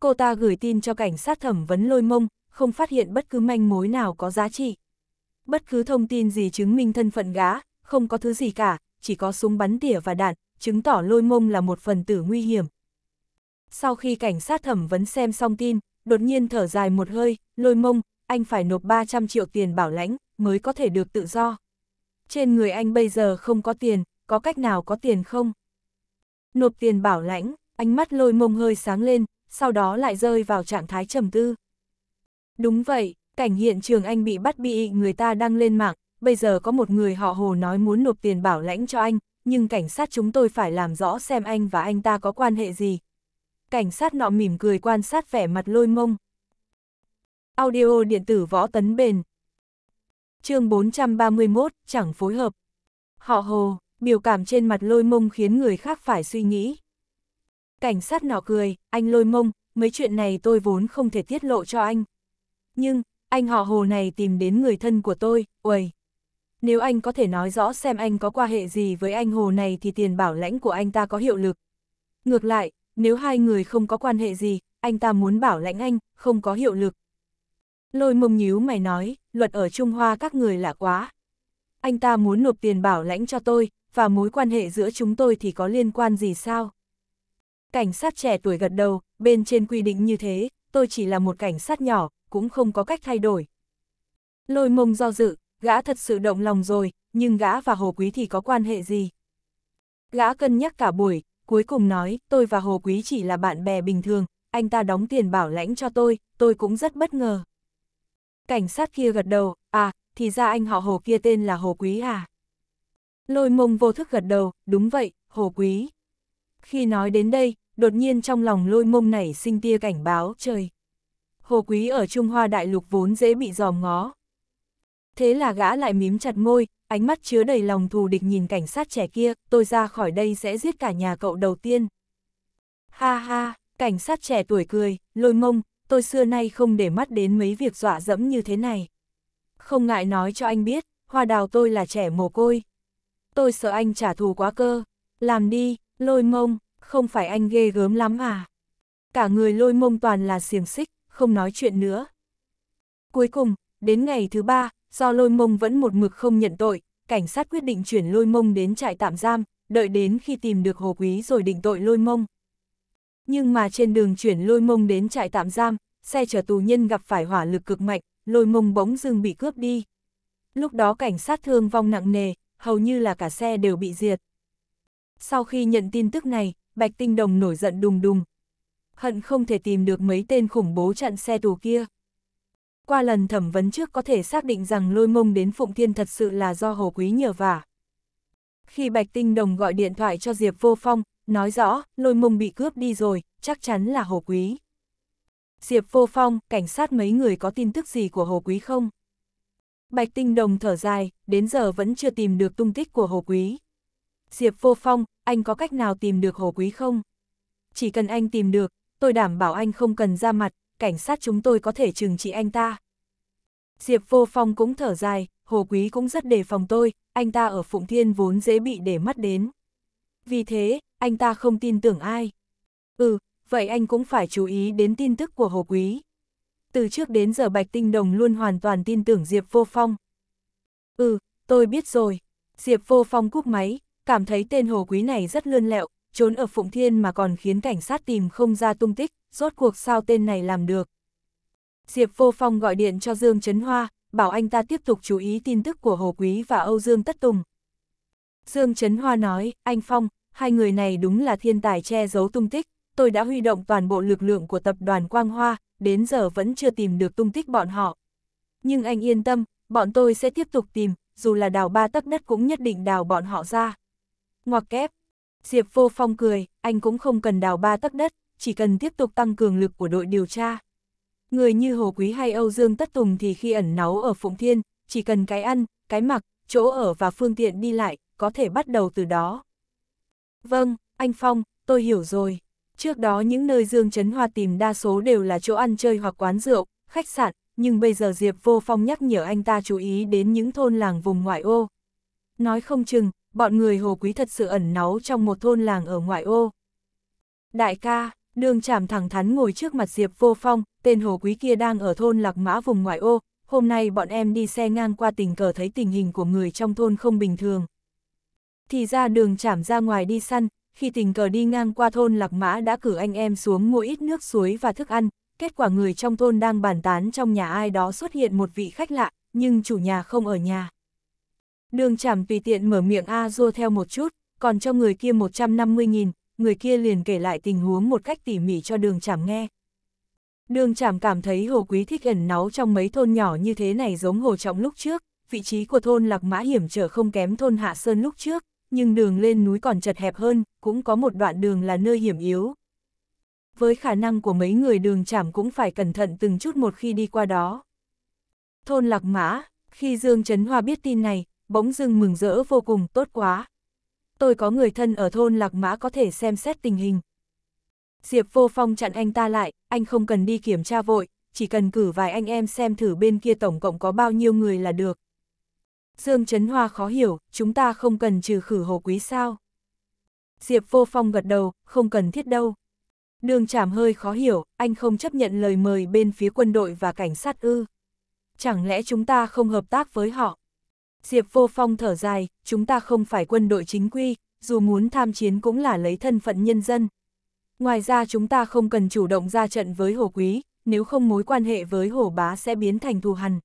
Cô ta gửi tin cho cảnh sát thẩm vấn lôi mông, không phát hiện bất cứ manh mối nào có giá trị bất cứ thông tin gì chứng minh thân phận gã, không có thứ gì cả, chỉ có súng bắn tỉa và đạn, chứng tỏ lôi mông là một phần tử nguy hiểm. Sau khi cảnh sát thẩm vấn xem xong tin, đột nhiên thở dài một hơi, lôi mông, anh phải nộp 300 triệu tiền bảo lãnh, mới có thể được tự do. Trên người anh bây giờ không có tiền, có cách nào có tiền không? Nộp tiền bảo lãnh, ánh mắt lôi mông hơi sáng lên, sau đó lại rơi vào trạng thái trầm tư. Đúng vậy, Cảnh hiện trường anh bị bắt bị người ta đăng lên mạng, bây giờ có một người họ hồ nói muốn nộp tiền bảo lãnh cho anh, nhưng cảnh sát chúng tôi phải làm rõ xem anh và anh ta có quan hệ gì. Cảnh sát nọ mỉm cười quan sát vẻ mặt lôi mông. Audio điện tử võ tấn bền. chương 431, chẳng phối hợp. Họ hồ, biểu cảm trên mặt lôi mông khiến người khác phải suy nghĩ. Cảnh sát nọ cười, anh lôi mông, mấy chuyện này tôi vốn không thể tiết lộ cho anh. Nhưng, anh họ hồ này tìm đến người thân của tôi, uầy. Nếu anh có thể nói rõ xem anh có quan hệ gì với anh hồ này thì tiền bảo lãnh của anh ta có hiệu lực. Ngược lại, nếu hai người không có quan hệ gì, anh ta muốn bảo lãnh anh, không có hiệu lực. Lôi mông nhíu mày nói, luật ở Trung Hoa các người lạ quá. Anh ta muốn nộp tiền bảo lãnh cho tôi, và mối quan hệ giữa chúng tôi thì có liên quan gì sao? Cảnh sát trẻ tuổi gật đầu, bên trên quy định như thế, tôi chỉ là một cảnh sát nhỏ, cũng không có cách thay đổi. Lôi mông do dự, gã thật sự động lòng rồi, nhưng gã và Hồ Quý thì có quan hệ gì? Gã cân nhắc cả buổi, cuối cùng nói, tôi và Hồ Quý chỉ là bạn bè bình thường, anh ta đóng tiền bảo lãnh cho tôi, tôi cũng rất bất ngờ. Cảnh sát kia gật đầu, à, thì ra anh họ Hồ kia tên là Hồ Quý à? Lôi mông vô thức gật đầu, đúng vậy, Hồ Quý. Khi nói đến đây, đột nhiên trong lòng lôi mông nảy sinh tia cảnh báo, trời, hồ quý ở Trung Hoa đại lục vốn dễ bị dòm ngó. Thế là gã lại mím chặt môi, ánh mắt chứa đầy lòng thù địch nhìn cảnh sát trẻ kia, tôi ra khỏi đây sẽ giết cả nhà cậu đầu tiên. Ha ha, cảnh sát trẻ tuổi cười, lôi mông, tôi xưa nay không để mắt đến mấy việc dọa dẫm như thế này. Không ngại nói cho anh biết, hoa đào tôi là trẻ mồ côi. Tôi sợ anh trả thù quá cơ, làm đi, lôi mông, không phải anh ghê gớm lắm à. Cả người lôi mông toàn là xiềng xích, không nói chuyện nữa. Cuối cùng, đến ngày thứ ba, do lôi mông vẫn một mực không nhận tội, cảnh sát quyết định chuyển lôi mông đến trại tạm giam, đợi đến khi tìm được Hồ Quý rồi định tội lôi mông. Nhưng mà trên đường chuyển lôi mông đến trại tạm giam, xe chở tù nhân gặp phải hỏa lực cực mạnh, lôi mông bỗng dưng bị cướp đi. Lúc đó cảnh sát thương vong nặng nề, hầu như là cả xe đều bị diệt. Sau khi nhận tin tức này, Bạch Tinh Đồng nổi giận đùng đùng, hận không thể tìm được mấy tên khủng bố chặn xe tù kia. Qua lần thẩm vấn trước có thể xác định rằng lôi mông đến Phụng Thiên thật sự là do Hồ Quý nhờ vả. Khi Bạch Tinh Đồng gọi điện thoại cho Diệp Vô Phong, nói rõ, lôi mông bị cướp đi rồi, chắc chắn là Hồ Quý. Diệp Vô Phong, cảnh sát mấy người có tin tức gì của Hồ Quý không? Bạch Tinh Đồng thở dài, đến giờ vẫn chưa tìm được tung tích của Hồ Quý. Diệp Vô Phong, anh có cách nào tìm được Hồ Quý không? Chỉ cần anh tìm được, tôi đảm bảo anh không cần ra mặt, cảnh sát chúng tôi có thể trừng trị anh ta. Diệp Vô Phong cũng thở dài, Hồ Quý cũng rất đề phòng tôi, anh ta ở Phụng Thiên vốn dễ bị để mắt đến. Vì thế, anh ta không tin tưởng ai. Ừ, vậy anh cũng phải chú ý đến tin tức của Hồ Quý. Từ trước đến giờ Bạch Tinh Đồng luôn hoàn toàn tin tưởng Diệp Vô Phong. Ừ, tôi biết rồi. Diệp Vô Phong cúp máy, cảm thấy tên Hồ Quý này rất lươn lẹo, trốn ở Phụng Thiên mà còn khiến cảnh sát tìm không ra tung tích, rốt cuộc sao tên này làm được. Diệp Vô Phong gọi điện cho Dương Trấn Hoa, bảo anh ta tiếp tục chú ý tin tức của Hồ Quý và Âu Dương Tất Tùng. Dương Trấn Hoa nói, anh Phong, hai người này đúng là thiên tài che giấu tung tích, tôi đã huy động toàn bộ lực lượng của tập đoàn Quang Hoa, đến giờ vẫn chưa tìm được tung tích bọn họ. Nhưng anh yên tâm, bọn tôi sẽ tiếp tục tìm, dù là đào ba tấc đất cũng nhất định đào bọn họ ra. Ngoặc kép, Diệp vô phong cười, anh cũng không cần đào ba tấc đất, chỉ cần tiếp tục tăng cường lực của đội điều tra. Người như Hồ Quý hay Âu Dương Tất Tùng thì khi ẩn náu ở Phụng Thiên, chỉ cần cái ăn, cái mặc, chỗ ở và phương tiện đi lại, có thể bắt đầu từ đó. Vâng, anh Phong, tôi hiểu rồi. Trước đó những nơi Dương Trấn Hoa tìm đa số đều là chỗ ăn chơi hoặc quán rượu, khách sạn, nhưng bây giờ Diệp Vô Phong nhắc nhở anh ta chú ý đến những thôn làng vùng ngoại ô. Nói không chừng, bọn người hồ quý thật sự ẩn náu trong một thôn làng ở ngoại ô. Đại ca, đường chảm thẳng thắn ngồi trước mặt Diệp Vô Phong, tên hồ quý kia đang ở thôn Lạc Mã vùng ngoại ô, hôm nay bọn em đi xe ngang qua tình cờ thấy tình hình của người trong thôn không bình thường. Thì ra đường chảm ra ngoài đi săn, khi tình cờ đi ngang qua thôn Lạc Mã đã cử anh em xuống mua ít nước suối và thức ăn, kết quả người trong thôn đang bàn tán trong nhà ai đó xuất hiện một vị khách lạ, nhưng chủ nhà không ở nhà. Đường chảm tùy tiện mở miệng A dua theo một chút, còn cho người kia 150.000, người kia liền kể lại tình huống một cách tỉ mỉ cho đường chảm nghe. Đường chảm cảm thấy hồ quý thích ẩn náu trong mấy thôn nhỏ như thế này giống hồ trọng lúc trước, vị trí của thôn lạc mã hiểm trở không kém thôn hạ sơn lúc trước, nhưng đường lên núi còn chật hẹp hơn, cũng có một đoạn đường là nơi hiểm yếu. Với khả năng của mấy người đường chảm cũng phải cẩn thận từng chút một khi đi qua đó. Thôn lạc mã, khi Dương Trấn Hoa biết tin này, bỗng dưng mừng rỡ vô cùng tốt quá. Tôi có người thân ở thôn Lạc Mã có thể xem xét tình hình. Diệp vô phong chặn anh ta lại, anh không cần đi kiểm tra vội, chỉ cần cử vài anh em xem thử bên kia tổng cộng có bao nhiêu người là được. Dương Trấn Hoa khó hiểu, chúng ta không cần trừ khử hồ quý sao. Diệp vô phong gật đầu, không cần thiết đâu. Đường chảm hơi khó hiểu, anh không chấp nhận lời mời bên phía quân đội và cảnh sát ư. Chẳng lẽ chúng ta không hợp tác với họ? Diệp Vô Phong thở dài, chúng ta không phải quân đội chính quy, dù muốn tham chiến cũng là lấy thân phận nhân dân. Ngoài ra chúng ta không cần chủ động ra trận với Hồ Quý, nếu không mối quan hệ với Hồ Bá sẽ biến thành thù hằn.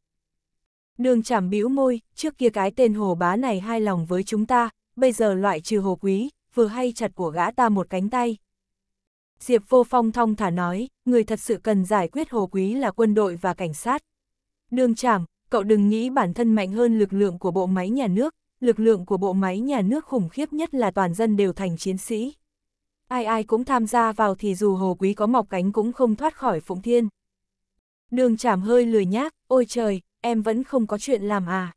Đường chảm bĩu môi, trước kia cái tên Hồ Bá này hai lòng với chúng ta, bây giờ loại trừ Hồ Quý, vừa hay chặt của gã ta một cánh tay. Diệp Vô Phong thong thả nói, người thật sự cần giải quyết Hồ Quý là quân đội và cảnh sát. Đường chảm, Cậu đừng nghĩ bản thân mạnh hơn lực lượng của bộ máy nhà nước, lực lượng của bộ máy nhà nước khủng khiếp nhất là toàn dân đều thành chiến sĩ. Ai ai cũng tham gia vào thì dù hồ quý có mọc cánh cũng không thoát khỏi phụng thiên. Đường chảm hơi lười nhác, ôi trời, em vẫn không có chuyện làm à.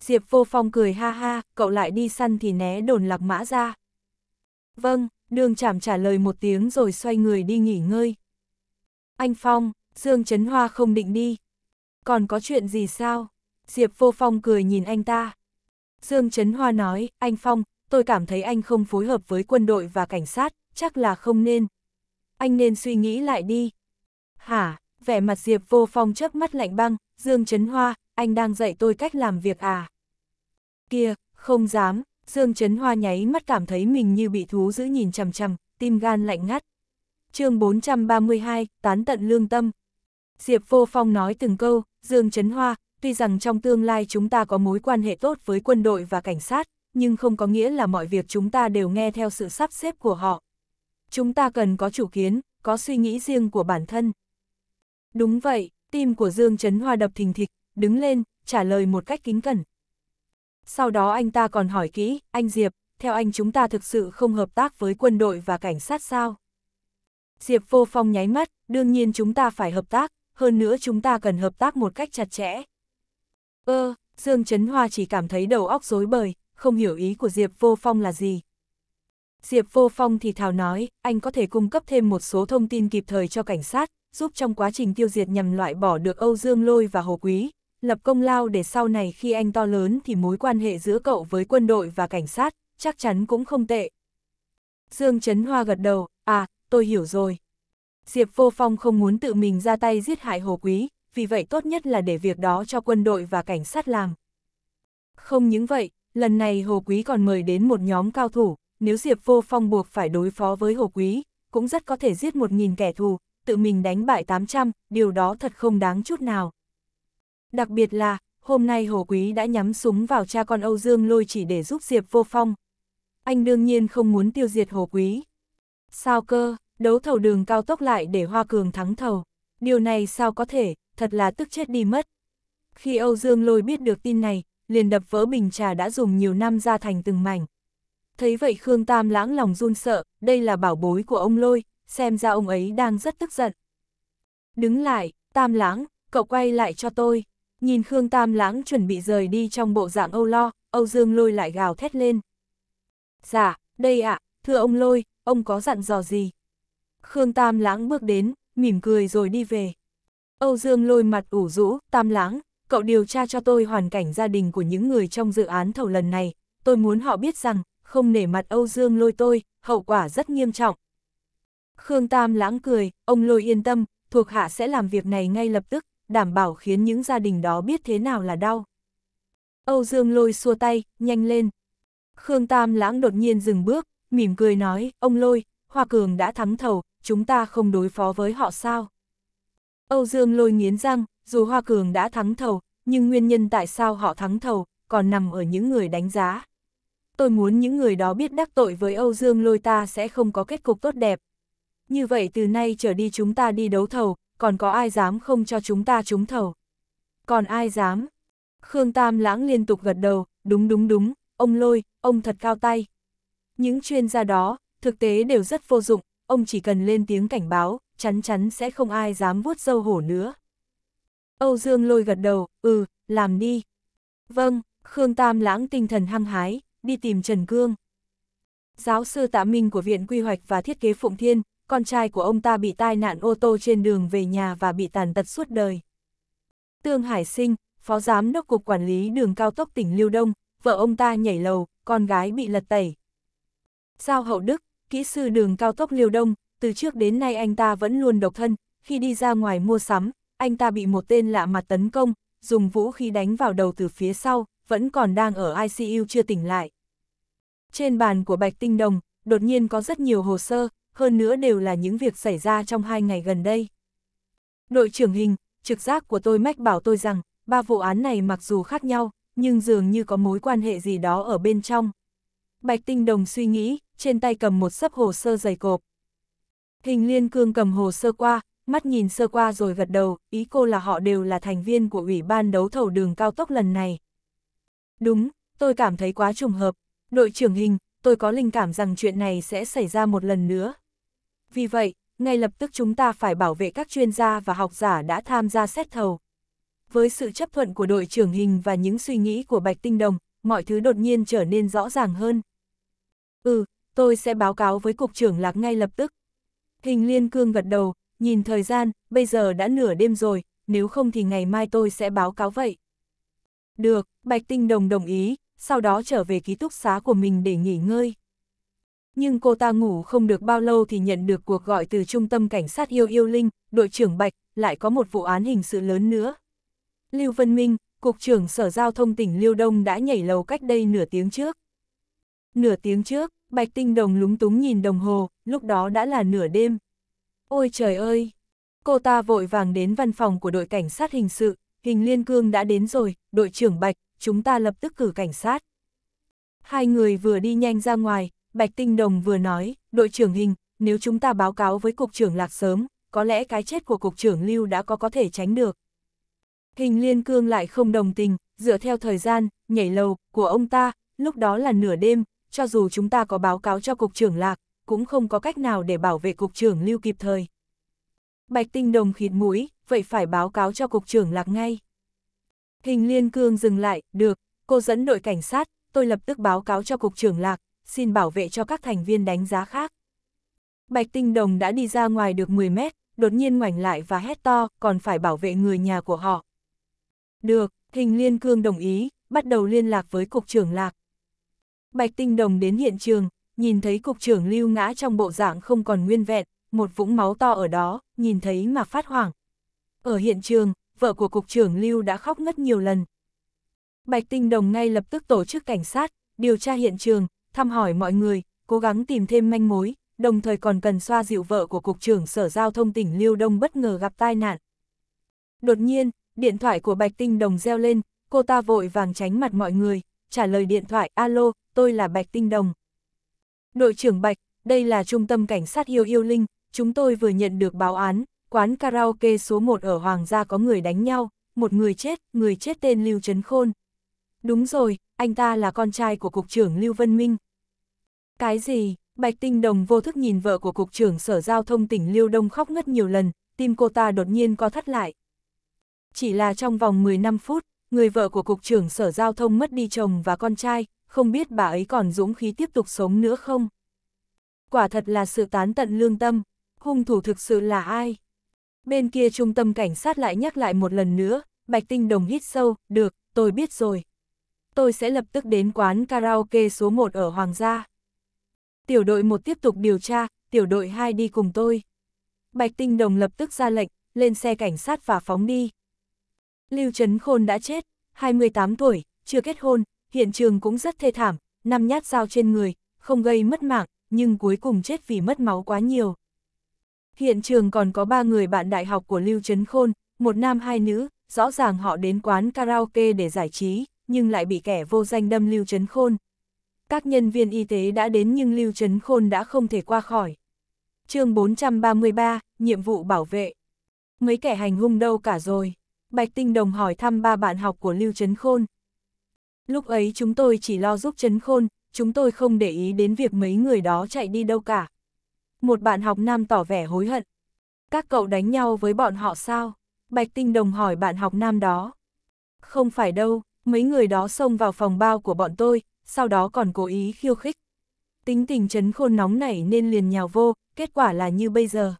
Diệp vô phong cười ha ha, cậu lại đi săn thì né đồn lạc mã ra. Vâng, đường chảm trả lời một tiếng rồi xoay người đi nghỉ ngơi. Anh Phong, Dương Trấn Hoa không định đi, còn có chuyện gì sao? Diệp Vô Phong cười nhìn anh ta. Dương Trấn Hoa nói, anh Phong, tôi cảm thấy anh không phối hợp với quân đội và cảnh sát, chắc là không nên. Anh nên suy nghĩ lại đi. Hả, vẻ mặt Diệp Vô Phong chớp mắt lạnh băng, Dương Trấn Hoa, anh đang dạy tôi cách làm việc à? Kia, không dám, Dương Trấn Hoa nháy mắt cảm thấy mình như bị thú giữ nhìn chằm chằm, tim gan lạnh ngắt. chương 432, tán tận lương tâm. Diệp Vô Phong nói từng câu, Dương Trấn Hoa, tuy rằng trong tương lai chúng ta có mối quan hệ tốt với quân đội và cảnh sát, nhưng không có nghĩa là mọi việc chúng ta đều nghe theo sự sắp xếp của họ. Chúng ta cần có chủ kiến, có suy nghĩ riêng của bản thân. Đúng vậy, tim của Dương Trấn Hoa đập thình thịch, đứng lên, trả lời một cách kính cẩn. Sau đó anh ta còn hỏi kỹ, anh Diệp, theo anh chúng ta thực sự không hợp tác với quân đội và cảnh sát sao? Diệp Vô Phong nháy mắt, đương nhiên chúng ta phải hợp tác, hơn nữa chúng ta cần hợp tác một cách chặt chẽ. Ơ, ờ, Dương Trấn Hoa chỉ cảm thấy đầu óc rối bời, không hiểu ý của Diệp Vô Phong là gì. Diệp Vô Phong thì thào nói, anh có thể cung cấp thêm một số thông tin kịp thời cho cảnh sát, giúp trong quá trình tiêu diệt nhằm loại bỏ được Âu Dương Lôi và Hồ Quý, lập công lao để sau này khi anh to lớn thì mối quan hệ giữa cậu với quân đội và cảnh sát, chắc chắn cũng không tệ. Dương Trấn Hoa gật đầu, à, tôi hiểu rồi. Diệp Vô Phong không muốn tự mình ra tay giết hại Hồ Quý, vì vậy tốt nhất là để việc đó cho quân đội và cảnh sát làm. Không những vậy, lần này Hồ Quý còn mời đến một nhóm cao thủ, nếu Diệp Vô Phong buộc phải đối phó với Hồ Quý, cũng rất có thể giết 1.000 kẻ thù, tự mình đánh bại 800, điều đó thật không đáng chút nào. Đặc biệt là, hôm nay Hồ Quý đã nhắm súng vào cha con Âu Dương Lôi chỉ để giúp Diệp Vô Phong. Anh đương nhiên không muốn tiêu diệt Hồ Quý. Sao cơ? đấu thầu đường cao tốc lại để Hoa Cường thắng thầu. Điều này sao có thể, thật là tức chết đi mất. Khi Âu Dương Lôi biết được tin này, liền đập vỡ bình trà đã dùng nhiều năm ra thành từng mảnh. Thấy vậy Khương Tam lãng lòng run sợ, đây là bảo bối của ông Lôi, xem ra ông ấy đang rất tức giận. Đứng lại, Tam lãng, cậu quay lại cho tôi. Nhìn Khương Tam lãng chuẩn bị rời đi trong bộ dạng âu lo, Âu Dương Lôi lại gào thét lên. Dạ, đây ạ, à, thưa ông Lôi, ông có dặn dò gì? Khương Tam Lãng bước đến, mỉm cười rồi đi về. Âu Dương lôi mặt ủ rũ, Tam Lãng, cậu điều tra cho tôi hoàn cảnh gia đình của những người trong dự án thầu lần này, tôi muốn họ biết rằng, không nể mặt Âu Dương lôi tôi, hậu quả rất nghiêm trọng. Khương Tam Lãng cười, ông lôi yên tâm, thuộc hạ sẽ làm việc này ngay lập tức, đảm bảo khiến những gia đình đó biết thế nào là đau. Âu Dương lôi xua tay, nhanh lên. Khương Tam Lãng đột nhiên dừng bước, mỉm cười nói, ông lôi, Hoa Cường đã thắng thầu, chúng ta không đối phó với họ sao? Âu Dương lôi nghiến răng, dù Hoa Cường đã thắng thầu, nhưng nguyên nhân tại sao họ thắng thầu còn nằm ở những người đánh giá. Tôi muốn những người đó biết đắc tội với Âu Dương lôi ta sẽ không có kết cục tốt đẹp. Như vậy từ nay trở đi chúng ta đi đấu thầu, còn có ai dám không cho chúng ta trúng thầu? Còn ai dám? Khương Tam lãng liên tục gật đầu, đúng đúng đúng, ông lôi, ông thật cao tay. Những chuyên gia đó, thực tế đều rất vô dụng, ông chỉ cần lên tiếng cảnh báo, chắn chắn sẽ không ai dám vuốt dâu hổ nữa. Âu Dương lôi gật đầu, ừ, làm đi. Vâng, Khương Tam lãng tinh thần hăng hái, đi tìm Trần Cương. Giáo sư Tạ Minh của Viện Quy hoạch và Thiết kế Phụng Thiên, con trai của ông ta bị tai nạn ô tô trên đường về nhà và bị tàn tật suốt đời. Tương Hải Sinh, Phó Giám đốc Cục Quản lý Đường Cao tốc tỉnh Liêu Đông, vợ ông ta nhảy lầu, con gái bị lật tẩy. Giao Hậu Đức, kỹ sư đường cao tốc Liêu Đông, từ trước đến nay anh ta vẫn luôn độc thân, khi đi ra ngoài mua sắm, anh ta bị một tên lạ mặt tấn công, dùng vũ khí đánh vào đầu từ phía sau, vẫn còn đang ở ICU chưa tỉnh lại. Trên bàn của Bạch Tinh Đồng, đột nhiên có rất nhiều hồ sơ, hơn nữa đều là những việc xảy ra trong hai ngày gần đây. Đội trưởng hình, trực giác của tôi mách bảo tôi rằng, ba vụ án này mặc dù khác nhau, nhưng dường như có mối quan hệ gì đó ở bên trong. Bạch Tinh Đồng suy nghĩ, trên tay cầm một sấp hồ sơ dày cộp. Hình Liên Cương cầm hồ sơ qua, mắt nhìn sơ qua rồi gật đầu, ý cô là họ đều là thành viên của Ủy ban đấu thầu đường cao tốc lần này. Đúng, tôi cảm thấy quá trùng hợp. Đội trưởng hình, tôi có linh cảm rằng chuyện này sẽ xảy ra một lần nữa. Vì vậy, ngay lập tức chúng ta phải bảo vệ các chuyên gia và học giả đã tham gia xét thầu. Với sự chấp thuận của đội trưởng hình và những suy nghĩ của Bạch Tinh Đồng, mọi thứ đột nhiên trở nên rõ ràng hơn. Ừ, tôi sẽ báo cáo với cục trưởng lạc ngay lập tức. Hình liên cương gật đầu, nhìn thời gian, bây giờ đã nửa đêm rồi, nếu không thì ngày mai tôi sẽ báo cáo vậy. Được, Bạch Tinh Đồng đồng ý, sau đó trở về ký túc xá của mình để nghỉ ngơi. Nhưng cô ta ngủ không được bao lâu thì nhận được cuộc gọi từ Trung tâm Cảnh sát Yêu Yêu Linh, đội trưởng Bạch, lại có một vụ án hình sự lớn nữa. Lưu Vân Minh, Cục trưởng Sở Giao thông tỉnh Liêu Đông đã nhảy lầu cách đây nửa tiếng trước. Nửa tiếng trước, Bạch Tinh Đồng lúng túng nhìn đồng hồ, lúc đó đã là nửa đêm. Ôi trời ơi! Cô ta vội vàng đến văn phòng của đội cảnh sát hình sự, hình liên cương đã đến rồi, đội trưởng Bạch, chúng ta lập tức cử cảnh sát. Hai người vừa đi nhanh ra ngoài, Bạch Tinh Đồng vừa nói, đội trưởng hình, nếu chúng ta báo cáo với cục trưởng lạc sớm, có lẽ cái chết của cục trưởng Lưu đã có có thể tránh được. Hình liên cương lại không đồng tình, dựa theo thời gian, nhảy lầu, của ông ta, lúc đó là nửa đêm, cho dù chúng ta có báo cáo cho cục trưởng lạc, cũng không có cách nào để bảo vệ cục trưởng lưu kịp thời. Bạch tinh đồng khịt mũi, vậy phải báo cáo cho cục trưởng lạc ngay. Hình liên cương dừng lại, được, cô dẫn đội cảnh sát, tôi lập tức báo cáo cho cục trưởng lạc, xin bảo vệ cho các thành viên đánh giá khác. Bạch tinh đồng đã đi ra ngoài được 10 mét, đột nhiên ngoảnh lại và hét to, còn phải bảo vệ người nhà của họ. Được, hình liên cương đồng ý, bắt đầu liên lạc với cục trưởng lạc. Bạch Tinh Đồng đến hiện trường, nhìn thấy cục trưởng lưu ngã trong bộ dạng không còn nguyên vẹn, một vũng máu to ở đó, nhìn thấy mà phát hoảng. Ở hiện trường, vợ của cục trưởng lưu đã khóc ngất nhiều lần. Bạch Tinh Đồng ngay lập tức tổ chức cảnh sát, điều tra hiện trường, thăm hỏi mọi người, cố gắng tìm thêm manh mối, đồng thời còn cần xoa dịu vợ của cục trưởng sở giao thông tỉnh Lưu Đông bất ngờ gặp tai nạn. Đột nhiên, điện thoại của Bạch Tinh Đồng reo lên, cô ta vội vàng tránh mặt mọi người, trả lời điện thoại, alo, tôi là Bạch Tinh Đồng. Đội trưởng Bạch, đây là trung tâm cảnh sát Yêu Yêu Linh, chúng tôi vừa nhận được báo án, quán karaoke số 1 ở Hoàng gia có người đánh nhau, một người chết, người chết tên Lưu Trấn Khôn. Đúng rồi, anh ta là con trai của Cục trưởng Lưu Vân Minh. Cái gì? Bạch Tinh Đồng vô thức nhìn vợ của Cục trưởng Sở Giao thông tỉnh Lưu Đông khóc ngất nhiều lần, tim cô ta đột nhiên co thắt lại. Chỉ là trong vòng 15 phút, người vợ của Cục trưởng Sở Giao thông mất đi chồng và con trai, không biết bà ấy còn dũng khí tiếp tục sống nữa không? Quả thật là sự tán tận lương tâm, hung thủ thực sự là ai? Bên kia trung tâm cảnh sát lại nhắc lại một lần nữa, Bạch Tinh Đồng hít sâu, được, tôi biết rồi. Tôi sẽ lập tức đến quán karaoke số 1 ở Hoàng gia. Tiểu đội 1 tiếp tục điều tra, tiểu đội 2 đi cùng tôi. Bạch Tinh Đồng lập tức ra lệnh, lên xe cảnh sát và phóng đi. Lưu Trấn Khôn đã chết, 28 tuổi, chưa kết hôn, hiện trường cũng rất thê thảm, năm nhát dao trên người, không gây mất mạng, nhưng cuối cùng chết vì mất máu quá nhiều. Hiện trường còn có ba người bạn đại học của Lưu Trấn Khôn, một nam hai nữ, rõ ràng họ đến quán karaoke để giải trí, nhưng lại bị kẻ vô danh đâm Lưu Trấn Khôn. Các nhân viên y tế đã đến nhưng Lưu Trấn Khôn đã không thể qua khỏi. chương 433, Nhiệm vụ bảo vệ. Mấy kẻ hành hung đâu cả rồi. Bạch Tinh Đồng hỏi thăm ba bạn học của Lưu Trấn Khôn. Lúc ấy chúng tôi chỉ lo giúp chấn khôn, chúng tôi không để ý đến việc mấy người đó chạy đi đâu cả. Một bạn học nam tỏ vẻ hối hận. Các cậu đánh nhau với bọn họ sao? Bạch Tinh Đồng hỏi bạn học nam đó. Không phải đâu, mấy người đó xông vào phòng bao của bọn tôi, sau đó còn cố ý khiêu khích. Tính tình chấn khôn nóng nảy nên liền nhào vô, kết quả là như bây giờ.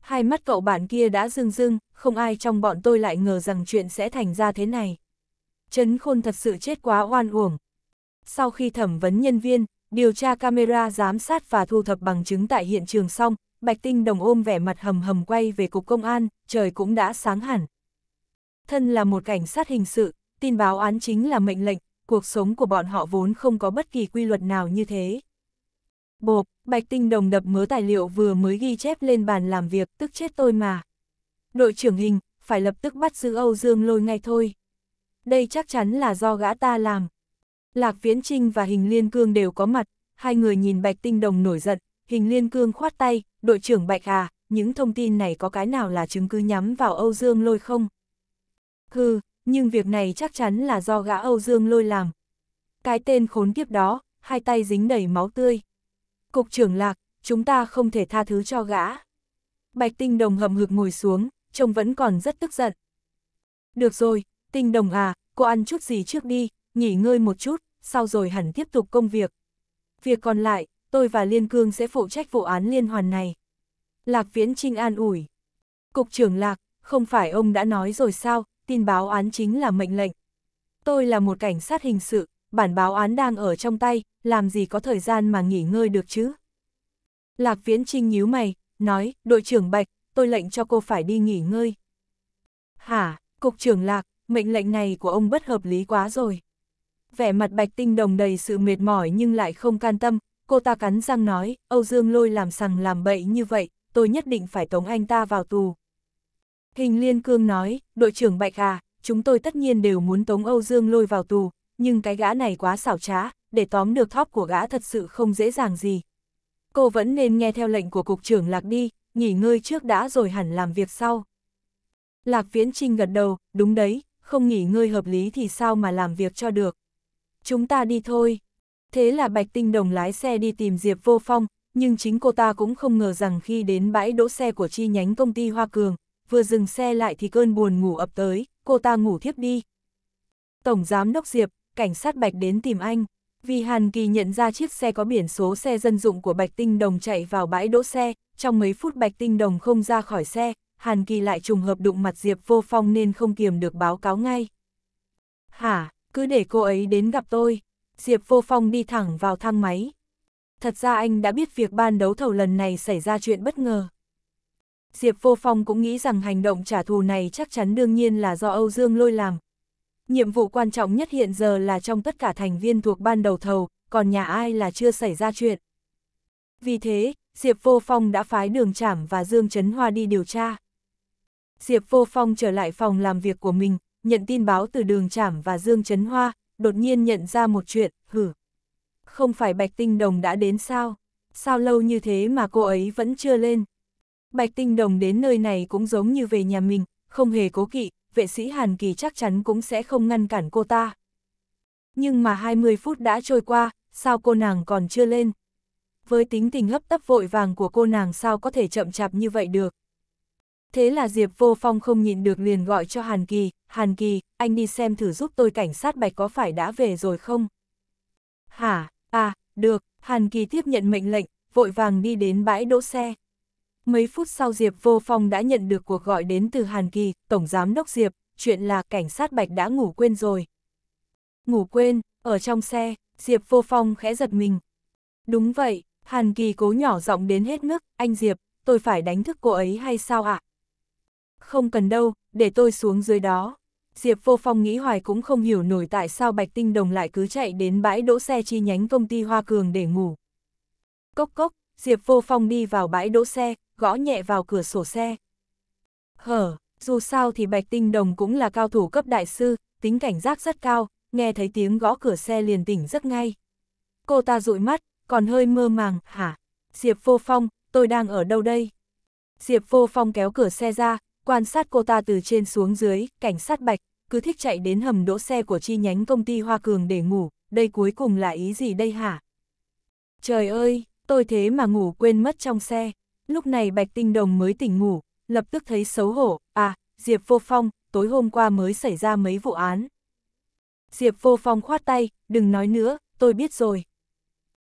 Hai mắt cậu bạn kia đã rưng rưng, không ai trong bọn tôi lại ngờ rằng chuyện sẽ thành ra thế này. Trấn Khôn thật sự chết quá oan uổng. Sau khi thẩm vấn nhân viên, điều tra camera giám sát và thu thập bằng chứng tại hiện trường xong, Bạch Tinh Đồng ôm vẻ mặt hầm hầm quay về cục công an, trời cũng đã sáng hẳn. Thân là một cảnh sát hình sự, tin báo án chính là mệnh lệnh, cuộc sống của bọn họ vốn không có bất kỳ quy luật nào như thế. Bộp, Bạch Tinh Đồng đập mớ tài liệu vừa mới ghi chép lên bàn làm việc, tức chết tôi mà. Đội trưởng hình, phải lập tức bắt giữ Âu Dương lôi ngay thôi đây chắc chắn là do gã ta làm. Lạc Viễn Trinh và Hình Liên Cương đều có mặt, hai người nhìn Bạch Tinh Đồng nổi giận, Hình Liên Cương khoát tay, đội trưởng Bạch à, những thông tin này có cái nào là chứng cứ nhắm vào Âu Dương Lôi không? Hừ, nhưng việc này chắc chắn là do gã Âu Dương Lôi làm. Cái tên khốn kiếp đó, hai tay dính đầy máu tươi. Cục trưởng Lạc, chúng ta không thể tha thứ cho gã. Bạch Tinh Đồng hậm hực ngồi xuống, trông vẫn còn rất tức giận. Được rồi, tinh đồng à, cô ăn chút gì trước đi, nghỉ ngơi một chút, sau rồi hẳn tiếp tục công việc. Việc còn lại, tôi và Liên Cương sẽ phụ trách vụ án liên hoàn này. Lạc Viễn Trinh an ủi. Cục trưởng Lạc, không phải ông đã nói rồi sao, tin báo án chính là mệnh lệnh. Tôi là một cảnh sát hình sự, bản báo án đang ở trong tay, làm gì có thời gian mà nghỉ ngơi được chứ? Lạc Viễn Trinh nhíu mày, nói, đội trưởng Bạch, tôi lệnh cho cô phải đi nghỉ ngơi. Hả, cục trưởng Lạc, mệnh lệnh này của ông bất hợp lý quá rồi. Vẻ mặt bạch tinh đồng đầy sự mệt mỏi nhưng lại không can tâm, cô ta cắn răng nói, Âu Dương lôi làm sằng làm bậy như vậy, tôi nhất định phải tống anh ta vào tù. Hình Liên Cương nói, đội trưởng Bạch à, chúng tôi tất nhiên đều muốn tống Âu Dương lôi vào tù, nhưng cái gã này quá xảo trá, để tóm được thóp của gã thật sự không dễ dàng gì. Cô vẫn nên nghe theo lệnh của cục trưởng Lạc đi, nghỉ ngơi trước đã rồi hẳn làm việc sau. Lạc Viễn Trinh gật đầu, đúng đấy, không nghỉ ngơi hợp lý thì sao mà làm việc cho được. Chúng ta đi thôi. Thế là Bạch Tinh Đồng lái xe đi tìm Diệp Vô Phong, nhưng chính cô ta cũng không ngờ rằng khi đến bãi đỗ xe của chi nhánh công ty Hoa Cường, vừa dừng xe lại thì cơn buồn ngủ ập tới, cô ta ngủ thiếp đi. Tổng Giám Đốc Diệp, cảnh sát Bạch đến tìm anh. Vì Hàn Kỳ nhận ra chiếc xe có biển số xe dân dụng của Bạch Tinh Đồng chạy vào bãi đỗ xe, trong mấy phút Bạch Tinh Đồng không ra khỏi xe, Hàn Kỳ lại trùng hợp đụng mặt Diệp Vô Phong nên không kiềm được báo cáo ngay. Hả, cứ để cô ấy đến gặp tôi. Diệp Vô Phong đi thẳng vào thang máy. Thật ra anh đã biết việc ban đấu thầu lần này xảy ra chuyện bất ngờ. Diệp Vô Phong cũng nghĩ rằng hành động trả thù này chắc chắn đương nhiên là do Âu Dương lôi làm. Nhiệm vụ quan trọng nhất hiện giờ là trong tất cả thành viên thuộc ban đầu thầu, còn nhà ai là chưa xảy ra chuyện. Vì thế, Diệp Vô Phong đã phái đường trảm và Dương Trấn Hoa đi điều tra. Diệp Vô Phong trở lại phòng làm việc của mình, nhận tin báo từ đường Trảm và Dương Trấn Hoa, đột nhiên nhận ra một chuyện, hử. Không phải Bạch Tinh Đồng đã đến sao? Sao lâu như thế mà cô ấy vẫn chưa lên? Bạch Tinh Đồng đến nơi này cũng giống như về nhà mình, không hề cố kỵ, vệ sĩ Hàn Kỳ chắc chắn cũng sẽ không ngăn cản cô ta. Nhưng mà 20 phút đã trôi qua, sao cô nàng còn chưa lên? Với tính tình hấp tấp vội vàng của cô nàng sao có thể chậm chạp như vậy được? Thế là Diệp Vô Phong không nhịn được liền gọi cho Hàn Kỳ, Hàn Kỳ, anh đi xem thử giúp tôi cảnh sát bạch có phải đã về rồi không? Hả, à, được, Hàn Kỳ tiếp nhận mệnh lệnh, vội vàng đi đến bãi đỗ xe. Mấy phút sau Diệp Vô Phong đã nhận được cuộc gọi đến từ Hàn Kỳ, Tổng Giám Đốc Diệp, chuyện là cảnh sát bạch đã ngủ quên rồi. Ngủ quên, ở trong xe, Diệp Vô Phong khẽ giật mình. Đúng vậy, Hàn Kỳ cố nhỏ giọng đến hết mức, anh Diệp, tôi phải đánh thức cô ấy hay sao ạ? À? Không cần đâu, để tôi xuống dưới đó. Diệp Vô Phong nghĩ hoài cũng không hiểu nổi tại sao Bạch Tinh Đồng lại cứ chạy đến bãi đỗ xe chi nhánh công ty Hoa Cường để ngủ. Cốc cốc, Diệp Vô Phong đi vào bãi đỗ xe, gõ nhẹ vào cửa sổ xe. Hở, dù sao thì Bạch Tinh Đồng cũng là cao thủ cấp đại sư, tính cảnh giác rất cao, nghe thấy tiếng gõ cửa xe liền tỉnh rất ngay. Cô ta dụi mắt, còn hơi mơ màng, hả? Diệp Vô Phong, tôi đang ở đâu đây? Diệp Vô Phong kéo cửa xe ra, Quan sát cô ta từ trên xuống dưới, cảnh sát bạch, cứ thích chạy đến hầm đỗ xe của chi nhánh công ty Hoa Cường để ngủ, đây cuối cùng là ý gì đây hả? Trời ơi, tôi thế mà ngủ quên mất trong xe. Lúc này Bạch Tinh Đồng mới tỉnh ngủ, lập tức thấy xấu hổ, à, Diệp Vô Phong, tối hôm qua mới xảy ra mấy vụ án. Diệp Vô Phong khoát tay, đừng nói nữa, tôi biết rồi.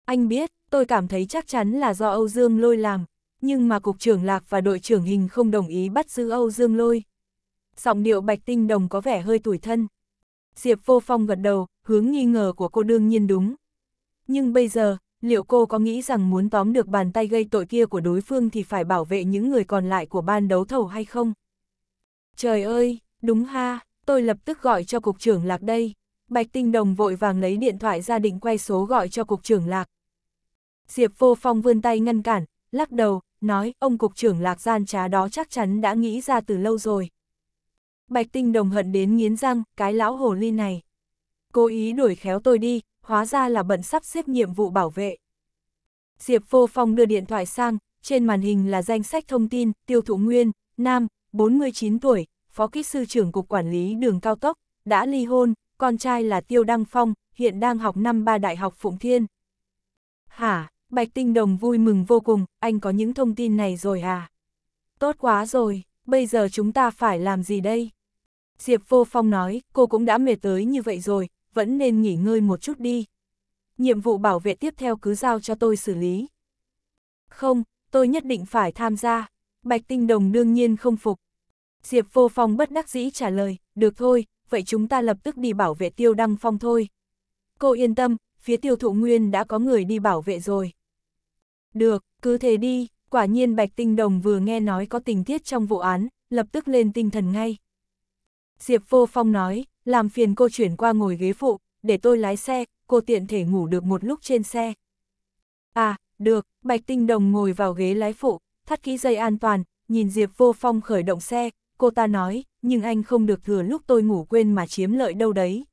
Anh biết, tôi cảm thấy chắc chắn là do Âu Dương lôi làm, nhưng mà Cục trưởng Lạc và đội trưởng Hình không đồng ý bắt giữ Âu Dương Lôi. Giọng điệu Bạch Tinh Đồng có vẻ hơi tủi thân. Diệp Vô Phong gật đầu, hướng nghi ngờ của cô đương nhiên đúng. Nhưng bây giờ, liệu cô có nghĩ rằng muốn tóm được bàn tay gây tội kia của đối phương thì phải bảo vệ những người còn lại của ban đấu thầu hay không? Trời ơi, đúng ha, tôi lập tức gọi cho Cục trưởng Lạc đây. Bạch Tinh Đồng vội vàng lấy điện thoại ra định quay số gọi cho Cục trưởng Lạc. Diệp Vô Phong vươn tay ngăn cản, lắc đầu, nói ông cục trưởng lạc gian trá đó chắc chắn đã nghĩ ra từ lâu rồi. Bạch tinh đồng hận đến nghiến răng, cái lão hồ ly này. Cố ý đuổi khéo tôi đi, hóa ra là bận sắp xếp nhiệm vụ bảo vệ. Diệp vô phong đưa điện thoại sang, trên màn hình là danh sách thông tin, tiêu thụ nguyên, nam, 49 tuổi, phó kỹ sư trưởng cục quản lý đường cao tốc, đã ly hôn, con trai là Tiêu Đăng Phong, hiện đang học năm ba Đại học Phụng Thiên. Hả? Bạch Tinh Đồng vui mừng vô cùng, anh có những thông tin này rồi à? Tốt quá rồi, bây giờ chúng ta phải làm gì đây? Diệp Vô Phong nói, cô cũng đã mệt tới như vậy rồi, vẫn nên nghỉ ngơi một chút đi. Nhiệm vụ bảo vệ tiếp theo cứ giao cho tôi xử lý. Không, tôi nhất định phải tham gia. Bạch Tinh Đồng đương nhiên không phục. Diệp Vô Phong bất đắc dĩ trả lời, được thôi, vậy chúng ta lập tức đi bảo vệ Tiêu Đăng Phong thôi. Cô yên tâm, phía Tiêu Thụ Nguyên đã có người đi bảo vệ rồi. Được, cứ thế đi, quả nhiên Bạch Tinh Đồng vừa nghe nói có tình tiết trong vụ án, lập tức lên tinh thần ngay. Diệp Vô Phong nói, làm phiền cô chuyển qua ngồi ghế phụ, để tôi lái xe, cô tiện thể ngủ được một lúc trên xe. À, được, Bạch Tinh Đồng ngồi vào ghế lái phụ, thắt kỹ dây an toàn, nhìn Diệp Vô Phong khởi động xe, cô ta nói, nhưng anh không được thừa lúc tôi ngủ quên mà chiếm lợi đâu đấy.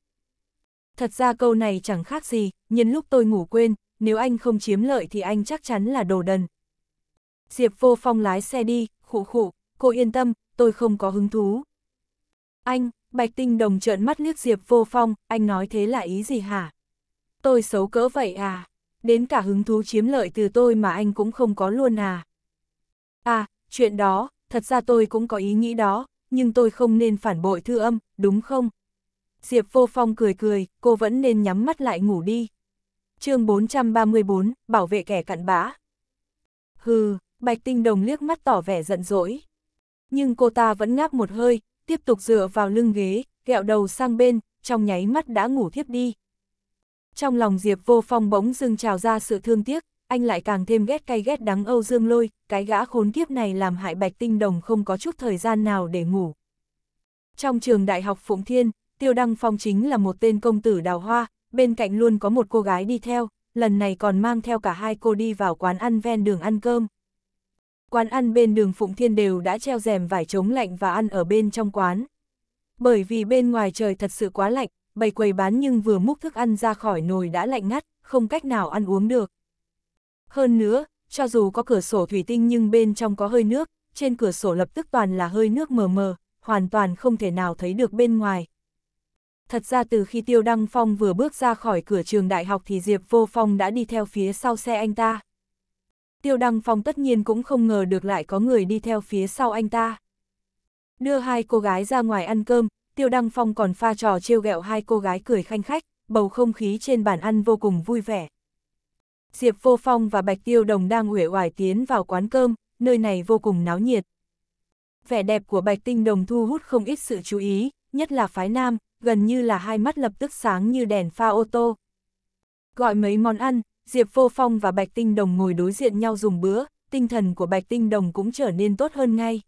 Thật ra câu này chẳng khác gì, nhân lúc tôi ngủ quên, nếu anh không chiếm lợi thì anh chắc chắn là đồ đần. Diệp vô phong lái xe đi, khụ khụ, cô yên tâm, tôi không có hứng thú. Anh, Bạch Tinh Đồng trợn mắt liếc Diệp vô phong, anh nói thế là ý gì hả? Tôi xấu cỡ vậy à? Đến cả hứng thú chiếm lợi từ tôi mà anh cũng không có luôn à? À, chuyện đó, thật ra tôi cũng có ý nghĩ đó, nhưng tôi không nên phản bội thư âm, đúng không? Diệp vô phong cười cười, cô vẫn nên nhắm mắt lại ngủ đi chương 434, bảo vệ kẻ cặn bã. Hừ, Bạch Tinh Đồng liếc mắt tỏ vẻ giận dỗi. Nhưng cô ta vẫn ngáp một hơi, tiếp tục dựa vào lưng ghế, gẹo đầu sang bên, trong nháy mắt đã ngủ thiếp đi. Trong lòng Diệp Vô Phong bỗng dưng trào ra sự thương tiếc, anh lại càng thêm ghét cay ghét đắng Âu Dương Lôi, cái gã khốn kiếp này làm hại Bạch Tinh Đồng không có chút thời gian nào để ngủ. Trong trường đại học Phụng Thiên, Tiêu Đăng Phong chính là một tên công tử đào hoa, bên cạnh luôn có một cô gái đi theo, lần này còn mang theo cả hai cô đi vào quán ăn ven đường ăn cơm. Quán ăn bên đường Phụng Thiên đều đã treo rèm vải chống lạnh và ăn ở bên trong quán. Bởi vì bên ngoài trời thật sự quá lạnh, bày quầy bán nhưng vừa múc thức ăn ra khỏi nồi đã lạnh ngắt, không cách nào ăn uống được. Hơn nữa, cho dù có cửa sổ thủy tinh nhưng bên trong có hơi nước, trên cửa sổ lập tức toàn là hơi nước mờ mờ, hoàn toàn không thể nào thấy được bên ngoài, thật ra từ khi Tiêu Đăng Phong vừa bước ra khỏi cửa trường đại học thì Diệp Vô Phong đã đi theo phía sau xe anh ta. Tiêu Đăng Phong tất nhiên cũng không ngờ được lại có người đi theo phía sau anh ta. Đưa hai cô gái ra ngoài ăn cơm, Tiêu Đăng Phong còn pha trò trêu ghẹo hai cô gái cười khanh khách, bầu không khí trên bàn ăn vô cùng vui vẻ. Diệp Vô Phong và Bạch Tiêu Đồng đang uể oải tiến vào quán cơm, nơi này vô cùng náo nhiệt. Vẻ đẹp của Bạch Tinh Đồng thu hút không ít sự chú ý, nhất là phái nam, gần như là hai mắt lập tức sáng như đèn pha ô tô. Gọi mấy món ăn, Diệp Vô Phong và Bạch Tinh Đồng ngồi đối diện nhau dùng bữa, tinh thần của Bạch Tinh Đồng cũng trở nên tốt hơn ngay.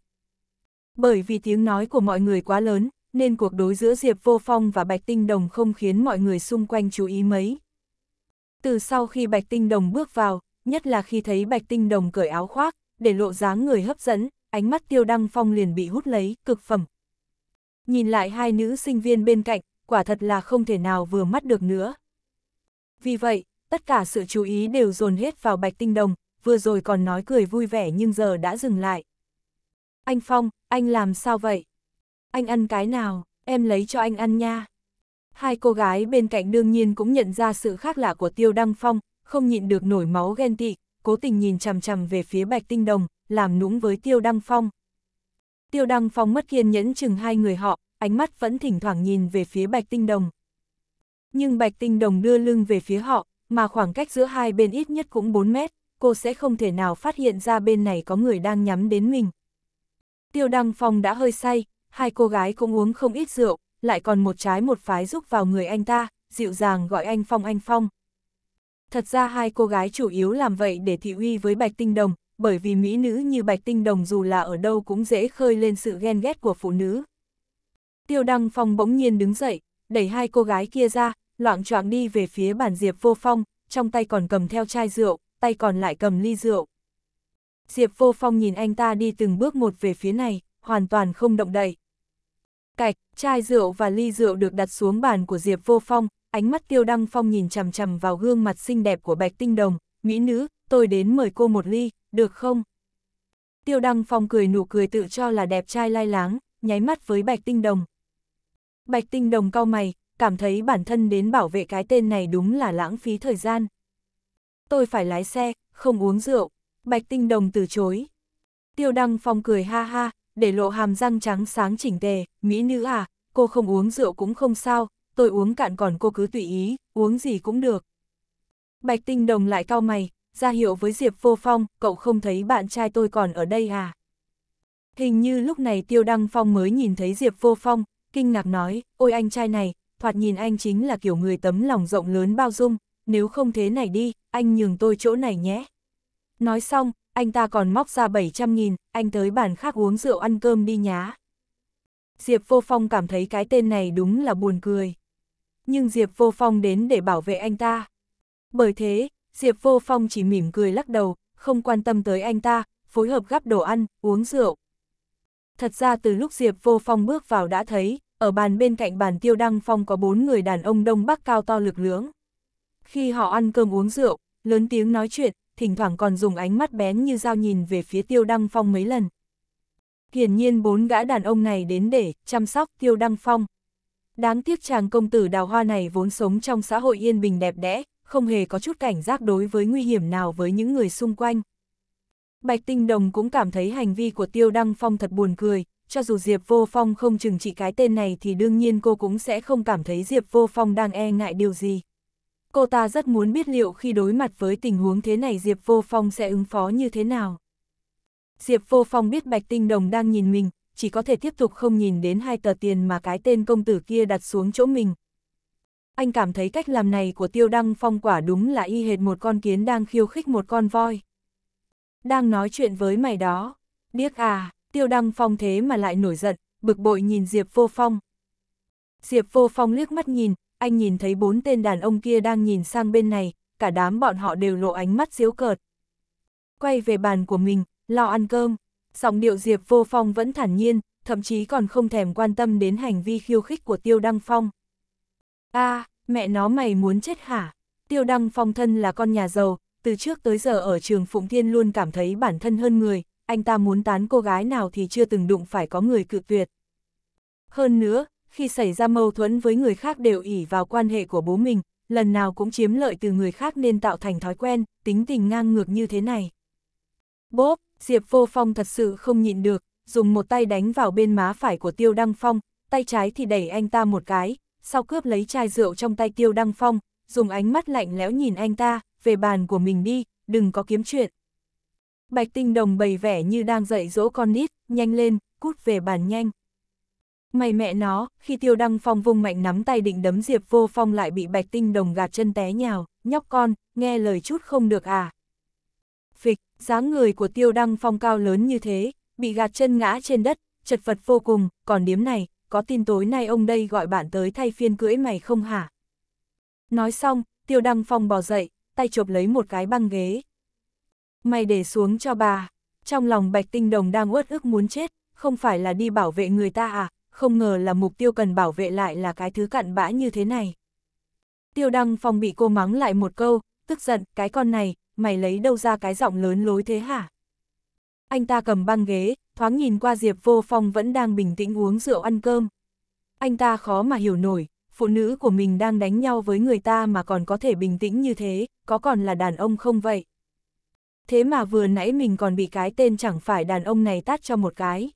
Bởi vì tiếng nói của mọi người quá lớn, nên cuộc đối giữa Diệp Vô Phong và Bạch Tinh Đồng không khiến mọi người xung quanh chú ý mấy. Từ sau khi Bạch Tinh Đồng bước vào, nhất là khi thấy Bạch Tinh Đồng cởi áo khoác, để lộ dáng người hấp dẫn, ánh mắt Tiêu Đăng Phong liền bị hút lấy, cực phẩm, Nhìn lại hai nữ sinh viên bên cạnh, quả thật là không thể nào vừa mắt được nữa. Vì vậy, tất cả sự chú ý đều dồn hết vào Bạch Tinh Đồng, vừa rồi còn nói cười vui vẻ nhưng giờ đã dừng lại. Anh Phong, anh làm sao vậy? Anh ăn cái nào, em lấy cho anh ăn nha. Hai cô gái bên cạnh đương nhiên cũng nhận ra sự khác lạ của Tiêu Đăng Phong, không nhịn được nổi máu ghen tị, cố tình nhìn chằm chằm về phía Bạch Tinh Đồng, làm nũng với Tiêu Đăng Phong. Tiêu Đăng Phong mất kiên nhẫn chừng hai người họ, ánh mắt vẫn thỉnh thoảng nhìn về phía Bạch Tinh Đồng. Nhưng Bạch Tinh Đồng đưa lưng về phía họ, mà khoảng cách giữa hai bên ít nhất cũng 4 mét, cô sẽ không thể nào phát hiện ra bên này có người đang nhắm đến mình. Tiêu Đăng Phong đã hơi say, hai cô gái cũng uống không ít rượu, lại còn một trái một phái giúp vào người anh ta, dịu dàng gọi anh Phong anh Phong. Thật ra hai cô gái chủ yếu làm vậy để thị uy với Bạch Tinh Đồng, bởi vì mỹ nữ như Bạch Tinh Đồng dù là ở đâu cũng dễ khơi lên sự ghen ghét của phụ nữ. Tiêu Đăng Phong bỗng nhiên đứng dậy, đẩy hai cô gái kia ra, loạn choạng đi về phía bàn Diệp Vô Phong, trong tay còn cầm theo chai rượu, tay còn lại cầm ly rượu. Diệp Vô Phong nhìn anh ta đi từng bước một về phía này, hoàn toàn không động đậy. Cạch, chai rượu và ly rượu được đặt xuống bàn của Diệp Vô Phong, ánh mắt Tiêu Đăng Phong nhìn chằm chằm vào gương mặt xinh đẹp của Bạch Tinh Đồng, mỹ nữ, tôi đến mời cô một ly, được không? Tiêu Đăng Phong cười nụ cười tự cho là đẹp trai lai láng, nháy mắt với Bạch Tinh Đồng. Bạch Tinh Đồng cau mày, cảm thấy bản thân đến bảo vệ cái tên này đúng là lãng phí thời gian. Tôi phải lái xe, không uống rượu. Bạch Tinh Đồng từ chối. Tiêu Đăng Phong cười ha ha, để lộ hàm răng trắng sáng chỉnh tề, mỹ nữ à, cô không uống rượu cũng không sao, tôi uống cạn còn cô cứ tùy ý, uống gì cũng được. Bạch Tinh Đồng lại cau mày, ra hiệu với Diệp Vô Phong, cậu không thấy bạn trai tôi còn ở đây à? Hình như lúc này Tiêu Đăng Phong mới nhìn thấy Diệp Vô Phong, kinh ngạc nói, ôi anh trai này, thoạt nhìn anh chính là kiểu người tấm lòng rộng lớn bao dung, nếu không thế này đi, anh nhường tôi chỗ này nhé. Nói xong, anh ta còn móc ra 700 nghìn, anh tới bàn khác uống rượu ăn cơm đi nhá. Diệp Vô Phong cảm thấy cái tên này đúng là buồn cười. Nhưng Diệp Vô Phong đến để bảo vệ anh ta. Bởi thế, Diệp Vô Phong chỉ mỉm cười lắc đầu, không quan tâm tới anh ta, phối hợp gắp đồ ăn, uống rượu. Thật ra từ lúc Diệp Vô Phong bước vào đã thấy, ở bàn bên cạnh bàn tiêu đăng phong có bốn người đàn ông đông bắc cao to lực lưỡng. Khi họ ăn cơm uống rượu, lớn tiếng nói chuyện, thỉnh thoảng còn dùng ánh mắt bén như dao nhìn về phía tiêu đăng phong mấy lần. Hiển nhiên bốn gã đàn ông này đến để chăm sóc tiêu đăng phong. Đáng tiếc chàng công tử đào hoa này vốn sống trong xã hội yên bình đẹp đẽ, không hề có chút cảnh giác đối với nguy hiểm nào với những người xung quanh. Bạch Tinh Đồng cũng cảm thấy hành vi của Tiêu Đăng Phong thật buồn cười, cho dù Diệp Vô Phong không chừng trị cái tên này thì đương nhiên cô cũng sẽ không cảm thấy Diệp Vô Phong đang e ngại điều gì. Cô ta rất muốn biết liệu khi đối mặt với tình huống thế này Diệp Vô Phong sẽ ứng phó như thế nào. Diệp Vô Phong biết Bạch Tinh Đồng đang nhìn mình, chỉ có thể tiếp tục không nhìn đến hai tờ tiền mà cái tên công tử kia đặt xuống chỗ mình, anh cảm thấy cách làm này của Tiêu Đăng Phong quả đúng là y hệt một con kiến đang khiêu khích một con voi. Đang nói chuyện với mày đó. Điếc à, Tiêu Đăng Phong thế mà lại nổi giận, bực bội nhìn Diệp Vô Phong. Diệp Vô Phong liếc mắt nhìn, anh nhìn thấy bốn tên đàn ông kia đang nhìn sang bên này, cả đám bọn họ đều lộ ánh mắt diếu cợt. Quay về bàn của mình, lo ăn cơm. Giọng điệu Diệp Vô Phong vẫn thản nhiên, thậm chí còn không thèm quan tâm đến hành vi khiêu khích của Tiêu Đăng Phong a à, mẹ nó mày muốn chết hả? Tiêu Đăng Phong thân là con nhà giàu, từ trước tới giờ ở trường Phụng Thiên luôn cảm thấy bản thân hơn người, anh ta muốn tán cô gái nào thì chưa từng đụng phải có người cự tuyệt. Hơn nữa, khi xảy ra mâu thuẫn với người khác đều ỉ vào quan hệ của bố mình, lần nào cũng chiếm lợi từ người khác nên tạo thành thói quen, tính tình ngang ngược như thế này. Bốp, Diệp Vô Phong thật sự không nhịn được, dùng một tay đánh vào bên má phải của Tiêu Đăng Phong, tay trái thì đẩy anh ta một cái, sau cướp lấy chai rượu trong tay tiêu đăng phong, dùng ánh mắt lạnh lẽo nhìn anh ta, về bàn của mình đi, đừng có kiếm chuyện. Bạch tinh đồng bày vẻ như đang dạy dỗ con nít, nhanh lên, cút về bàn nhanh. Mày mẹ nó, khi tiêu đăng phong vung mạnh nắm tay định đấm diệp vô phong lại bị bạch tinh đồng gạt chân té nhào, nhóc con, nghe lời chút không được à. Phịch, dáng người của tiêu đăng phong cao lớn như thế, bị gạt chân ngã trên đất, chật vật vô cùng, còn điếm này, có tin tối nay ông đây gọi bạn tới thay phiên cưỡi mày không hả? Nói xong, Tiêu Đăng Phong bò dậy, tay chộp lấy một cái băng ghế. Mày để xuống cho bà. Trong lòng Bạch Tinh Đồng đang uất ức muốn chết, không phải là đi bảo vệ người ta à, không ngờ là mục tiêu cần bảo vệ lại là cái thứ cặn bã như thế này. Tiêu Đăng Phong bị cô mắng lại một câu, tức giận, cái con này, mày lấy đâu ra cái giọng lớn lối thế hả? Anh ta cầm băng ghế, thoáng nhìn qua Diệp Vô Phong vẫn đang bình tĩnh uống rượu ăn cơm. Anh ta khó mà hiểu nổi, phụ nữ của mình đang đánh nhau với người ta mà còn có thể bình tĩnh như thế, có còn là đàn ông không vậy? Thế mà vừa nãy mình còn bị cái tên chẳng phải đàn ông này tát cho một cái.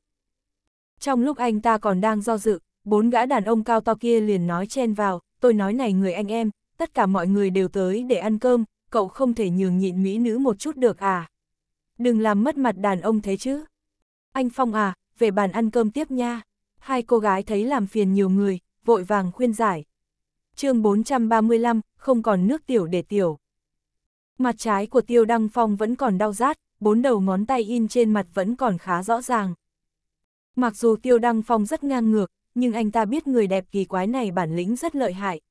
Trong lúc anh ta còn đang do dự, bốn gã đàn ông cao to kia liền nói chen vào, tôi nói này người anh em, tất cả mọi người đều tới để ăn cơm, cậu không thể nhường nhịn mỹ nữ một chút được à? Đừng làm mất mặt đàn ông thế chứ. Anh Phong à, về bàn ăn cơm tiếp nha. Hai cô gái thấy làm phiền nhiều người, vội vàng khuyên giải. chương 435, không còn nước tiểu để tiểu. Mặt trái của Tiêu Đăng Phong vẫn còn đau rát, bốn đầu ngón tay in trên mặt vẫn còn khá rõ ràng. Mặc dù Tiêu Đăng Phong rất ngang ngược, nhưng anh ta biết người đẹp kỳ quái này bản lĩnh rất lợi hại.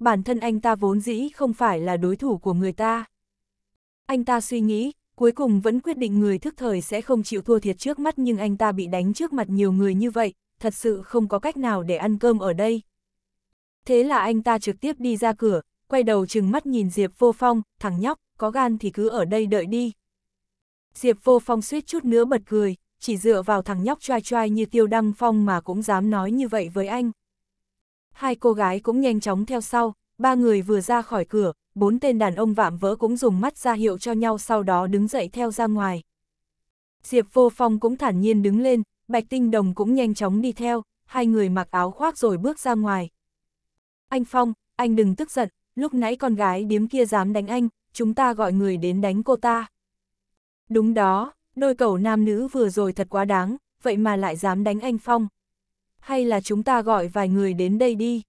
Bản thân anh ta vốn dĩ không phải là đối thủ của người ta. Anh ta suy nghĩ, cuối cùng vẫn quyết định người thức thời sẽ không chịu thua thiệt trước mắt nhưng anh ta bị đánh trước mặt nhiều người như vậy, thật sự không có cách nào để ăn cơm ở đây. Thế là anh ta trực tiếp đi ra cửa, quay đầu chừng mắt nhìn Diệp Vô Phong, thằng nhóc, có gan thì cứ ở đây đợi đi. Diệp Vô Phong suýt chút nữa bật cười, chỉ dựa vào thằng nhóc trai trai như Tiêu Đăng Phong mà cũng dám nói như vậy với anh. Hai cô gái cũng nhanh chóng theo sau, ba người vừa ra khỏi cửa, bốn tên đàn ông vạm vỡ cũng dùng mắt ra hiệu cho nhau sau đó đứng dậy theo ra ngoài. Diệp Vô Phong cũng thản nhiên đứng lên, Bạch Tinh Đồng cũng nhanh chóng đi theo, hai người mặc áo khoác rồi bước ra ngoài. Anh Phong, anh đừng tức giận, lúc nãy con gái điếm kia dám đánh anh, chúng ta gọi người đến đánh cô ta. Đúng đó, đôi cầu nam nữ vừa rồi thật quá đáng, vậy mà lại dám đánh anh Phong. Hay là chúng ta gọi vài người đến đây đi.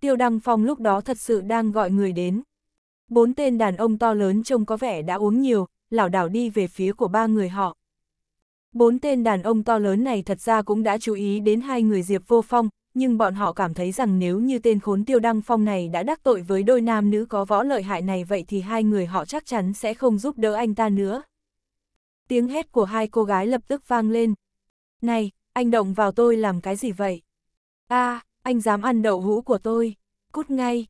Tiêu Đăng Phong lúc đó thật sự đang gọi người đến. Bốn tên đàn ông to lớn trông có vẻ đã uống nhiều, lảo đảo đi về phía của ba người họ. Bốn tên đàn ông to lớn này thật ra cũng đã chú ý đến hai người Diệp Vô Phong, nhưng bọn họ cảm thấy rằng nếu như tên khốn tiêu đăng phong này đã đắc tội với đôi nam nữ có võ lợi hại này vậy thì hai người họ chắc chắn sẽ không giúp đỡ anh ta nữa. Tiếng hét của hai cô gái lập tức vang lên. Này, anh động vào tôi làm cái gì vậy? a à, anh dám ăn đậu hũ của tôi. Cút ngay.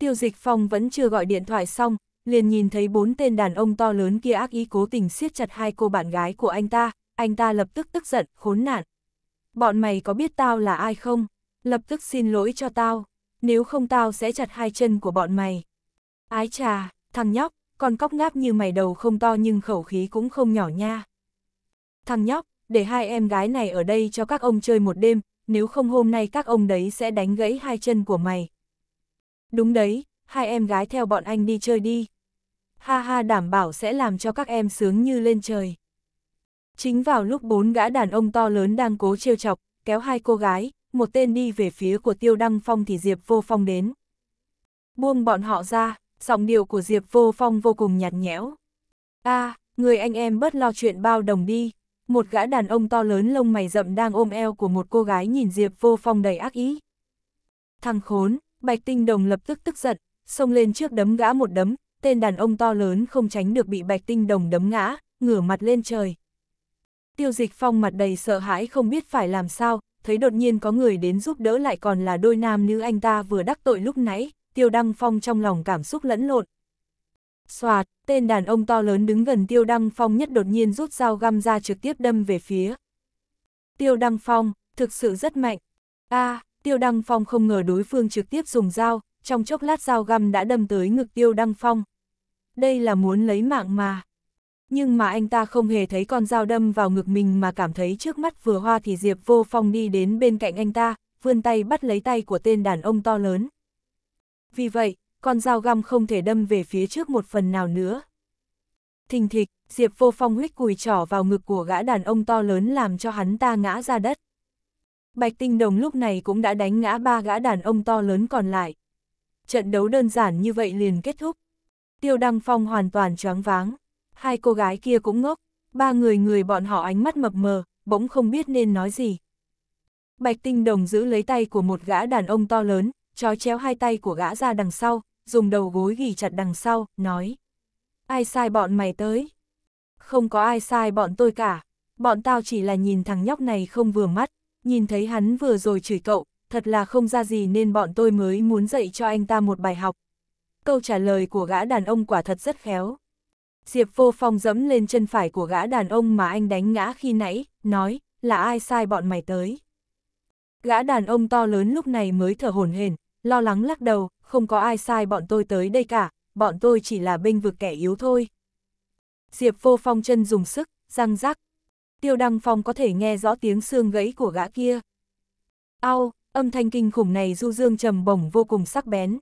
Tiêu Dịch Phong vẫn chưa gọi điện thoại xong, liền nhìn thấy bốn tên đàn ông to lớn kia ác ý cố tình siết chặt hai cô bạn gái của anh ta, anh ta lập tức tức giận, khốn nạn. Bọn mày có biết tao là ai không? Lập tức xin lỗi cho tao, nếu không tao sẽ chặt hai chân của bọn mày. Ái trà, thằng nhóc, con cóc ngáp như mày đầu không to nhưng khẩu khí cũng không nhỏ nha. Thằng nhóc, để hai em gái này ở đây cho các ông chơi một đêm, nếu không hôm nay các ông đấy sẽ đánh gãy hai chân của mày, Đúng đấy, hai em gái theo bọn anh đi chơi đi. Ha ha đảm bảo sẽ làm cho các em sướng như lên trời. Chính vào lúc bốn gã đàn ông to lớn đang cố trêu chọc, kéo hai cô gái, một tên đi về phía của Tiêu Đăng Phong thì Diệp Vô Phong đến. Buông bọn họ ra, giọng điệu của Diệp Vô Phong vô cùng nhạt nhẽo. a à, người anh em bớt lo chuyện bao đồng đi. Một gã đàn ông to lớn lông mày rậm đang ôm eo của một cô gái nhìn Diệp Vô Phong đầy ác ý. Thằng khốn, Bạch Tinh Đồng lập tức tức giận, xông lên trước đấm gã một đấm, tên đàn ông to lớn không tránh được bị Bạch Tinh Đồng đấm ngã, ngửa mặt lên trời. Tiêu Dịch Phong mặt đầy sợ hãi không biết phải làm sao, thấy đột nhiên có người đến giúp đỡ lại còn là đôi nam nữ anh ta vừa đắc tội lúc nãy, Tiêu Đăng Phong trong lòng cảm xúc lẫn lộn. Xoạt, tên đàn ông to lớn đứng gần Tiêu Đăng Phong nhất đột nhiên rút dao găm ra trực tiếp đâm về phía. Tiêu Đăng Phong, thực sự rất mạnh. a Tiêu Đăng Phong không ngờ đối phương trực tiếp dùng dao, trong chốc lát dao găm đã đâm tới ngực Tiêu Đăng Phong. Đây là muốn lấy mạng mà. Nhưng mà anh ta không hề thấy con dao đâm vào ngực mình mà cảm thấy trước mắt vừa hoa thì Diệp Vô Phong đi đến bên cạnh anh ta, vươn tay bắt lấy tay của tên đàn ông to lớn. Vì vậy, con dao găm không thể đâm về phía trước một phần nào nữa. Thình thịch, Diệp Vô Phong huyết cùi trỏ vào ngực của gã đàn ông to lớn làm cho hắn ta ngã ra đất. Bạch Tinh Đồng lúc này cũng đã đánh ngã ba gã đàn ông to lớn còn lại. Trận đấu đơn giản như vậy liền kết thúc. Tiêu Đăng Phong hoàn toàn choáng váng. Hai cô gái kia cũng ngốc, ba người người bọn họ ánh mắt mập mờ, bỗng không biết nên nói gì. Bạch Tinh Đồng giữ lấy tay của một gã đàn ông to lớn, trói chéo hai tay của gã ra đằng sau, dùng đầu gối gỉ chặt đằng sau, nói. Ai sai bọn mày tới? Không có ai sai bọn tôi cả, bọn tao chỉ là nhìn thằng nhóc này không vừa mắt, nhìn thấy hắn vừa rồi chửi cậu, thật là không ra gì nên bọn tôi mới muốn dạy cho anh ta một bài học. Câu trả lời của gã đàn ông quả thật rất khéo. Diệp vô phong dẫm lên chân phải của gã đàn ông mà anh đánh ngã khi nãy, nói, là ai sai bọn mày tới. Gã đàn ông to lớn lúc này mới thở hổn hển, lo lắng lắc đầu, không có ai sai bọn tôi tới đây cả, bọn tôi chỉ là bênh vực kẻ yếu thôi. Diệp vô phong chân dùng sức, răng rắc, Tiêu Đăng Phong có thể nghe rõ tiếng xương gãy của gã kia. Ao, âm thanh kinh khủng này du dương trầm bổng vô cùng sắc bén.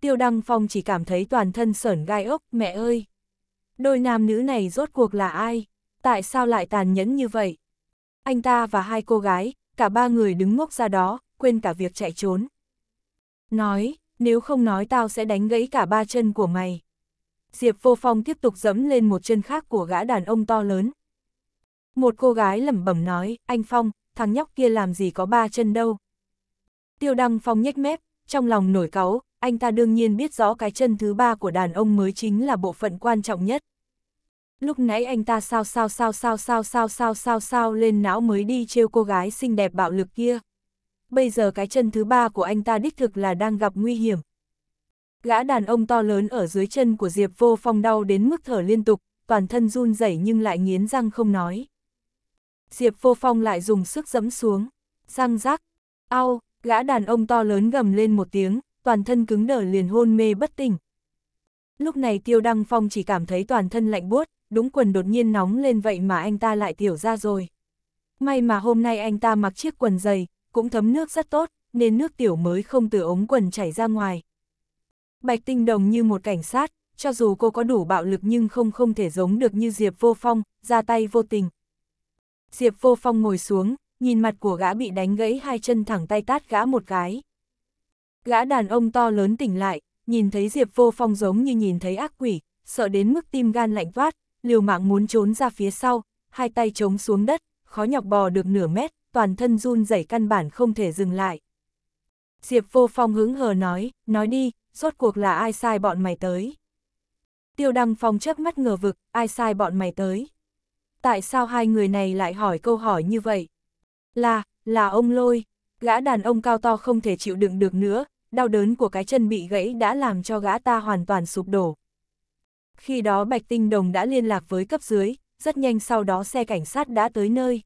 Tiêu Đăng Phong chỉ cảm thấy toàn thân sởn gai ốc, mẹ ơi! Đôi nam nữ này rốt cuộc là ai? Tại sao lại tàn nhẫn như vậy? Anh ta và hai cô gái, cả ba người đứng ngốc ra đó, quên cả việc chạy trốn. Nói, nếu không nói tao sẽ đánh gãy cả ba chân của mày. Diệp Vô Phong tiếp tục dẫm lên một chân khác của gã đàn ông to lớn, một cô gái lẩm bẩm nói, anh Phong, thằng nhóc kia làm gì có ba chân đâu. Tiêu Đăng Phong nhếch mép, trong lòng nổi cáu, anh ta đương nhiên biết rõ cái chân thứ ba của đàn ông mới chính là bộ phận quan trọng nhất. Lúc nãy anh ta sao sao sao sao sao sao sao sao sao lên não mới đi trêu cô gái xinh đẹp bạo lực kia. Bây giờ cái chân thứ ba của anh ta đích thực là đang gặp nguy hiểm. Gã đàn ông to lớn ở dưới chân của Diệp Vô Phong đau đến mức thở liên tục, toàn thân run rẩy nhưng lại nghiến răng không nói. Diệp Vô Phong lại dùng sức giẫm xuống. Răng rắc. Ao, gã đàn ông to lớn gầm lên một tiếng, toàn thân cứng đờ liền hôn mê bất tỉnh. Lúc này Tiêu Đăng Phong chỉ cảm thấy toàn thân lạnh buốt, đúng quần đột nhiên nóng lên vậy mà anh ta lại tiểu ra rồi. May mà hôm nay anh ta mặc chiếc quần dày, cũng thấm nước rất tốt, nên nước tiểu mới không từ ống quần chảy ra ngoài. Bạch Tinh Đồng như một cảnh sát, cho dù cô có đủ bạo lực nhưng không không thể giống được như Diệp Vô Phong, ra tay vô tình, Diệp Vô Phong ngồi xuống, nhìn mặt của gã bị đánh gãy hai chân thẳng tay tát gã một cái. Gã đàn ông to lớn tỉnh lại, nhìn thấy Diệp Vô Phong giống như nhìn thấy ác quỷ, sợ đến mức tim gan lạnh toát, liều mạng muốn trốn ra phía sau, hai tay chống xuống đất, khó nhọc bò được nửa mét, toàn thân run rẩy căn bản không thể dừng lại. Diệp Vô Phong hứng hờ nói, nói đi, rốt cuộc là ai sai bọn mày tới. Tiêu Đăng Phong chớp mắt ngờ vực, ai sai bọn mày tới tại sao hai người này lại hỏi câu hỏi như vậy? Là, là ông lôi, gã đàn ông cao to không thể chịu đựng được nữa, đau đớn của cái chân bị gãy đã làm cho gã ta hoàn toàn sụp đổ. Khi đó Bạch Tinh Đồng đã liên lạc với cấp dưới, rất nhanh sau đó xe cảnh sát đã tới nơi.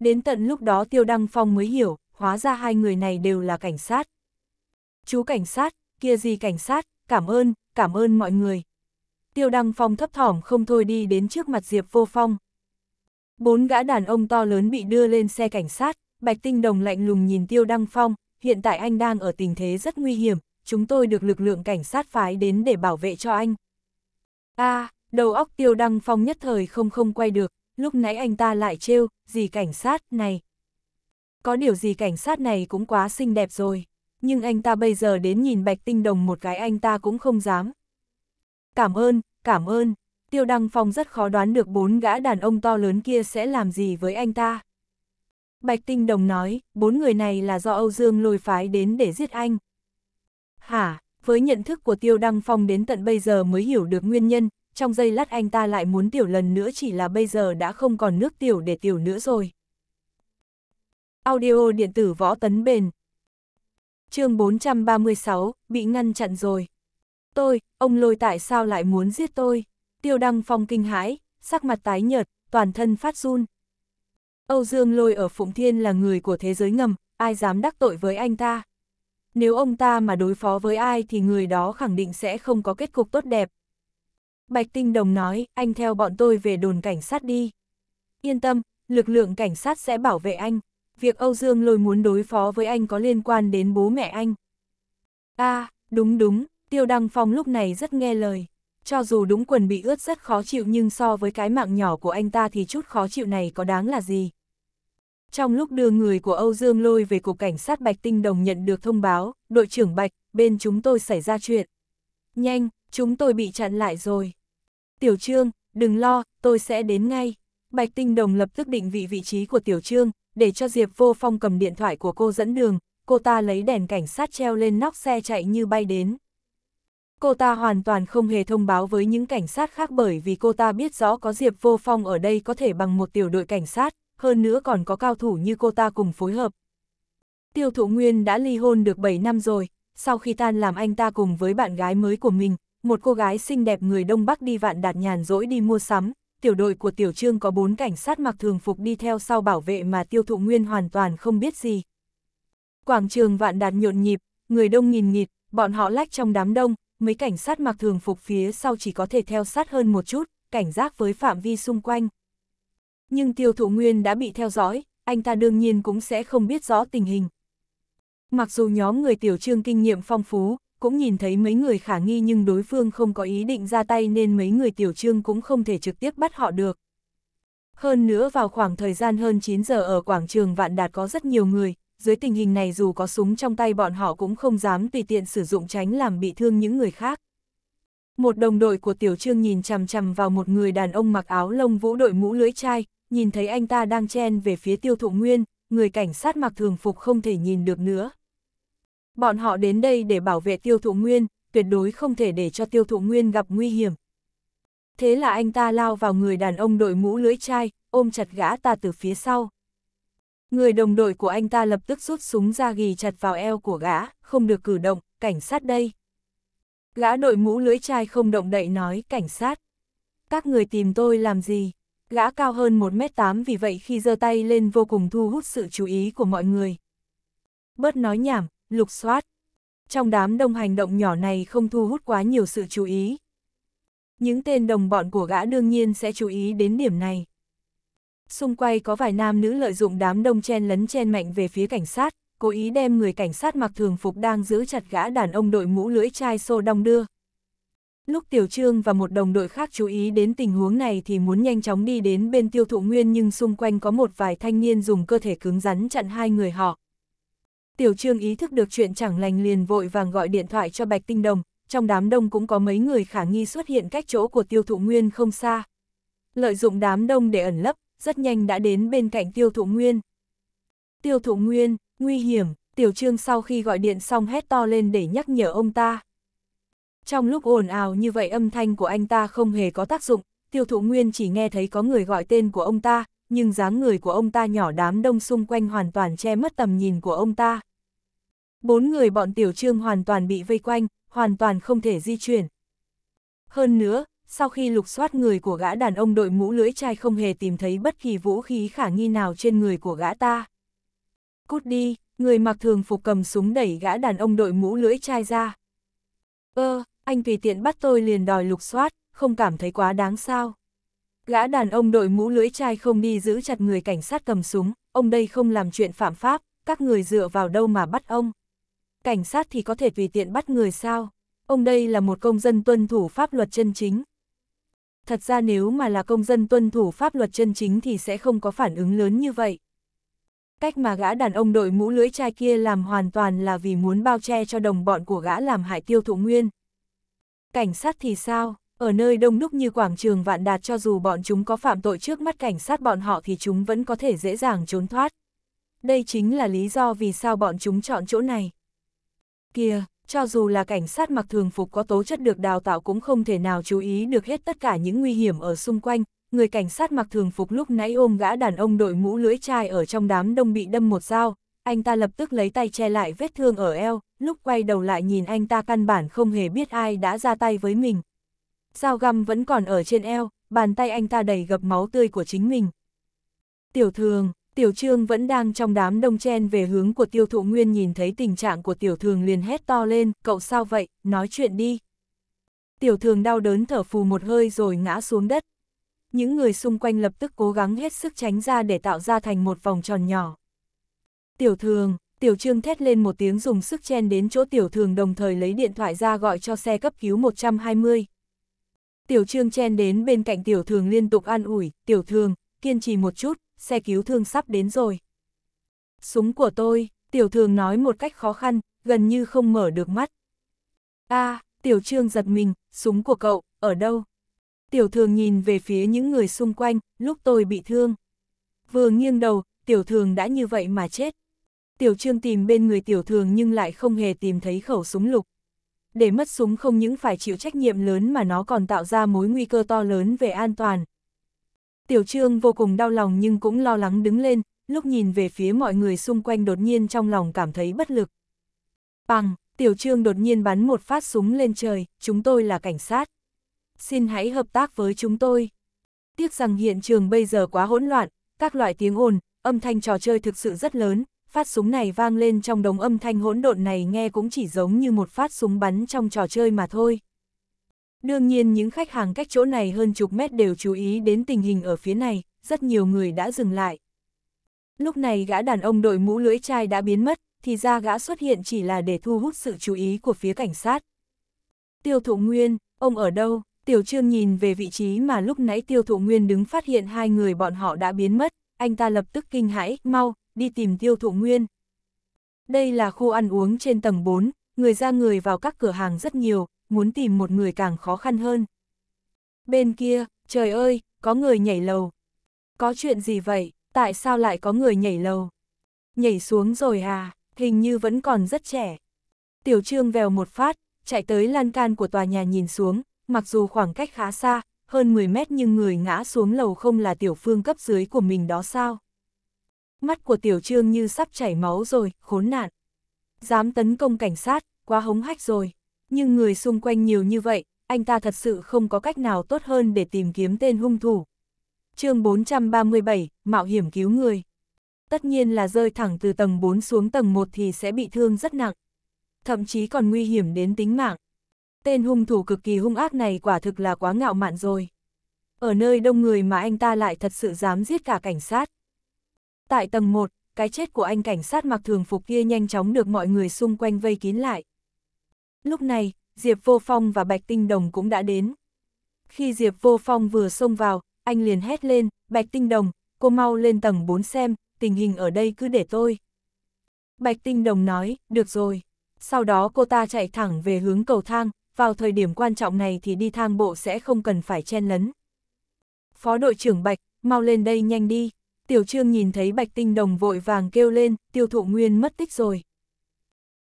Đến tận lúc đó Tiêu Đăng Phong mới hiểu, hóa ra hai người này đều là cảnh sát. Chú cảnh sát, kia gì cảnh sát, cảm ơn, cảm ơn mọi người. Tiêu Đăng Phong thấp thỏm không thôi đi đến trước mặt Diệp Vô Phong. Bốn gã đàn ông to lớn bị đưa lên xe cảnh sát, Bạch Tinh Đồng lạnh lùng nhìn Tiêu Đăng Phong, hiện tại anh đang ở tình thế rất nguy hiểm, chúng tôi được lực lượng cảnh sát phái đến để bảo vệ cho anh. a à, đầu óc Tiêu Đăng Phong nhất thời không không quay được, lúc nãy anh ta lại trêu, gì cảnh sát này. Có điều gì cảnh sát này cũng quá xinh đẹp rồi, nhưng anh ta bây giờ đến nhìn Bạch Tinh Đồng một cái anh ta cũng không dám, Cảm ơn, cảm ơn. Tiêu Đăng Phong rất khó đoán được bốn gã đàn ông to lớn kia sẽ làm gì với anh ta. Bạch Tinh Đồng nói, bốn người này là do Âu Dương lôi phái đến để giết anh. Hả, với nhận thức của Tiêu Đăng Phong đến tận bây giờ mới hiểu được nguyên nhân, trong giây lát anh ta lại muốn tiểu lần nữa chỉ là bây giờ đã không còn nước tiểu để tiểu nữa rồi. Audio điện tử võ tấn bền Chương 436, bị ngăn chặn rồi. Tôi, ông lôi tại sao lại muốn giết tôi? Tiêu Đăng Phong kinh hãi, sắc mặt tái nhợt, toàn thân phát run. Âu Dương lôi ở Phụng Thiên là người của thế giới ngầm, ai dám đắc tội với anh ta? Nếu ông ta mà đối phó với ai thì người đó khẳng định sẽ không có kết cục tốt đẹp. Bạch Tinh Đồng nói, anh theo bọn tôi về đồn cảnh sát đi. Yên tâm, lực lượng cảnh sát sẽ bảo vệ anh. Việc Âu Dương lôi muốn đối phó với anh có liên quan đến bố mẹ anh. a đúng đúng, Tiêu Đăng Phong lúc này rất nghe lời. Cho dù đúng quần bị ướt rất khó chịu nhưng so với cái mạng nhỏ của anh ta thì chút khó chịu này có đáng là gì. Trong lúc đưa người của Âu Dương Lôi về cục cảnh sát Bạch Tinh Đồng nhận được thông báo, đội trưởng Bạch, bên chúng tôi xảy ra chuyện. Nhanh, chúng tôi bị chặn lại rồi. Tiểu Trương, đừng lo, tôi sẽ đến ngay. Bạch Tinh Đồng lập tức định vị vị trí của Tiểu Trương, để cho Diệp Vô Phong cầm điện thoại của cô dẫn đường, cô ta lấy đèn cảnh sát treo lên nóc xe chạy như bay đến. Cô ta hoàn toàn không hề thông báo với những cảnh sát khác bởi vì cô ta biết rõ có Diệp Vô Phong ở đây có thể bằng một tiểu đội cảnh sát, hơn nữa còn có cao thủ như cô ta cùng phối hợp. Tiêu Thụ Nguyên đã ly hôn được 7 năm rồi, sau khi tan làm anh ta cùng với bạn gái mới của mình, một cô gái xinh đẹp người Đông Bắc đi vạn đạt nhàn rỗi đi mua sắm, tiểu đội của Tiểu Trương có 4 cảnh sát mặc thường phục đi theo sau bảo vệ mà Tiêu Thụ Nguyên hoàn toàn không biết gì. Quảng trường vạn đạt nhộn nhịp, người đông nghìn nghịt, bọn họ lách trong đám đông, mấy cảnh sát mặc thường phục phía sau chỉ có thể theo sát hơn một chút, cảnh giác với phạm vi xung quanh. Nhưng tiêu thụ nguyên đã bị theo dõi, anh ta đương nhiên cũng sẽ không biết rõ tình hình. Mặc dù nhóm người tiểu trương kinh nghiệm phong phú, cũng nhìn thấy mấy người khả nghi nhưng đối phương không có ý định ra tay nên mấy người tiểu trương cũng không thể trực tiếp bắt họ được. Hơn nữa vào khoảng thời gian hơn 9 giờ ở quảng trường Vạn Đạt có rất nhiều người, dưới tình hình này dù có súng trong tay bọn họ cũng không dám tùy tiện sử dụng tránh làm bị thương những người khác. Một đồng đội của Tiểu Trương nhìn chằm chằm vào một người đàn ông mặc áo lông vũ đội mũ lưỡi chai, nhìn thấy anh ta đang chen về phía Tiêu Thụ Nguyên, người cảnh sát mặc thường phục không thể nhìn được nữa. Bọn họ đến đây để bảo vệ Tiêu Thụ Nguyên, tuyệt đối không thể để cho Tiêu Thụ Nguyên gặp nguy hiểm. Thế là anh ta lao vào người đàn ông đội mũ lưỡi chai, ôm chặt gã ta từ phía sau. Người đồng đội của anh ta lập tức rút súng ra ghi chặt vào eo của gã, không được cử động, cảnh sát đây. Gã đội mũ lưới chai không động đậy nói, cảnh sát. Các người tìm tôi làm gì? Gã cao hơn 1m8 vì vậy khi giơ tay lên vô cùng thu hút sự chú ý của mọi người. Bớt nói nhảm, lục soát. Trong đám đông hành động nhỏ này không thu hút quá nhiều sự chú ý. Những tên đồng bọn của gã đương nhiên sẽ chú ý đến điểm này xung quay có vài nam nữ lợi dụng đám đông chen lấn chen mạnh về phía cảnh sát, cố ý đem người cảnh sát mặc thường phục đang giữ chặt gã đàn ông đội mũ lưỡi chai xô đong đưa. Lúc Tiểu Trương và một đồng đội khác chú ý đến tình huống này thì muốn nhanh chóng đi đến bên tiêu thụ nguyên nhưng xung quanh có một vài thanh niên dùng cơ thể cứng rắn chặn hai người họ. Tiểu Trương ý thức được chuyện chẳng lành liền vội vàng gọi điện thoại cho Bạch Tinh Đồng, trong đám đông cũng có mấy người khả nghi xuất hiện cách chỗ của tiêu thụ nguyên không xa. Lợi dụng đám đông để ẩn lấp, rất nhanh đã đến bên cạnh tiêu thụ nguyên. Tiêu thụ nguyên, nguy hiểm, tiểu trương sau khi gọi điện xong hét to lên để nhắc nhở ông ta. Trong lúc ồn ào như vậy âm thanh của anh ta không hề có tác dụng, tiêu thụ nguyên chỉ nghe thấy có người gọi tên của ông ta, nhưng dáng người của ông ta nhỏ đám đông xung quanh hoàn toàn che mất tầm nhìn của ông ta. Bốn người bọn tiểu trương hoàn toàn bị vây quanh, hoàn toàn không thể di chuyển. Hơn nữa, sau khi lục soát người của gã đàn ông đội mũ lưỡi chai không hề tìm thấy bất kỳ vũ khí khả nghi nào trên người của gã ta. Cút đi, người mặc thường phục cầm súng đẩy gã đàn ông đội mũ lưỡi chai ra. Ơ, ờ, anh tùy tiện bắt tôi liền đòi lục soát, không cảm thấy quá đáng sao. Gã đàn ông đội mũ lưỡi chai không đi giữ chặt người cảnh sát cầm súng, ông đây không làm chuyện phạm pháp, các người dựa vào đâu mà bắt ông. Cảnh sát thì có thể tùy tiện bắt người sao? Ông đây là một công dân tuân thủ pháp luật chân chính, thật ra nếu mà là công dân tuân thủ pháp luật chân chính thì sẽ không có phản ứng lớn như vậy. Cách mà gã đàn ông đội mũ lưỡi chai kia làm hoàn toàn là vì muốn bao che cho đồng bọn của gã làm hại tiêu thụ nguyên. Cảnh sát thì sao? Ở nơi đông đúc như quảng trường vạn đạt cho dù bọn chúng có phạm tội trước mắt cảnh sát bọn họ thì chúng vẫn có thể dễ dàng trốn thoát. Đây chính là lý do vì sao bọn chúng chọn chỗ này. Kìa, cho dù là cảnh sát mặc thường phục có tố chất được đào tạo cũng không thể nào chú ý được hết tất cả những nguy hiểm ở xung quanh. Người cảnh sát mặc thường phục lúc nãy ôm gã đàn ông đội mũ lưỡi chai ở trong đám đông bị đâm một dao, anh ta lập tức lấy tay che lại vết thương ở eo, lúc quay đầu lại nhìn anh ta căn bản không hề biết ai đã ra tay với mình. Dao găm vẫn còn ở trên eo, bàn tay anh ta đầy gập máu tươi của chính mình. Tiểu thường, Tiểu Trương vẫn đang trong đám đông chen về hướng của tiêu thụ nguyên nhìn thấy tình trạng của tiểu thường liền hét to lên, cậu sao vậy, nói chuyện đi. Tiểu thường đau đớn thở phù một hơi rồi ngã xuống đất. Những người xung quanh lập tức cố gắng hết sức tránh ra để tạo ra thành một vòng tròn nhỏ. Tiểu thường, tiểu trương thét lên một tiếng dùng sức chen đến chỗ tiểu thường đồng thời lấy điện thoại ra gọi cho xe cấp cứu 120. Tiểu trương chen đến bên cạnh tiểu thường liên tục an ủi, tiểu thường, kiên trì một chút, xe cứu thương sắp đến rồi. Súng của tôi, tiểu thường nói một cách khó khăn, gần như không mở được mắt. a à, tiểu trương giật mình, súng của cậu, ở đâu? Tiểu thường nhìn về phía những người xung quanh, lúc tôi bị thương. Vừa nghiêng đầu, tiểu thường đã như vậy mà chết. Tiểu trương tìm bên người tiểu thường nhưng lại không hề tìm thấy khẩu súng lục. Để mất súng không những phải chịu trách nhiệm lớn mà nó còn tạo ra mối nguy cơ to lớn về an toàn, Tiểu trương vô cùng đau lòng nhưng cũng lo lắng đứng lên, lúc nhìn về phía mọi người xung quanh đột nhiên trong lòng cảm thấy bất lực. Bằng, tiểu trương đột nhiên bắn một phát súng lên trời, chúng tôi là cảnh sát. Xin hãy hợp tác với chúng tôi. Tiếc rằng hiện trường bây giờ quá hỗn loạn, các loại tiếng ồn, âm thanh trò chơi thực sự rất lớn, phát súng này vang lên trong đống âm thanh hỗn độn này nghe cũng chỉ giống như một phát súng bắn trong trò chơi mà thôi. Đương nhiên những khách hàng cách chỗ này hơn chục mét đều chú ý đến tình hình ở phía này, rất nhiều người đã dừng lại. Lúc này gã đàn ông đội mũ lưỡi chai đã biến mất, thì ra gã xuất hiện chỉ là để thu hút sự chú ý của phía cảnh sát. Tiêu thụ nguyên, ông ở đâu? Tiểu trương nhìn về vị trí mà lúc nãy tiêu thụ nguyên đứng phát hiện hai người bọn họ đã biến mất, anh ta lập tức kinh hãi, mau, đi tìm tiêu thụ nguyên. Đây là khu ăn uống trên tầng 4, người ra người vào các cửa hàng rất nhiều, muốn tìm một người càng khó khăn hơn. Bên kia, trời ơi, có người nhảy lầu. Có chuyện gì vậy, tại sao lại có người nhảy lầu? Nhảy xuống rồi à, hình như vẫn còn rất trẻ. Tiểu trương vèo một phát, chạy tới lan can của tòa nhà nhìn xuống, mặc dù khoảng cách khá xa, hơn 10 mét nhưng người ngã xuống lầu không là tiểu phương cấp dưới của mình đó sao? Mắt của tiểu trương như sắp chảy máu rồi, khốn nạn. Dám tấn công cảnh sát, quá hống hách rồi nhưng người xung quanh nhiều như vậy, anh ta thật sự không có cách nào tốt hơn để tìm kiếm tên hung thủ. chương 437, Mạo hiểm cứu người. Tất nhiên là rơi thẳng từ tầng 4 xuống tầng 1 thì sẽ bị thương rất nặng, thậm chí còn nguy hiểm đến tính mạng. Tên hung thủ cực kỳ hung ác này quả thực là quá ngạo mạn rồi. Ở nơi đông người mà anh ta lại thật sự dám giết cả cảnh sát. Tại tầng 1, cái chết của anh cảnh sát mặc thường phục kia nhanh chóng được mọi người xung quanh vây kín lại. Lúc này, Diệp Vô Phong và Bạch Tinh Đồng cũng đã đến. Khi Diệp Vô Phong vừa xông vào, anh liền hét lên, Bạch Tinh Đồng, cô mau lên tầng 4 xem, tình hình ở đây cứ để tôi. Bạch Tinh Đồng nói, được rồi. Sau đó cô ta chạy thẳng về hướng cầu thang, vào thời điểm quan trọng này thì đi thang bộ sẽ không cần phải chen lấn. Phó đội trưởng Bạch, mau lên đây nhanh đi. Tiểu Trương nhìn thấy Bạch Tinh Đồng vội vàng kêu lên, tiêu thụ nguyên mất tích rồi.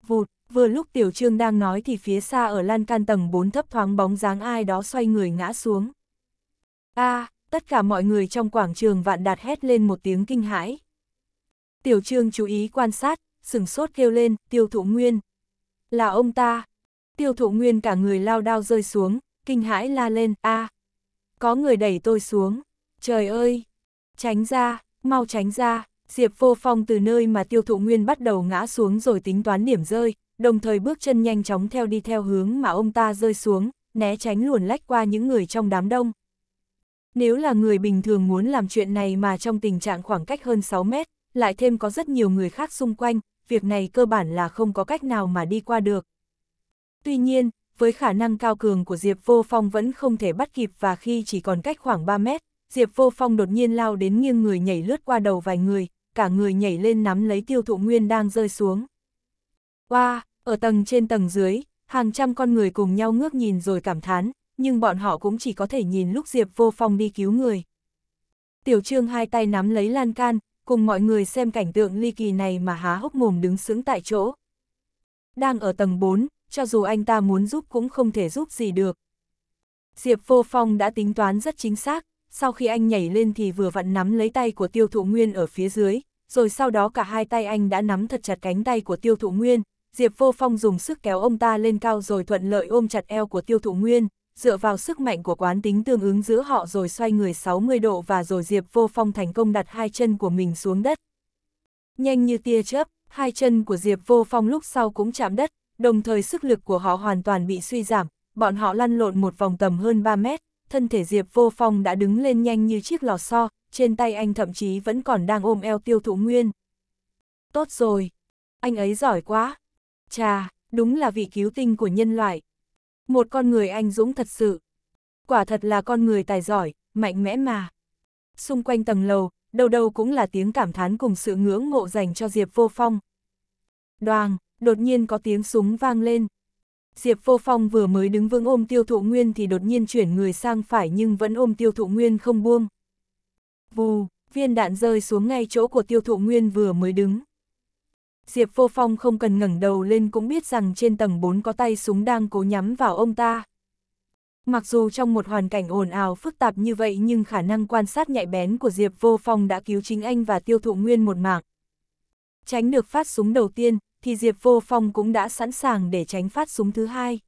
Vụt, vừa lúc Tiểu Trương đang nói thì phía xa ở lan can tầng 4 thấp thoáng bóng dáng ai đó xoay người ngã xuống. a à, tất cả mọi người trong quảng trường vạn đạt hét lên một tiếng kinh hãi. Tiểu Trương chú ý quan sát, sừng sốt kêu lên, tiêu thụ nguyên. Là ông ta. Tiêu thụ nguyên cả người lao đao rơi xuống, kinh hãi la lên, a à, Có người đẩy tôi xuống. Trời ơi! Tránh ra, mau tránh ra. Diệp vô phong từ nơi mà tiêu thụ nguyên bắt đầu ngã xuống rồi tính toán điểm rơi, đồng thời bước chân nhanh chóng theo đi theo hướng mà ông ta rơi xuống, né tránh luồn lách qua những người trong đám đông. Nếu là người bình thường muốn làm chuyện này mà trong tình trạng khoảng cách hơn 6 mét, lại thêm có rất nhiều người khác xung quanh, việc này cơ bản là không có cách nào mà đi qua được. Tuy nhiên, với khả năng cao cường của Diệp Vô Phong vẫn không thể bắt kịp và khi chỉ còn cách khoảng 3 mét, Diệp Vô Phong đột nhiên lao đến nghiêng người nhảy lướt qua đầu vài người, cả người nhảy lên nắm lấy tiêu thụ nguyên đang rơi xuống. Wow, ở tầng trên tầng dưới, hàng trăm con người cùng nhau ngước nhìn rồi cảm thán, nhưng bọn họ cũng chỉ có thể nhìn lúc Diệp Vô Phong đi cứu người. Tiểu Trương hai tay nắm lấy lan can, cùng mọi người xem cảnh tượng ly kỳ này mà há hốc mồm đứng sững tại chỗ. Đang ở tầng 4, cho dù anh ta muốn giúp cũng không thể giúp gì được. Diệp Vô Phong đã tính toán rất chính xác, sau khi anh nhảy lên thì vừa vặn nắm lấy tay của tiêu thụ nguyên ở phía dưới, rồi sau đó cả hai tay anh đã nắm thật chặt cánh tay của tiêu thụ nguyên, Diệp Vô Phong dùng sức kéo ông ta lên cao rồi thuận lợi ôm chặt eo của tiêu thụ nguyên, dựa vào sức mạnh của quán tính tương ứng giữa họ rồi xoay người 60 độ và rồi Diệp Vô Phong thành công đặt hai chân của mình xuống đất. Nhanh như tia chớp, hai chân của Diệp Vô Phong lúc sau cũng chạm đất, đồng thời sức lực của họ hoàn toàn bị suy giảm, bọn họ lăn lộn một vòng tầm hơn 3 mét, thân thể Diệp Vô Phong đã đứng lên nhanh như chiếc lò xo, trên tay anh thậm chí vẫn còn đang ôm eo tiêu thụ nguyên. Tốt rồi, anh ấy giỏi quá, Cha, đúng là vị cứu tinh của nhân loại. Một con người anh dũng thật sự. Quả thật là con người tài giỏi, mạnh mẽ mà. Xung quanh tầng lầu, đầu đầu cũng là tiếng cảm thán cùng sự ngưỡng mộ dành cho Diệp Vô Phong. Đoàn, đột nhiên có tiếng súng vang lên. Diệp Vô Phong vừa mới đứng vững ôm tiêu thụ nguyên thì đột nhiên chuyển người sang phải nhưng vẫn ôm tiêu thụ nguyên không buông. Vù, viên đạn rơi xuống ngay chỗ của tiêu thụ nguyên vừa mới đứng. Diệp Vô Phong không cần ngẩng đầu lên cũng biết rằng trên tầng 4 có tay súng đang cố nhắm vào ông ta. Mặc dù trong một hoàn cảnh ồn ào phức tạp như vậy nhưng khả năng quan sát nhạy bén của Diệp Vô Phong đã cứu chính anh và tiêu thụ nguyên một mạng. Tránh được phát súng đầu tiên, thì Diệp Vô Phong cũng đã sẵn sàng để tránh phát súng thứ hai.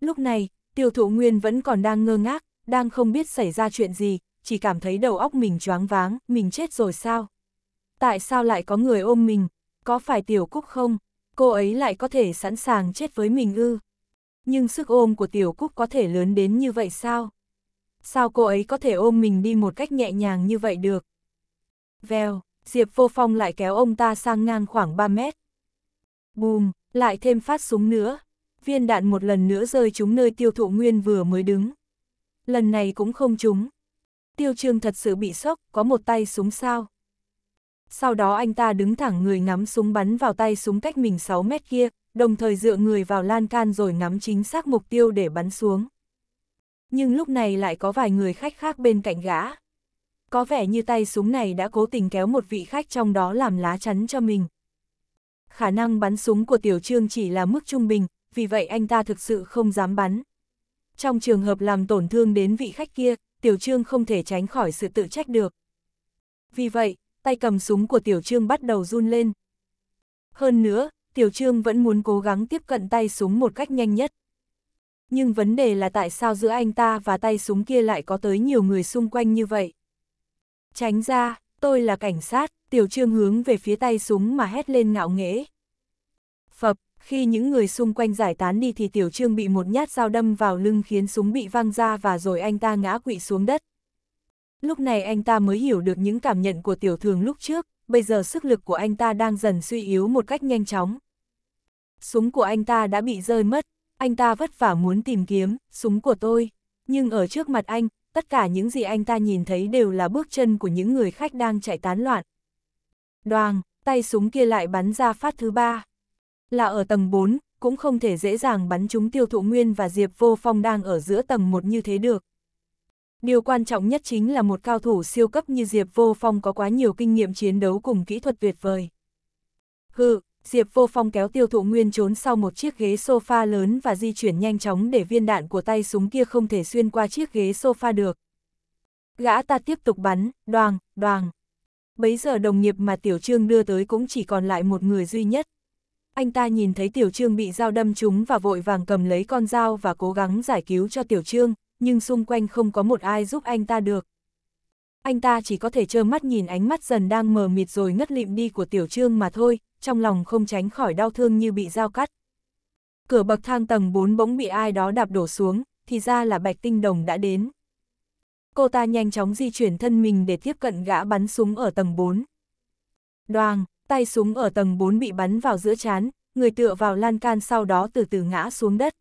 Lúc này, tiêu thụ nguyên vẫn còn đang ngơ ngác, đang không biết xảy ra chuyện gì, chỉ cảm thấy đầu óc mình choáng váng, mình chết rồi sao? Tại sao lại có người ôm mình, có phải Tiểu Cúc không? Cô ấy lại có thể sẵn sàng chết với mình ư? Nhưng sức ôm của Tiểu Cúc có thể lớn đến như vậy sao? Sao cô ấy có thể ôm mình đi một cách nhẹ nhàng như vậy được? Vèo, Diệp Vô Phong lại kéo ông ta sang ngang khoảng 3 mét. Bùm, lại thêm phát súng nữa. Viên đạn một lần nữa rơi trúng nơi tiêu thụ nguyên vừa mới đứng. Lần này cũng không trúng. Tiêu Trương thật sự bị sốc, có một tay súng sao? sau đó anh ta đứng thẳng người ngắm súng bắn vào tay súng cách mình 6 mét kia, đồng thời dựa người vào lan can rồi ngắm chính xác mục tiêu để bắn xuống. Nhưng lúc này lại có vài người khách khác bên cạnh gã. Có vẻ như tay súng này đã cố tình kéo một vị khách trong đó làm lá chắn cho mình. Khả năng bắn súng của Tiểu Trương chỉ là mức trung bình, vì vậy anh ta thực sự không dám bắn. Trong trường hợp làm tổn thương đến vị khách kia, Tiểu Trương không thể tránh khỏi sự tự trách được. Vì vậy, tay cầm súng của Tiểu Trương bắt đầu run lên. Hơn nữa, Tiểu Trương vẫn muốn cố gắng tiếp cận tay súng một cách nhanh nhất. Nhưng vấn đề là tại sao giữa anh ta và tay súng kia lại có tới nhiều người xung quanh như vậy? Tránh ra, tôi là cảnh sát, Tiểu Trương hướng về phía tay súng mà hét lên ngạo nghễ. Phập, khi những người xung quanh giải tán đi thì Tiểu Trương bị một nhát dao đâm vào lưng khiến súng bị văng ra và rồi anh ta ngã quỵ xuống đất. Lúc này anh ta mới hiểu được những cảm nhận của tiểu thường lúc trước, bây giờ sức lực của anh ta đang dần suy yếu một cách nhanh chóng. Súng của anh ta đã bị rơi mất, anh ta vất vả muốn tìm kiếm, súng của tôi. Nhưng ở trước mặt anh, tất cả những gì anh ta nhìn thấy đều là bước chân của những người khách đang chạy tán loạn. đoàng, tay súng kia lại bắn ra phát thứ ba. Là ở tầng 4, cũng không thể dễ dàng bắn chúng tiêu thụ nguyên và Diệp Vô Phong đang ở giữa tầng 1 như thế được. Điều quan trọng nhất chính là một cao thủ siêu cấp như Diệp Vô Phong có quá nhiều kinh nghiệm chiến đấu cùng kỹ thuật tuyệt vời. Hừ, Diệp Vô Phong kéo tiêu thụ nguyên trốn sau một chiếc ghế sofa lớn và di chuyển nhanh chóng để viên đạn của tay súng kia không thể xuyên qua chiếc ghế sofa được. Gã ta tiếp tục bắn, đoàng, đoàng. Bấy giờ đồng nghiệp mà Tiểu Trương đưa tới cũng chỉ còn lại một người duy nhất. Anh ta nhìn thấy Tiểu Trương bị dao đâm trúng và vội vàng cầm lấy con dao và cố gắng giải cứu cho Tiểu Trương, nhưng xung quanh không có một ai giúp anh ta được. Anh ta chỉ có thể trơ mắt nhìn ánh mắt dần đang mờ mịt rồi ngất lịm đi của tiểu trương mà thôi, trong lòng không tránh khỏi đau thương như bị dao cắt. Cửa bậc thang tầng 4 bỗng bị ai đó đạp đổ xuống, thì ra là Bạch Tinh Đồng đã đến. Cô ta nhanh chóng di chuyển thân mình để tiếp cận gã bắn súng ở tầng 4. Đoàng, tay súng ở tầng 4 bị bắn vào giữa chán, người tựa vào lan can sau đó từ từ ngã xuống đất.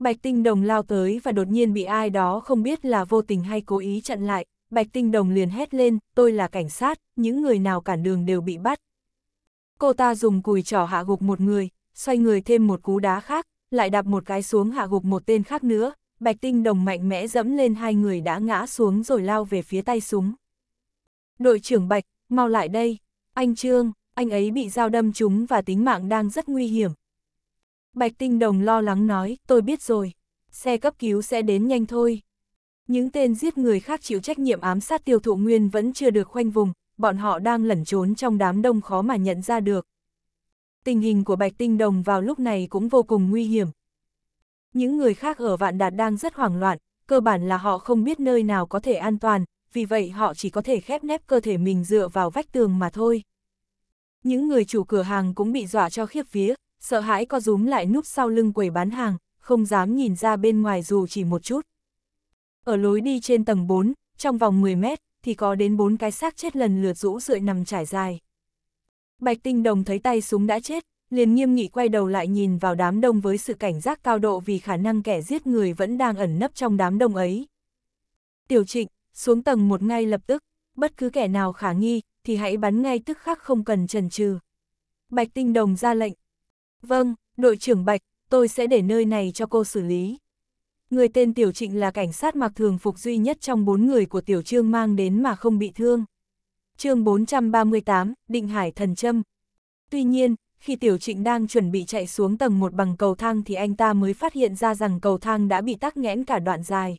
Bạch Tinh Đồng lao tới và đột nhiên bị ai đó không biết là vô tình hay cố ý chặn lại, Bạch Tinh Đồng liền hét lên, tôi là cảnh sát, những người nào cản đường đều bị bắt. Cô ta dùng cùi trỏ hạ gục một người, xoay người thêm một cú đá khác, lại đạp một cái xuống hạ gục một tên khác nữa, Bạch Tinh Đồng mạnh mẽ dẫm lên hai người đã ngã xuống rồi lao về phía tay súng. Đội trưởng Bạch, mau lại đây, anh Trương, anh ấy bị dao đâm trúng và tính mạng đang rất nguy hiểm, Bạch Tinh Đồng lo lắng nói, tôi biết rồi, xe cấp cứu sẽ đến nhanh thôi. Những tên giết người khác chịu trách nhiệm ám sát tiêu thụ nguyên vẫn chưa được khoanh vùng, bọn họ đang lẩn trốn trong đám đông khó mà nhận ra được. Tình hình của Bạch Tinh Đồng vào lúc này cũng vô cùng nguy hiểm. Những người khác ở Vạn Đạt đang rất hoảng loạn, cơ bản là họ không biết nơi nào có thể an toàn, vì vậy họ chỉ có thể khép nép cơ thể mình dựa vào vách tường mà thôi. Những người chủ cửa hàng cũng bị dọa cho khiếp vía, sợ hãi co rúm lại núp sau lưng quầy bán hàng, không dám nhìn ra bên ngoài dù chỉ một chút. Ở lối đi trên tầng 4, trong vòng 10 mét, thì có đến 4 cái xác chết lần lượt rũ rượi nằm trải dài. Bạch Tinh Đồng thấy tay súng đã chết, liền nghiêm nghị quay đầu lại nhìn vào đám đông với sự cảnh giác cao độ vì khả năng kẻ giết người vẫn đang ẩn nấp trong đám đông ấy. Tiểu trịnh, xuống tầng một ngay lập tức, bất cứ kẻ nào khả nghi, thì hãy bắn ngay tức khắc không cần chần chừ. Bạch Tinh Đồng ra lệnh, Vâng, đội trưởng Bạch, tôi sẽ để nơi này cho cô xử lý. Người tên Tiểu Trịnh là cảnh sát mặc thường phục duy nhất trong bốn người của Tiểu Trương mang đến mà không bị thương. chương 438, Định Hải Thần trâm Tuy nhiên, khi Tiểu Trịnh đang chuẩn bị chạy xuống tầng một bằng cầu thang thì anh ta mới phát hiện ra rằng cầu thang đã bị tắc nghẽn cả đoạn dài.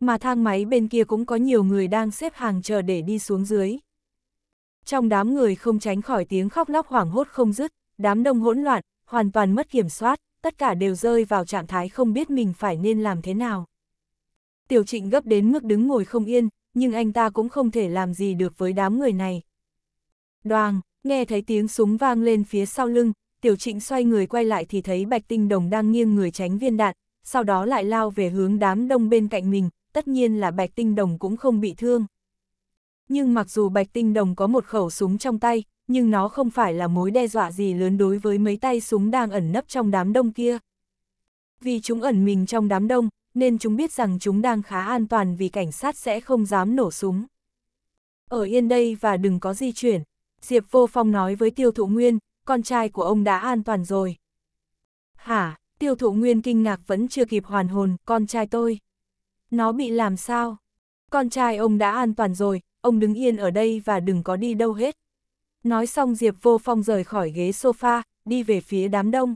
Mà thang máy bên kia cũng có nhiều người đang xếp hàng chờ để đi xuống dưới. Trong đám người không tránh khỏi tiếng khóc lóc hoảng hốt không dứt đám đông hỗn loạn, hoàn toàn mất kiểm soát, tất cả đều rơi vào trạng thái không biết mình phải nên làm thế nào. Tiểu trịnh gấp đến mức đứng ngồi không yên, nhưng anh ta cũng không thể làm gì được với đám người này. Đoàn, nghe thấy tiếng súng vang lên phía sau lưng, tiểu trịnh xoay người quay lại thì thấy bạch tinh đồng đang nghiêng người tránh viên đạn, sau đó lại lao về hướng đám đông bên cạnh mình, tất nhiên là bạch tinh đồng cũng không bị thương. Nhưng mặc dù bạch tinh đồng có một khẩu súng trong tay, nhưng nó không phải là mối đe dọa gì lớn đối với mấy tay súng đang ẩn nấp trong đám đông kia. Vì chúng ẩn mình trong đám đông, nên chúng biết rằng chúng đang khá an toàn vì cảnh sát sẽ không dám nổ súng. Ở yên đây và đừng có di chuyển, Diệp Vô Phong nói với Tiêu Thụ Nguyên, con trai của ông đã an toàn rồi. Hả, Tiêu Thụ Nguyên kinh ngạc vẫn chưa kịp hoàn hồn, con trai tôi. Nó bị làm sao? Con trai ông đã an toàn rồi, ông đứng yên ở đây và đừng có đi đâu hết. Nói xong Diệp Vô Phong rời khỏi ghế sofa, đi về phía đám đông.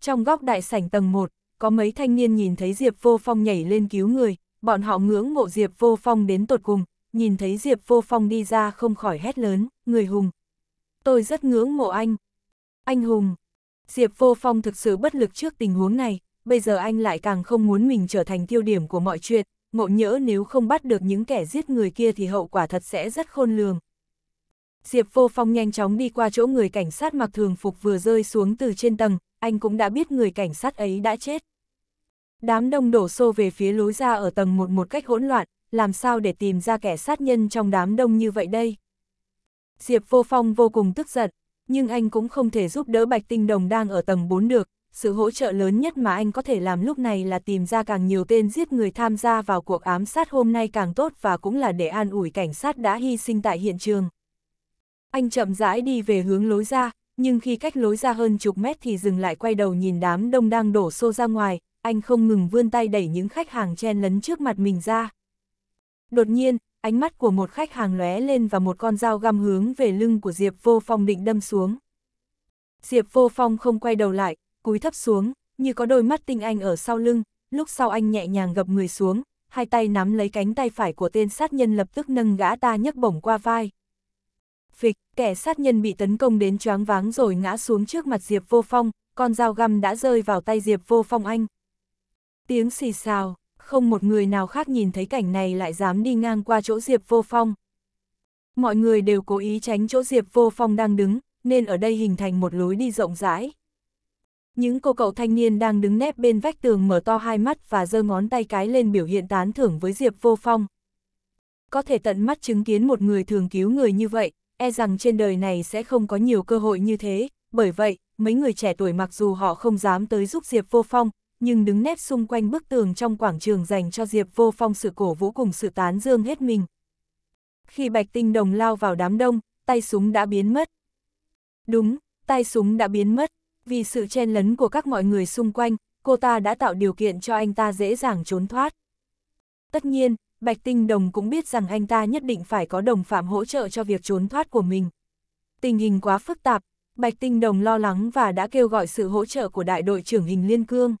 Trong góc đại sảnh tầng 1, có mấy thanh niên nhìn thấy Diệp Vô Phong nhảy lên cứu người, bọn họ ngưỡng mộ Diệp Vô Phong đến tột cùng, nhìn thấy Diệp Vô Phong đi ra không khỏi hét lớn, người hùng. Tôi rất ngưỡng mộ anh. Anh hùng. Diệp Vô Phong thực sự bất lực trước tình huống này, bây giờ anh lại càng không muốn mình trở thành tiêu điểm của mọi chuyện, ngộ nhỡ nếu không bắt được những kẻ giết người kia thì hậu quả thật sẽ rất khôn lường, Diệp Vô Phong nhanh chóng đi qua chỗ người cảnh sát mặc thường phục vừa rơi xuống từ trên tầng, anh cũng đã biết người cảnh sát ấy đã chết. Đám đông đổ xô về phía lối ra ở tầng một một cách hỗn loạn, làm sao để tìm ra kẻ sát nhân trong đám đông như vậy đây? Diệp Vô Phong vô cùng tức giận, nhưng anh cũng không thể giúp đỡ Bạch Tinh Đồng đang ở tầng 4 được, sự hỗ trợ lớn nhất mà anh có thể làm lúc này là tìm ra càng nhiều tên giết người tham gia vào cuộc ám sát hôm nay càng tốt và cũng là để an ủi cảnh sát đã hy sinh tại hiện trường. Anh chậm rãi đi về hướng lối ra, nhưng khi cách lối ra hơn chục mét thì dừng lại quay đầu nhìn đám đông đang đổ xô ra ngoài, anh không ngừng vươn tay đẩy những khách hàng chen lấn trước mặt mình ra. Đột nhiên, ánh mắt của một khách hàng lóe lên và một con dao găm hướng về lưng của Diệp Vô Phong định đâm xuống. Diệp Vô Phong không quay đầu lại, cúi thấp xuống, như có đôi mắt tinh anh ở sau lưng, lúc sau anh nhẹ nhàng gập người xuống, hai tay nắm lấy cánh tay phải của tên sát nhân lập tức nâng gã ta nhấc bổng qua vai phịch, kẻ sát nhân bị tấn công đến choáng váng rồi ngã xuống trước mặt Diệp Vô Phong, con dao găm đã rơi vào tay Diệp Vô Phong anh. Tiếng xì xào, không một người nào khác nhìn thấy cảnh này lại dám đi ngang qua chỗ Diệp Vô Phong. Mọi người đều cố ý tránh chỗ Diệp Vô Phong đang đứng, nên ở đây hình thành một lối đi rộng rãi. Những cô cậu thanh niên đang đứng nép bên vách tường mở to hai mắt và giơ ngón tay cái lên biểu hiện tán thưởng với Diệp Vô Phong. Có thể tận mắt chứng kiến một người thường cứu người như vậy, e rằng trên đời này sẽ không có nhiều cơ hội như thế, bởi vậy, mấy người trẻ tuổi mặc dù họ không dám tới giúp Diệp Vô Phong, nhưng đứng nép xung quanh bức tường trong quảng trường dành cho Diệp Vô Phong sự cổ vũ cùng sự tán dương hết mình. Khi Bạch Tinh Đồng lao vào đám đông, tay súng đã biến mất. Đúng, tay súng đã biến mất, vì sự chen lấn của các mọi người xung quanh, cô ta đã tạo điều kiện cho anh ta dễ dàng trốn thoát. Tất nhiên, Bạch Tinh Đồng cũng biết rằng anh ta nhất định phải có đồng phạm hỗ trợ cho việc trốn thoát của mình. Tình hình quá phức tạp, Bạch Tinh Đồng lo lắng và đã kêu gọi sự hỗ trợ của đại đội trưởng hình liên cương.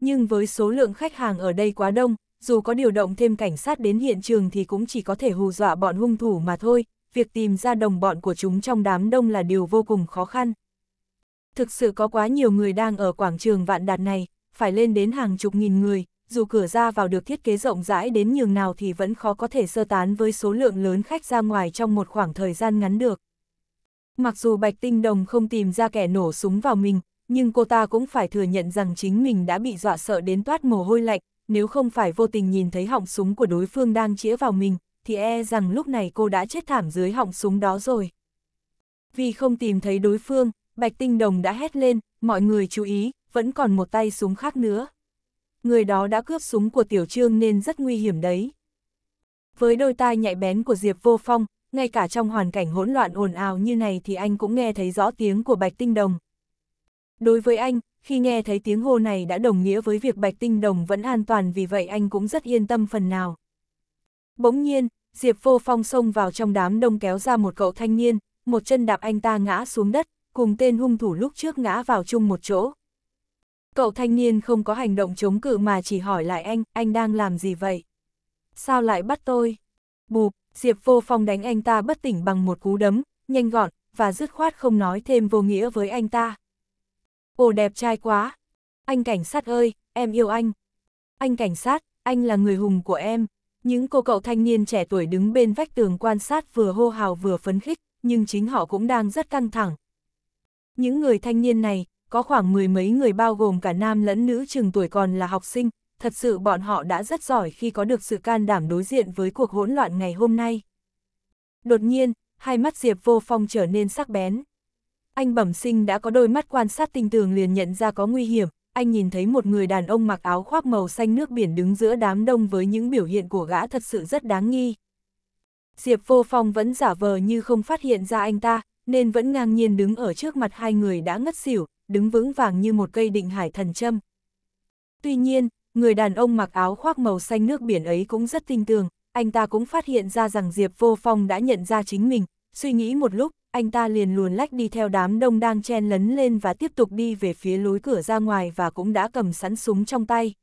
Nhưng với số lượng khách hàng ở đây quá đông, dù có điều động thêm cảnh sát đến hiện trường thì cũng chỉ có thể hù dọa bọn hung thủ mà thôi, việc tìm ra đồng bọn của chúng trong đám đông là điều vô cùng khó khăn. Thực sự có quá nhiều người đang ở quảng trường vạn đạt này, phải lên đến hàng chục nghìn người, dù cửa ra vào được thiết kế rộng rãi đến nhường nào thì vẫn khó có thể sơ tán với số lượng lớn khách ra ngoài trong một khoảng thời gian ngắn được. Mặc dù Bạch Tinh Đồng không tìm ra kẻ nổ súng vào mình, nhưng cô ta cũng phải thừa nhận rằng chính mình đã bị dọa sợ đến toát mồ hôi lạnh, nếu không phải vô tình nhìn thấy họng súng của đối phương đang chĩa vào mình, thì e rằng lúc này cô đã chết thảm dưới họng súng đó rồi. Vì không tìm thấy đối phương, Bạch Tinh Đồng đã hét lên, mọi người chú ý, vẫn còn một tay súng khác nữa người đó đã cướp súng của Tiểu Trương nên rất nguy hiểm đấy. Với đôi tai nhạy bén của Diệp Vô Phong, ngay cả trong hoàn cảnh hỗn loạn ồn ào như này thì anh cũng nghe thấy rõ tiếng của Bạch Tinh Đồng. Đối với anh, khi nghe thấy tiếng hô này đã đồng nghĩa với việc Bạch Tinh Đồng vẫn an toàn vì vậy anh cũng rất yên tâm phần nào. Bỗng nhiên, Diệp Vô Phong xông vào trong đám đông kéo ra một cậu thanh niên, một chân đạp anh ta ngã xuống đất, cùng tên hung thủ lúc trước ngã vào chung một chỗ. Cậu thanh niên không có hành động chống cự mà chỉ hỏi lại anh, anh đang làm gì vậy? Sao lại bắt tôi? Bụp, Diệp Vô Phong đánh anh ta bất tỉnh bằng một cú đấm, nhanh gọn, và dứt khoát không nói thêm vô nghĩa với anh ta. Ồ đẹp trai quá! Anh cảnh sát ơi, em yêu anh! Anh cảnh sát, anh là người hùng của em! Những cô cậu thanh niên trẻ tuổi đứng bên vách tường quan sát vừa hô hào vừa phấn khích, nhưng chính họ cũng đang rất căng thẳng. Những người thanh niên này, có khoảng mười mấy người bao gồm cả nam lẫn nữ chừng tuổi còn là học sinh, thật sự bọn họ đã rất giỏi khi có được sự can đảm đối diện với cuộc hỗn loạn ngày hôm nay. Đột nhiên, hai mắt Diệp Vô Phong trở nên sắc bén. Anh bẩm sinh đã có đôi mắt quan sát tinh tường liền nhận ra có nguy hiểm, anh nhìn thấy một người đàn ông mặc áo khoác màu xanh nước biển đứng giữa đám đông với những biểu hiện của gã thật sự rất đáng nghi. Diệp Vô Phong vẫn giả vờ như không phát hiện ra anh ta, nên vẫn ngang nhiên đứng ở trước mặt hai người đã ngất xỉu, đứng vững vàng như một cây định hải thần châm. Tuy nhiên, người đàn ông mặc áo khoác màu xanh nước biển ấy cũng rất tinh tường, anh ta cũng phát hiện ra rằng Diệp Vô Phong đã nhận ra chính mình, suy nghĩ một lúc, anh ta liền luồn lách đi theo đám đông đang chen lấn lên và tiếp tục đi về phía lối cửa ra ngoài và cũng đã cầm sẵn súng trong tay.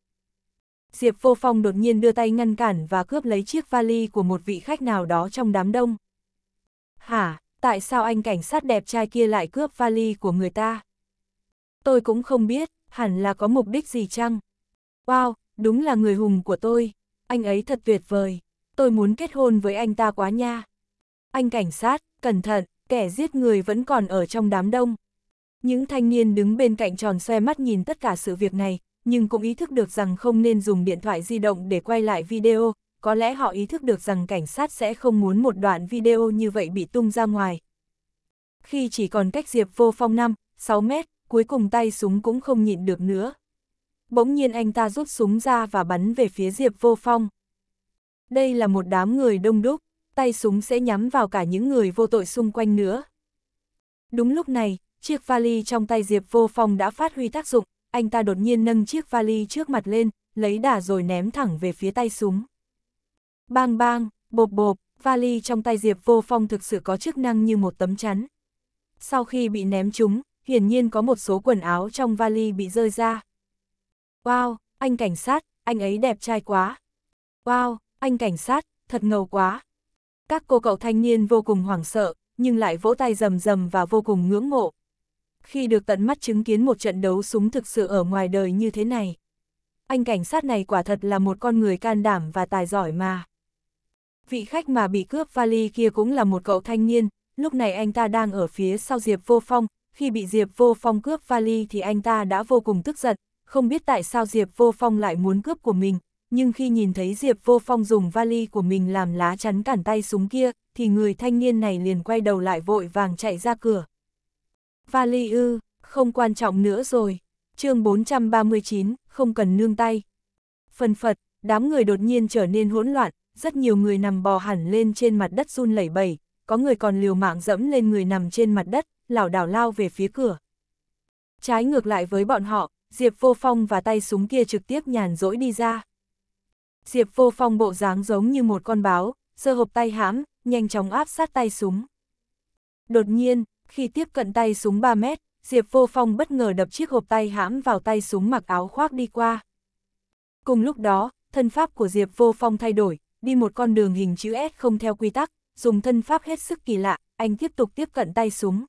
Diệp Vô Phong đột nhiên đưa tay ngăn cản và cướp lấy chiếc vali của một vị khách nào đó trong đám đông. Hả, tại sao anh cảnh sát đẹp trai kia lại cướp vali của người ta? tôi cũng không biết, hẳn là có mục đích gì chăng? Wow, đúng là người hùng của tôi, anh ấy thật tuyệt vời, tôi muốn kết hôn với anh ta quá nha. Anh cảnh sát, cẩn thận, kẻ giết người vẫn còn ở trong đám đông. Những thanh niên đứng bên cạnh tròn xoe mắt nhìn tất cả sự việc này, nhưng cũng ý thức được rằng không nên dùng điện thoại di động để quay lại video, có lẽ họ ý thức được rằng cảnh sát sẽ không muốn một đoạn video như vậy bị tung ra ngoài. Khi chỉ còn cách Diệp Vô Phong 5, 6 mét, cuối cùng tay súng cũng không nhịn được nữa. Bỗng nhiên anh ta rút súng ra và bắn về phía Diệp Vô Phong. Đây là một đám người đông đúc, tay súng sẽ nhắm vào cả những người vô tội xung quanh nữa. Đúng lúc này, chiếc vali trong tay Diệp Vô Phong đã phát huy tác dụng, anh ta đột nhiên nâng chiếc vali trước mặt lên, lấy đà rồi ném thẳng về phía tay súng. Bang bang, bộp bộp, vali trong tay Diệp Vô Phong thực sự có chức năng như một tấm chắn. Sau khi bị ném trúng, hiển nhiên có một số quần áo trong vali bị rơi ra. Wow, anh cảnh sát, anh ấy đẹp trai quá. Wow, anh cảnh sát, thật ngầu quá. Các cô cậu thanh niên vô cùng hoảng sợ, nhưng lại vỗ tay rầm rầm và vô cùng ngưỡng mộ. Khi được tận mắt chứng kiến một trận đấu súng thực sự ở ngoài đời như thế này. Anh cảnh sát này quả thật là một con người can đảm và tài giỏi mà. Vị khách mà bị cướp vali kia cũng là một cậu thanh niên, lúc này anh ta đang ở phía sau Diệp Vô Phong, khi bị Diệp Vô Phong cướp vali thì anh ta đã vô cùng tức giận, không biết tại sao Diệp Vô Phong lại muốn cướp của mình, nhưng khi nhìn thấy Diệp Vô Phong dùng vali của mình làm lá chắn cản tay súng kia, thì người thanh niên này liền quay đầu lại vội vàng chạy ra cửa. Vali ư, không quan trọng nữa rồi. chương 439, không cần nương tay. Phần phật, đám người đột nhiên trở nên hỗn loạn, rất nhiều người nằm bò hẳn lên trên mặt đất run lẩy bẩy, có người còn liều mạng dẫm lên người nằm trên mặt đất, lảo đảo lao về phía cửa. Trái ngược lại với bọn họ, Diệp Vô Phong và tay súng kia trực tiếp nhàn rỗi đi ra. Diệp Vô Phong bộ dáng giống như một con báo, sơ hộp tay hãm, nhanh chóng áp sát tay súng. Đột nhiên, khi tiếp cận tay súng 3 mét, Diệp Vô Phong bất ngờ đập chiếc hộp tay hãm vào tay súng mặc áo khoác đi qua. Cùng lúc đó, thân pháp của Diệp Vô Phong thay đổi, đi một con đường hình chữ S không theo quy tắc, dùng thân pháp hết sức kỳ lạ, anh tiếp tục tiếp cận tay súng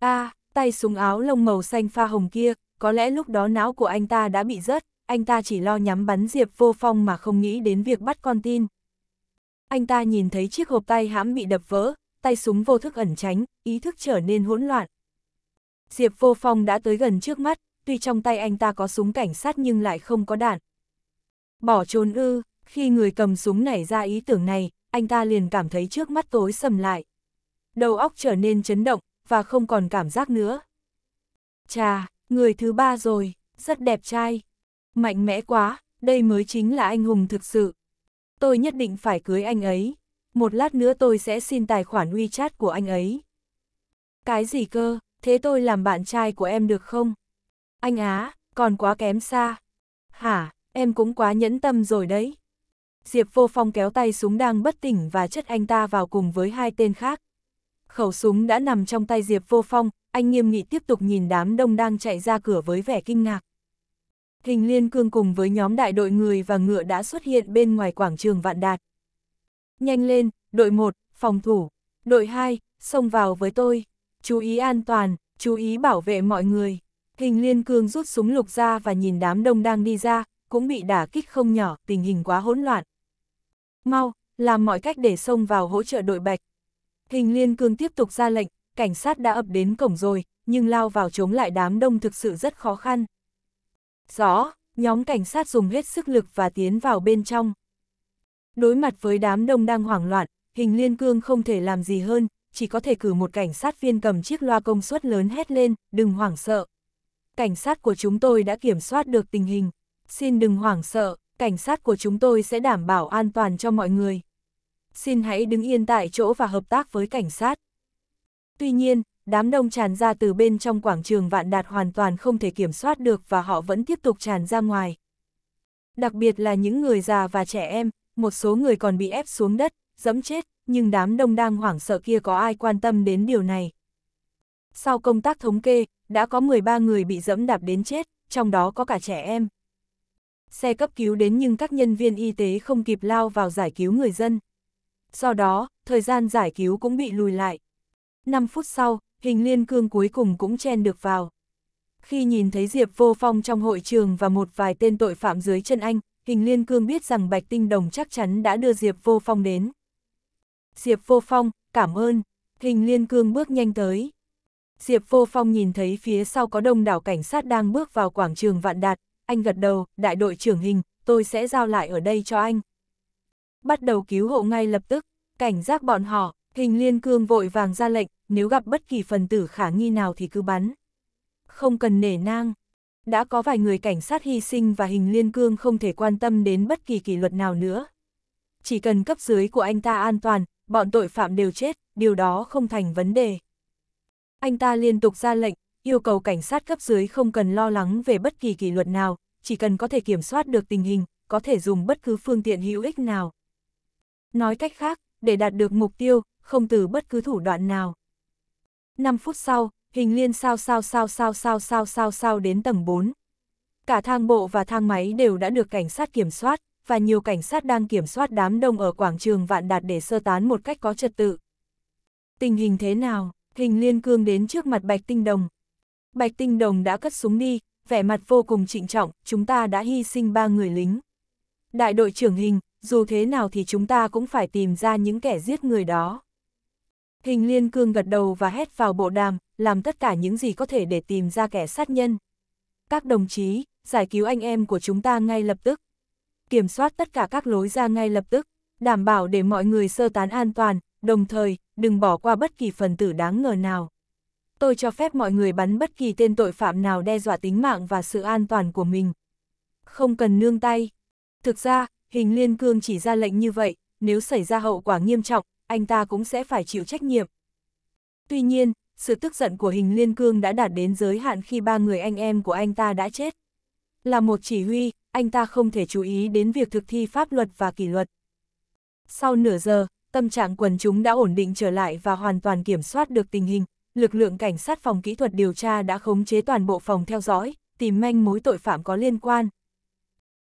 a à, tay súng áo lông màu xanh pha hồng kia, có lẽ lúc đó não của anh ta đã bị rớt, anh ta chỉ lo nhắm bắn Diệp Vô Phong mà không nghĩ đến việc bắt con tin. Anh ta nhìn thấy chiếc hộp tay hãm bị đập vỡ, tay súng vô thức ẩn tránh, ý thức trở nên hỗn loạn. Diệp Vô Phong đã tới gần trước mắt, tuy trong tay anh ta có súng cảnh sát nhưng lại không có đạn. Bỏ trốn ư, khi người cầm súng nảy ra ý tưởng này, anh ta liền cảm thấy trước mắt tối sầm lại. Đầu óc trở nên chấn động, và không còn cảm giác nữa. Chà, người thứ ba rồi, rất đẹp trai. Mạnh mẽ quá, đây mới chính là anh hùng thực sự. Tôi nhất định phải cưới anh ấy. Một lát nữa tôi sẽ xin tài khoản WeChat của anh ấy. Cái gì cơ, thế tôi làm bạn trai của em được không? Anh á, còn quá kém xa. Hả, em cũng quá nhẫn tâm rồi đấy. Diệp Vô Phong kéo tay súng đang bất tỉnh và chất anh ta vào cùng với hai tên khác khẩu súng đã nằm trong tay Diệp Vô Phong, anh nghiêm nghị tiếp tục nhìn đám đông đang chạy ra cửa với vẻ kinh ngạc. Hình liên cương cùng với nhóm đại đội người và ngựa đã xuất hiện bên ngoài quảng trường Vạn Đạt. Nhanh lên, đội 1, phòng thủ, đội 2, xông vào với tôi, chú ý an toàn, chú ý bảo vệ mọi người. Hình liên cương rút súng lục ra và nhìn đám đông đang đi ra, cũng bị đả kích không nhỏ, tình hình quá hỗn loạn. Mau, làm mọi cách để xông vào hỗ trợ đội bạch. Hình Liên Cương tiếp tục ra lệnh, cảnh sát đã ập đến cổng rồi, nhưng lao vào chống lại đám đông thực sự rất khó khăn. Rõ, nhóm cảnh sát dùng hết sức lực và tiến vào bên trong. Đối mặt với đám đông đang hoảng loạn, Hình Liên Cương không thể làm gì hơn, chỉ có thể cử một cảnh sát viên cầm chiếc loa công suất lớn hét lên, đừng hoảng sợ. Cảnh sát của chúng tôi đã kiểm soát được tình hình, xin đừng hoảng sợ, cảnh sát của chúng tôi sẽ đảm bảo an toàn cho mọi người xin hãy đứng yên tại chỗ và hợp tác với cảnh sát. Tuy nhiên, đám đông tràn ra từ bên trong quảng trường vạn đạt hoàn toàn không thể kiểm soát được và họ vẫn tiếp tục tràn ra ngoài. Đặc biệt là những người già và trẻ em, một số người còn bị ép xuống đất, dẫm chết, nhưng đám đông đang hoảng sợ kia có ai quan tâm đến điều này. Sau công tác thống kê, đã có 13 người bị dẫm đạp đến chết, trong đó có cả trẻ em. Xe cấp cứu đến nhưng các nhân viên y tế không kịp lao vào giải cứu người dân do đó, thời gian giải cứu cũng bị lùi lại. 5 phút sau, hình liên cương cuối cùng cũng chen được vào. Khi nhìn thấy Diệp Vô Phong trong hội trường và một vài tên tội phạm dưới chân anh, hình liên cương biết rằng Bạch Tinh Đồng chắc chắn đã đưa Diệp Vô Phong đến. Diệp Vô Phong, cảm ơn. Hình liên cương bước nhanh tới. Diệp Vô Phong nhìn thấy phía sau có đông đảo cảnh sát đang bước vào quảng trường Vạn Đạt. Anh gật đầu, đại đội trưởng hình, tôi sẽ giao lại ở đây cho anh bắt đầu cứu hộ ngay lập tức, cảnh giác bọn họ, hình liên cương vội vàng ra lệnh, nếu gặp bất kỳ phần tử khả nghi nào thì cứ bắn. Không cần nể nang. Đã có vài người cảnh sát hy sinh và hình liên cương không thể quan tâm đến bất kỳ kỷ luật nào nữa. Chỉ cần cấp dưới của anh ta an toàn, bọn tội phạm đều chết, điều đó không thành vấn đề. Anh ta liên tục ra lệnh, yêu cầu cảnh sát cấp dưới không cần lo lắng về bất kỳ kỷ luật nào, chỉ cần có thể kiểm soát được tình hình, có thể dùng bất cứ phương tiện hữu ích nào, Nói cách khác, để đạt được mục tiêu, không từ bất cứ thủ đoạn nào. 5 phút sau, hình liên sao sao sao sao sao sao sao sao đến tầng 4. Cả thang bộ và thang máy đều đã được cảnh sát kiểm soát, và nhiều cảnh sát đang kiểm soát đám đông ở quảng trường vạn đạt để sơ tán một cách có trật tự. Tình hình thế nào? Hình liên cương đến trước mặt Bạch Tinh Đồng. Bạch Tinh Đồng đã cất súng đi, vẻ mặt vô cùng trịnh trọng, chúng ta đã hy sinh ba người lính. Đại đội trưởng hình, dù thế nào thì chúng ta cũng phải tìm ra những kẻ giết người đó. Hình liên cương gật đầu và hét vào bộ đàm, làm tất cả những gì có thể để tìm ra kẻ sát nhân. Các đồng chí, giải cứu anh em của chúng ta ngay lập tức. Kiểm soát tất cả các lối ra ngay lập tức, đảm bảo để mọi người sơ tán an toàn, đồng thời, đừng bỏ qua bất kỳ phần tử đáng ngờ nào. Tôi cho phép mọi người bắn bất kỳ tên tội phạm nào đe dọa tính mạng và sự an toàn của mình. Không cần nương tay. Thực ra, Hình Liên Cương chỉ ra lệnh như vậy, nếu xảy ra hậu quả nghiêm trọng, anh ta cũng sẽ phải chịu trách nhiệm. Tuy nhiên, sự tức giận của Hình Liên Cương đã đạt đến giới hạn khi ba người anh em của anh ta đã chết. Là một chỉ huy, anh ta không thể chú ý đến việc thực thi pháp luật và kỷ luật. Sau nửa giờ, tâm trạng quần chúng đã ổn định trở lại và hoàn toàn kiểm soát được tình hình. Lực lượng cảnh sát phòng kỹ thuật điều tra đã khống chế toàn bộ phòng theo dõi, tìm manh mối tội phạm có liên quan.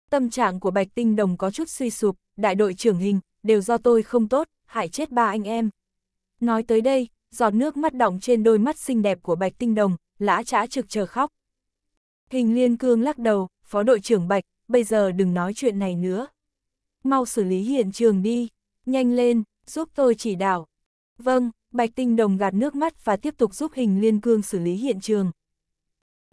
Tâm trạng của Bạch Tinh Đồng có chút suy sụp, đại đội trưởng hình, đều do tôi không tốt, hại chết ba anh em. Nói tới đây, giọt nước mắt đọng trên đôi mắt xinh đẹp của Bạch Tinh Đồng, lã trả trực chờ khóc. Hình Liên Cương lắc đầu, phó đội trưởng Bạch, bây giờ đừng nói chuyện này nữa. Mau xử lý hiện trường đi, nhanh lên, giúp tôi chỉ đạo. Vâng, Bạch Tinh Đồng gạt nước mắt và tiếp tục giúp Hình Liên Cương xử lý hiện trường.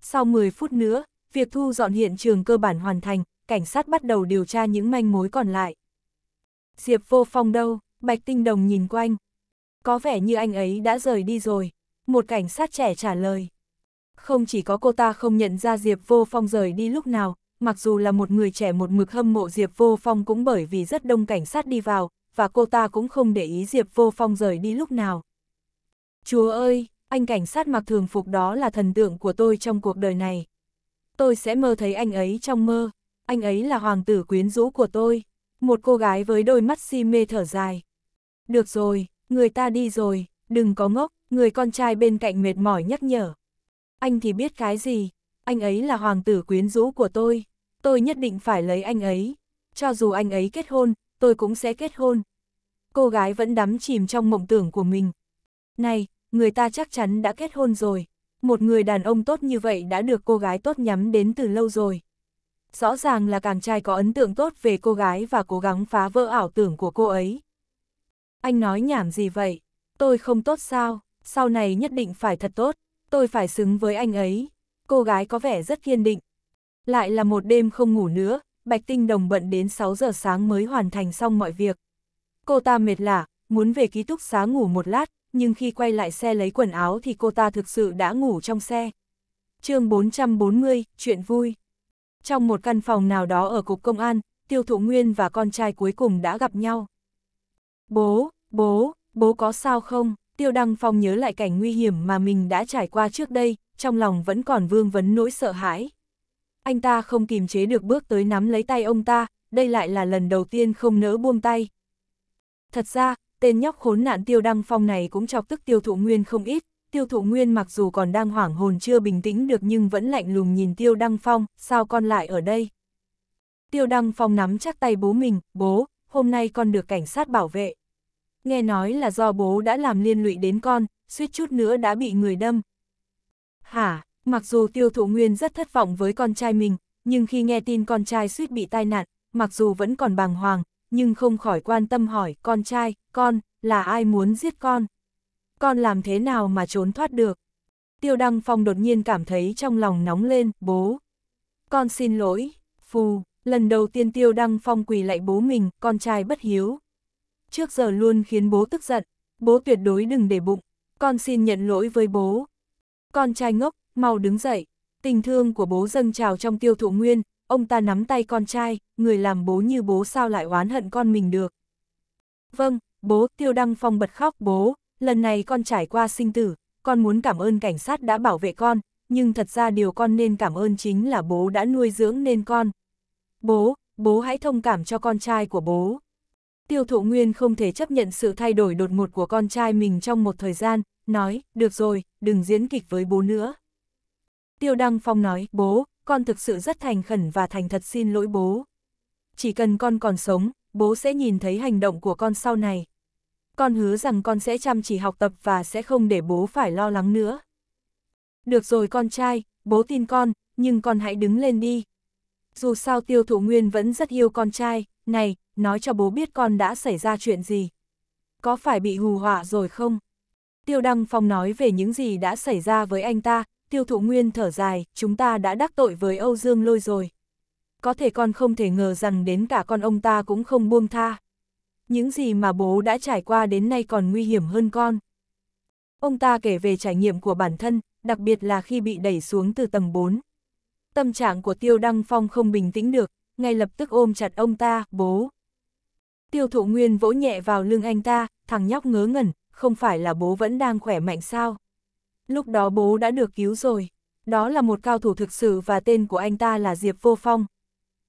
Sau 10 phút nữa, việc thu dọn hiện trường cơ bản hoàn thành, cảnh sát bắt đầu điều tra những manh mối còn lại. Diệp vô phong đâu, Bạch Tinh Đồng nhìn quanh. Có vẻ như anh ấy đã rời đi rồi, một cảnh sát trẻ trả lời. Không chỉ có cô ta không nhận ra Diệp vô phong rời đi lúc nào, mặc dù là một người trẻ một mực hâm mộ Diệp vô phong cũng bởi vì rất đông cảnh sát đi vào, và cô ta cũng không để ý Diệp vô phong rời đi lúc nào. Chúa ơi, anh cảnh sát mặc thường phục đó là thần tượng của tôi trong cuộc đời này. Tôi sẽ mơ thấy anh ấy trong mơ anh ấy là hoàng tử quyến rũ của tôi. Một cô gái với đôi mắt si mê thở dài. Được rồi, người ta đi rồi, đừng có ngốc, người con trai bên cạnh mệt mỏi nhắc nhở. Anh thì biết cái gì, anh ấy là hoàng tử quyến rũ của tôi, tôi nhất định phải lấy anh ấy. Cho dù anh ấy kết hôn, tôi cũng sẽ kết hôn. Cô gái vẫn đắm chìm trong mộng tưởng của mình. Này, người ta chắc chắn đã kết hôn rồi. Một người đàn ông tốt như vậy đã được cô gái tốt nhắm đến từ lâu rồi rõ ràng là càng trai có ấn tượng tốt về cô gái và cố gắng phá vỡ ảo tưởng của cô ấy. Anh nói nhảm gì vậy? Tôi không tốt sao? Sau này nhất định phải thật tốt, tôi phải xứng với anh ấy. Cô gái có vẻ rất kiên định. Lại là một đêm không ngủ nữa, Bạch Tinh Đồng bận đến 6 giờ sáng mới hoàn thành xong mọi việc. Cô ta mệt lạ, muốn về ký túc xá ngủ một lát, nhưng khi quay lại xe lấy quần áo thì cô ta thực sự đã ngủ trong xe. chương 440, chuyện vui. Trong một căn phòng nào đó ở Cục Công an, Tiêu Thụ Nguyên và con trai cuối cùng đã gặp nhau. Bố, bố, bố có sao không? Tiêu Đăng Phong nhớ lại cảnh nguy hiểm mà mình đã trải qua trước đây, trong lòng vẫn còn vương vấn nỗi sợ hãi. Anh ta không kìm chế được bước tới nắm lấy tay ông ta, đây lại là lần đầu tiên không nỡ buông tay. Thật ra, tên nhóc khốn nạn Tiêu Đăng Phong này cũng chọc tức Tiêu Thụ Nguyên không ít, tiêu thụ nguyên mặc dù còn đang hoảng hồn chưa bình tĩnh được nhưng vẫn lạnh lùng nhìn tiêu đăng phong, sao con lại ở đây? Tiêu đăng phong nắm chắc tay bố mình, bố, hôm nay con được cảnh sát bảo vệ. Nghe nói là do bố đã làm liên lụy đến con, suýt chút nữa đã bị người đâm. Hả, mặc dù tiêu thụ nguyên rất thất vọng với con trai mình, nhưng khi nghe tin con trai suýt bị tai nạn, mặc dù vẫn còn bàng hoàng, nhưng không khỏi quan tâm hỏi con trai, con, là ai muốn giết con? con làm thế nào mà trốn thoát được? Tiêu Đăng Phong đột nhiên cảm thấy trong lòng nóng lên, bố. Con xin lỗi, phù, lần đầu tiên Tiêu Đăng Phong quỳ lại bố mình, con trai bất hiếu. Trước giờ luôn khiến bố tức giận, bố tuyệt đối đừng để bụng, con xin nhận lỗi với bố. Con trai ngốc, mau đứng dậy, tình thương của bố dâng trào trong tiêu thụ nguyên, ông ta nắm tay con trai, người làm bố như bố sao lại oán hận con mình được. Vâng, bố Tiêu Đăng Phong bật khóc bố, lần này con trải qua sinh tử, con muốn cảm ơn cảnh sát đã bảo vệ con, nhưng thật ra điều con nên cảm ơn chính là bố đã nuôi dưỡng nên con. Bố, bố hãy thông cảm cho con trai của bố. Tiêu thụ nguyên không thể chấp nhận sự thay đổi đột ngột của con trai mình trong một thời gian, nói, được rồi, đừng diễn kịch với bố nữa. Tiêu Đăng Phong nói, bố, con thực sự rất thành khẩn và thành thật xin lỗi bố. Chỉ cần con còn sống, bố sẽ nhìn thấy hành động của con sau này con hứa rằng con sẽ chăm chỉ học tập và sẽ không để bố phải lo lắng nữa. Được rồi con trai, bố tin con, nhưng con hãy đứng lên đi. Dù sao tiêu thụ nguyên vẫn rất yêu con trai, này, nói cho bố biết con đã xảy ra chuyện gì. Có phải bị hù họa rồi không? Tiêu Đăng Phong nói về những gì đã xảy ra với anh ta, tiêu thụ nguyên thở dài, chúng ta đã đắc tội với Âu Dương Lôi rồi. Có thể con không thể ngờ rằng đến cả con ông ta cũng không buông tha những gì mà bố đã trải qua đến nay còn nguy hiểm hơn con. Ông ta kể về trải nghiệm của bản thân, đặc biệt là khi bị đẩy xuống từ tầng 4. Tâm trạng của Tiêu Đăng Phong không bình tĩnh được, ngay lập tức ôm chặt ông ta, bố. Tiêu Thụ Nguyên vỗ nhẹ vào lưng anh ta, thằng nhóc ngớ ngẩn, không phải là bố vẫn đang khỏe mạnh sao? Lúc đó bố đã được cứu rồi. Đó là một cao thủ thực sự và tên của anh ta là Diệp Vô Phong.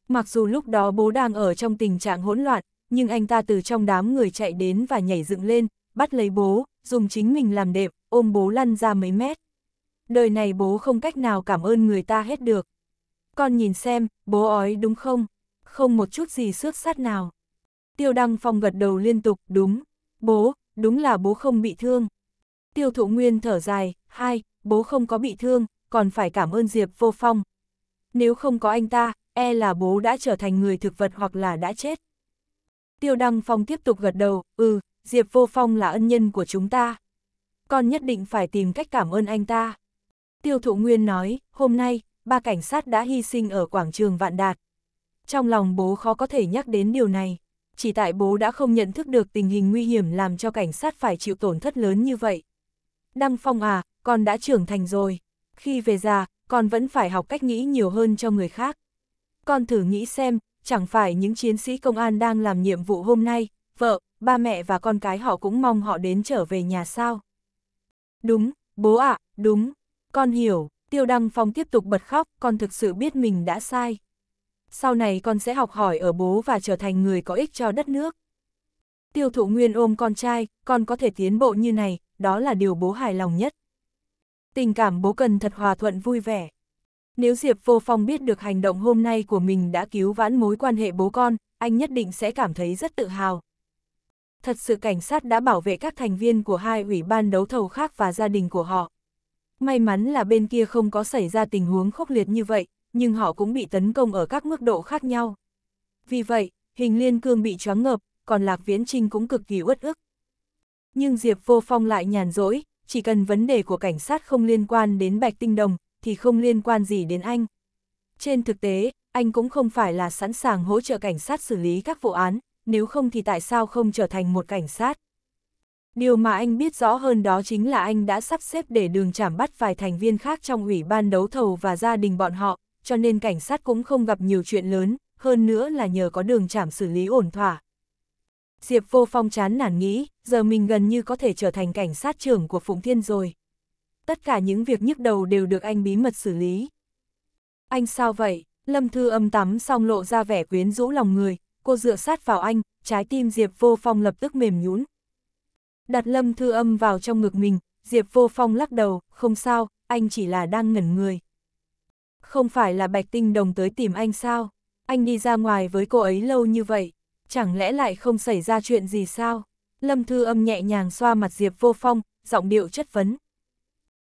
Mặc dù lúc đó bố đang ở trong tình trạng hỗn loạn, nhưng anh ta từ trong đám người chạy đến và nhảy dựng lên, bắt lấy bố, dùng chính mình làm đệm, ôm bố lăn ra mấy mét. Đời này bố không cách nào cảm ơn người ta hết được. Con nhìn xem, bố ói đúng không? Không một chút gì xước sát nào. Tiêu Đăng Phong gật đầu liên tục, đúng. Bố, đúng là bố không bị thương. Tiêu Thụ Nguyên thở dài, hai, bố không có bị thương, còn phải cảm ơn Diệp Vô Phong. Nếu không có anh ta, e là bố đã trở thành người thực vật hoặc là đã chết. Tiêu Đăng Phong tiếp tục gật đầu, ừ, Diệp Vô Phong là ân nhân của chúng ta. Con nhất định phải tìm cách cảm ơn anh ta. Tiêu Thụ Nguyên nói, hôm nay, ba cảnh sát đã hy sinh ở quảng trường Vạn Đạt. Trong lòng bố khó có thể nhắc đến điều này, chỉ tại bố đã không nhận thức được tình hình nguy hiểm làm cho cảnh sát phải chịu tổn thất lớn như vậy. Đăng Phong à, con đã trưởng thành rồi, khi về già, con vẫn phải học cách nghĩ nhiều hơn cho người khác. Con thử nghĩ xem, chẳng phải những chiến sĩ công an đang làm nhiệm vụ hôm nay, vợ, ba mẹ và con cái họ cũng mong họ đến trở về nhà sao. Đúng, bố ạ, à, đúng, con hiểu, Tiêu Đăng Phong tiếp tục bật khóc, con thực sự biết mình đã sai. Sau này con sẽ học hỏi ở bố và trở thành người có ích cho đất nước. Tiêu Thụ Nguyên ôm con trai, con có thể tiến bộ như này, đó là điều bố hài lòng nhất. Tình cảm bố cần thật hòa thuận vui vẻ. Nếu Diệp Vô Phong biết được hành động hôm nay của mình đã cứu vãn mối quan hệ bố con, anh nhất định sẽ cảm thấy rất tự hào. Thật sự cảnh sát đã bảo vệ các thành viên của hai ủy ban đấu thầu khác và gia đình của họ. May mắn là bên kia không có xảy ra tình huống khốc liệt như vậy, nhưng họ cũng bị tấn công ở các mức độ khác nhau. Vì vậy, hình liên cương bị choáng ngợp, còn Lạc Viễn Trinh cũng cực kỳ uất ức. Nhưng Diệp Vô Phong lại nhàn rỗi, chỉ cần vấn đề của cảnh sát không liên quan đến Bạch Tinh Đồng, thì không liên quan gì đến anh. Trên thực tế, anh cũng không phải là sẵn sàng hỗ trợ cảnh sát xử lý các vụ án, nếu không thì tại sao không trở thành một cảnh sát. Điều mà anh biết rõ hơn đó chính là anh đã sắp xếp để đường chảm bắt vài thành viên khác trong ủy ban đấu thầu và gia đình bọn họ, cho nên cảnh sát cũng không gặp nhiều chuyện lớn, hơn nữa là nhờ có đường chảm xử lý ổn thỏa. Diệp vô phong chán nản nghĩ, giờ mình gần như có thể trở thành cảnh sát trưởng của Phụng Thiên rồi tất cả những việc nhức đầu đều được anh bí mật xử lý. Anh sao vậy? Lâm Thư âm tắm xong lộ ra vẻ quyến rũ lòng người, cô dựa sát vào anh, trái tim Diệp Vô Phong lập tức mềm nhũn. Đặt Lâm Thư âm vào trong ngực mình, Diệp Vô Phong lắc đầu, không sao, anh chỉ là đang ngẩn người. Không phải là Bạch Tinh Đồng tới tìm anh sao? Anh đi ra ngoài với cô ấy lâu như vậy, chẳng lẽ lại không xảy ra chuyện gì sao? Lâm Thư âm nhẹ nhàng xoa mặt Diệp Vô Phong, giọng điệu chất vấn.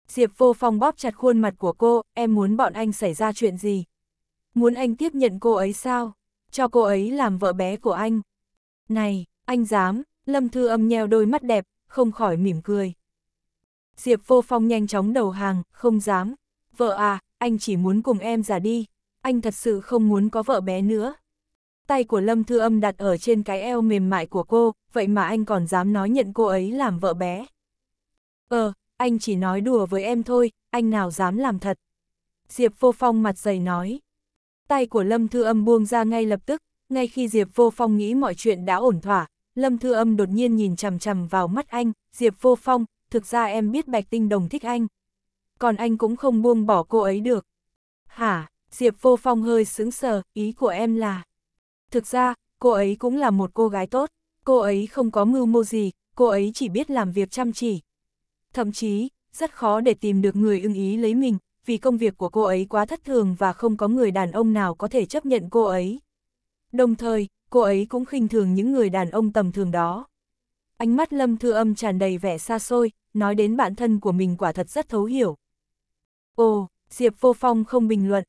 Diệp vô phong bóp chặt khuôn mặt của cô, em muốn bọn anh xảy ra chuyện gì? Muốn anh tiếp nhận cô ấy sao? Cho cô ấy làm vợ bé của anh. Này, anh dám, Lâm Thư âm nheo đôi mắt đẹp, không khỏi mỉm cười. Diệp vô phong nhanh chóng đầu hàng, không dám. Vợ à, anh chỉ muốn cùng em già đi. Anh thật sự không muốn có vợ bé nữa. Tay của Lâm Thư âm đặt ở trên cái eo mềm mại của cô, vậy mà anh còn dám nói nhận cô ấy làm vợ bé. Ờ, anh chỉ nói đùa với em thôi, anh nào dám làm thật. Diệp Vô Phong mặt dày nói. Tay của Lâm Thư Âm buông ra ngay lập tức, ngay khi Diệp Vô Phong nghĩ mọi chuyện đã ổn thỏa, Lâm Thư Âm đột nhiên nhìn chằm chằm vào mắt anh, Diệp Vô Phong, thực ra em biết Bạch Tinh Đồng thích anh. Còn anh cũng không buông bỏ cô ấy được. Hả, Diệp Vô Phong hơi sững sờ, ý của em là... Thực ra, cô ấy cũng là một cô gái tốt, cô ấy không có mưu mô gì, cô ấy chỉ biết làm việc chăm chỉ, Thậm chí, rất khó để tìm được người ưng ý lấy mình, vì công việc của cô ấy quá thất thường và không có người đàn ông nào có thể chấp nhận cô ấy. Đồng thời, cô ấy cũng khinh thường những người đàn ông tầm thường đó. Ánh mắt Lâm Thư Âm tràn đầy vẻ xa xôi, nói đến bản thân của mình quả thật rất thấu hiểu. Ồ, Diệp Vô Phong không bình luận.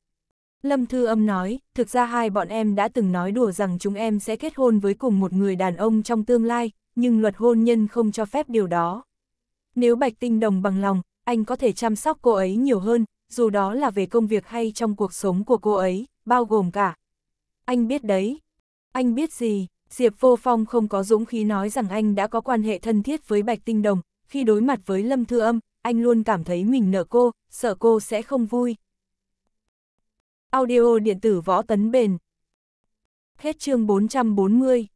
Lâm Thư Âm nói, thực ra hai bọn em đã từng nói đùa rằng chúng em sẽ kết hôn với cùng một người đàn ông trong tương lai, nhưng luật hôn nhân không cho phép điều đó. Nếu Bạch Tinh Đồng bằng lòng, anh có thể chăm sóc cô ấy nhiều hơn, dù đó là về công việc hay trong cuộc sống của cô ấy, bao gồm cả. Anh biết đấy. Anh biết gì, Diệp Vô Phong không có dũng khí nói rằng anh đã có quan hệ thân thiết với Bạch Tinh Đồng, khi đối mặt với Lâm Thư Âm, anh luôn cảm thấy mình nợ cô, sợ cô sẽ không vui. Audio điện tử võ tấn bền. Hết chương 440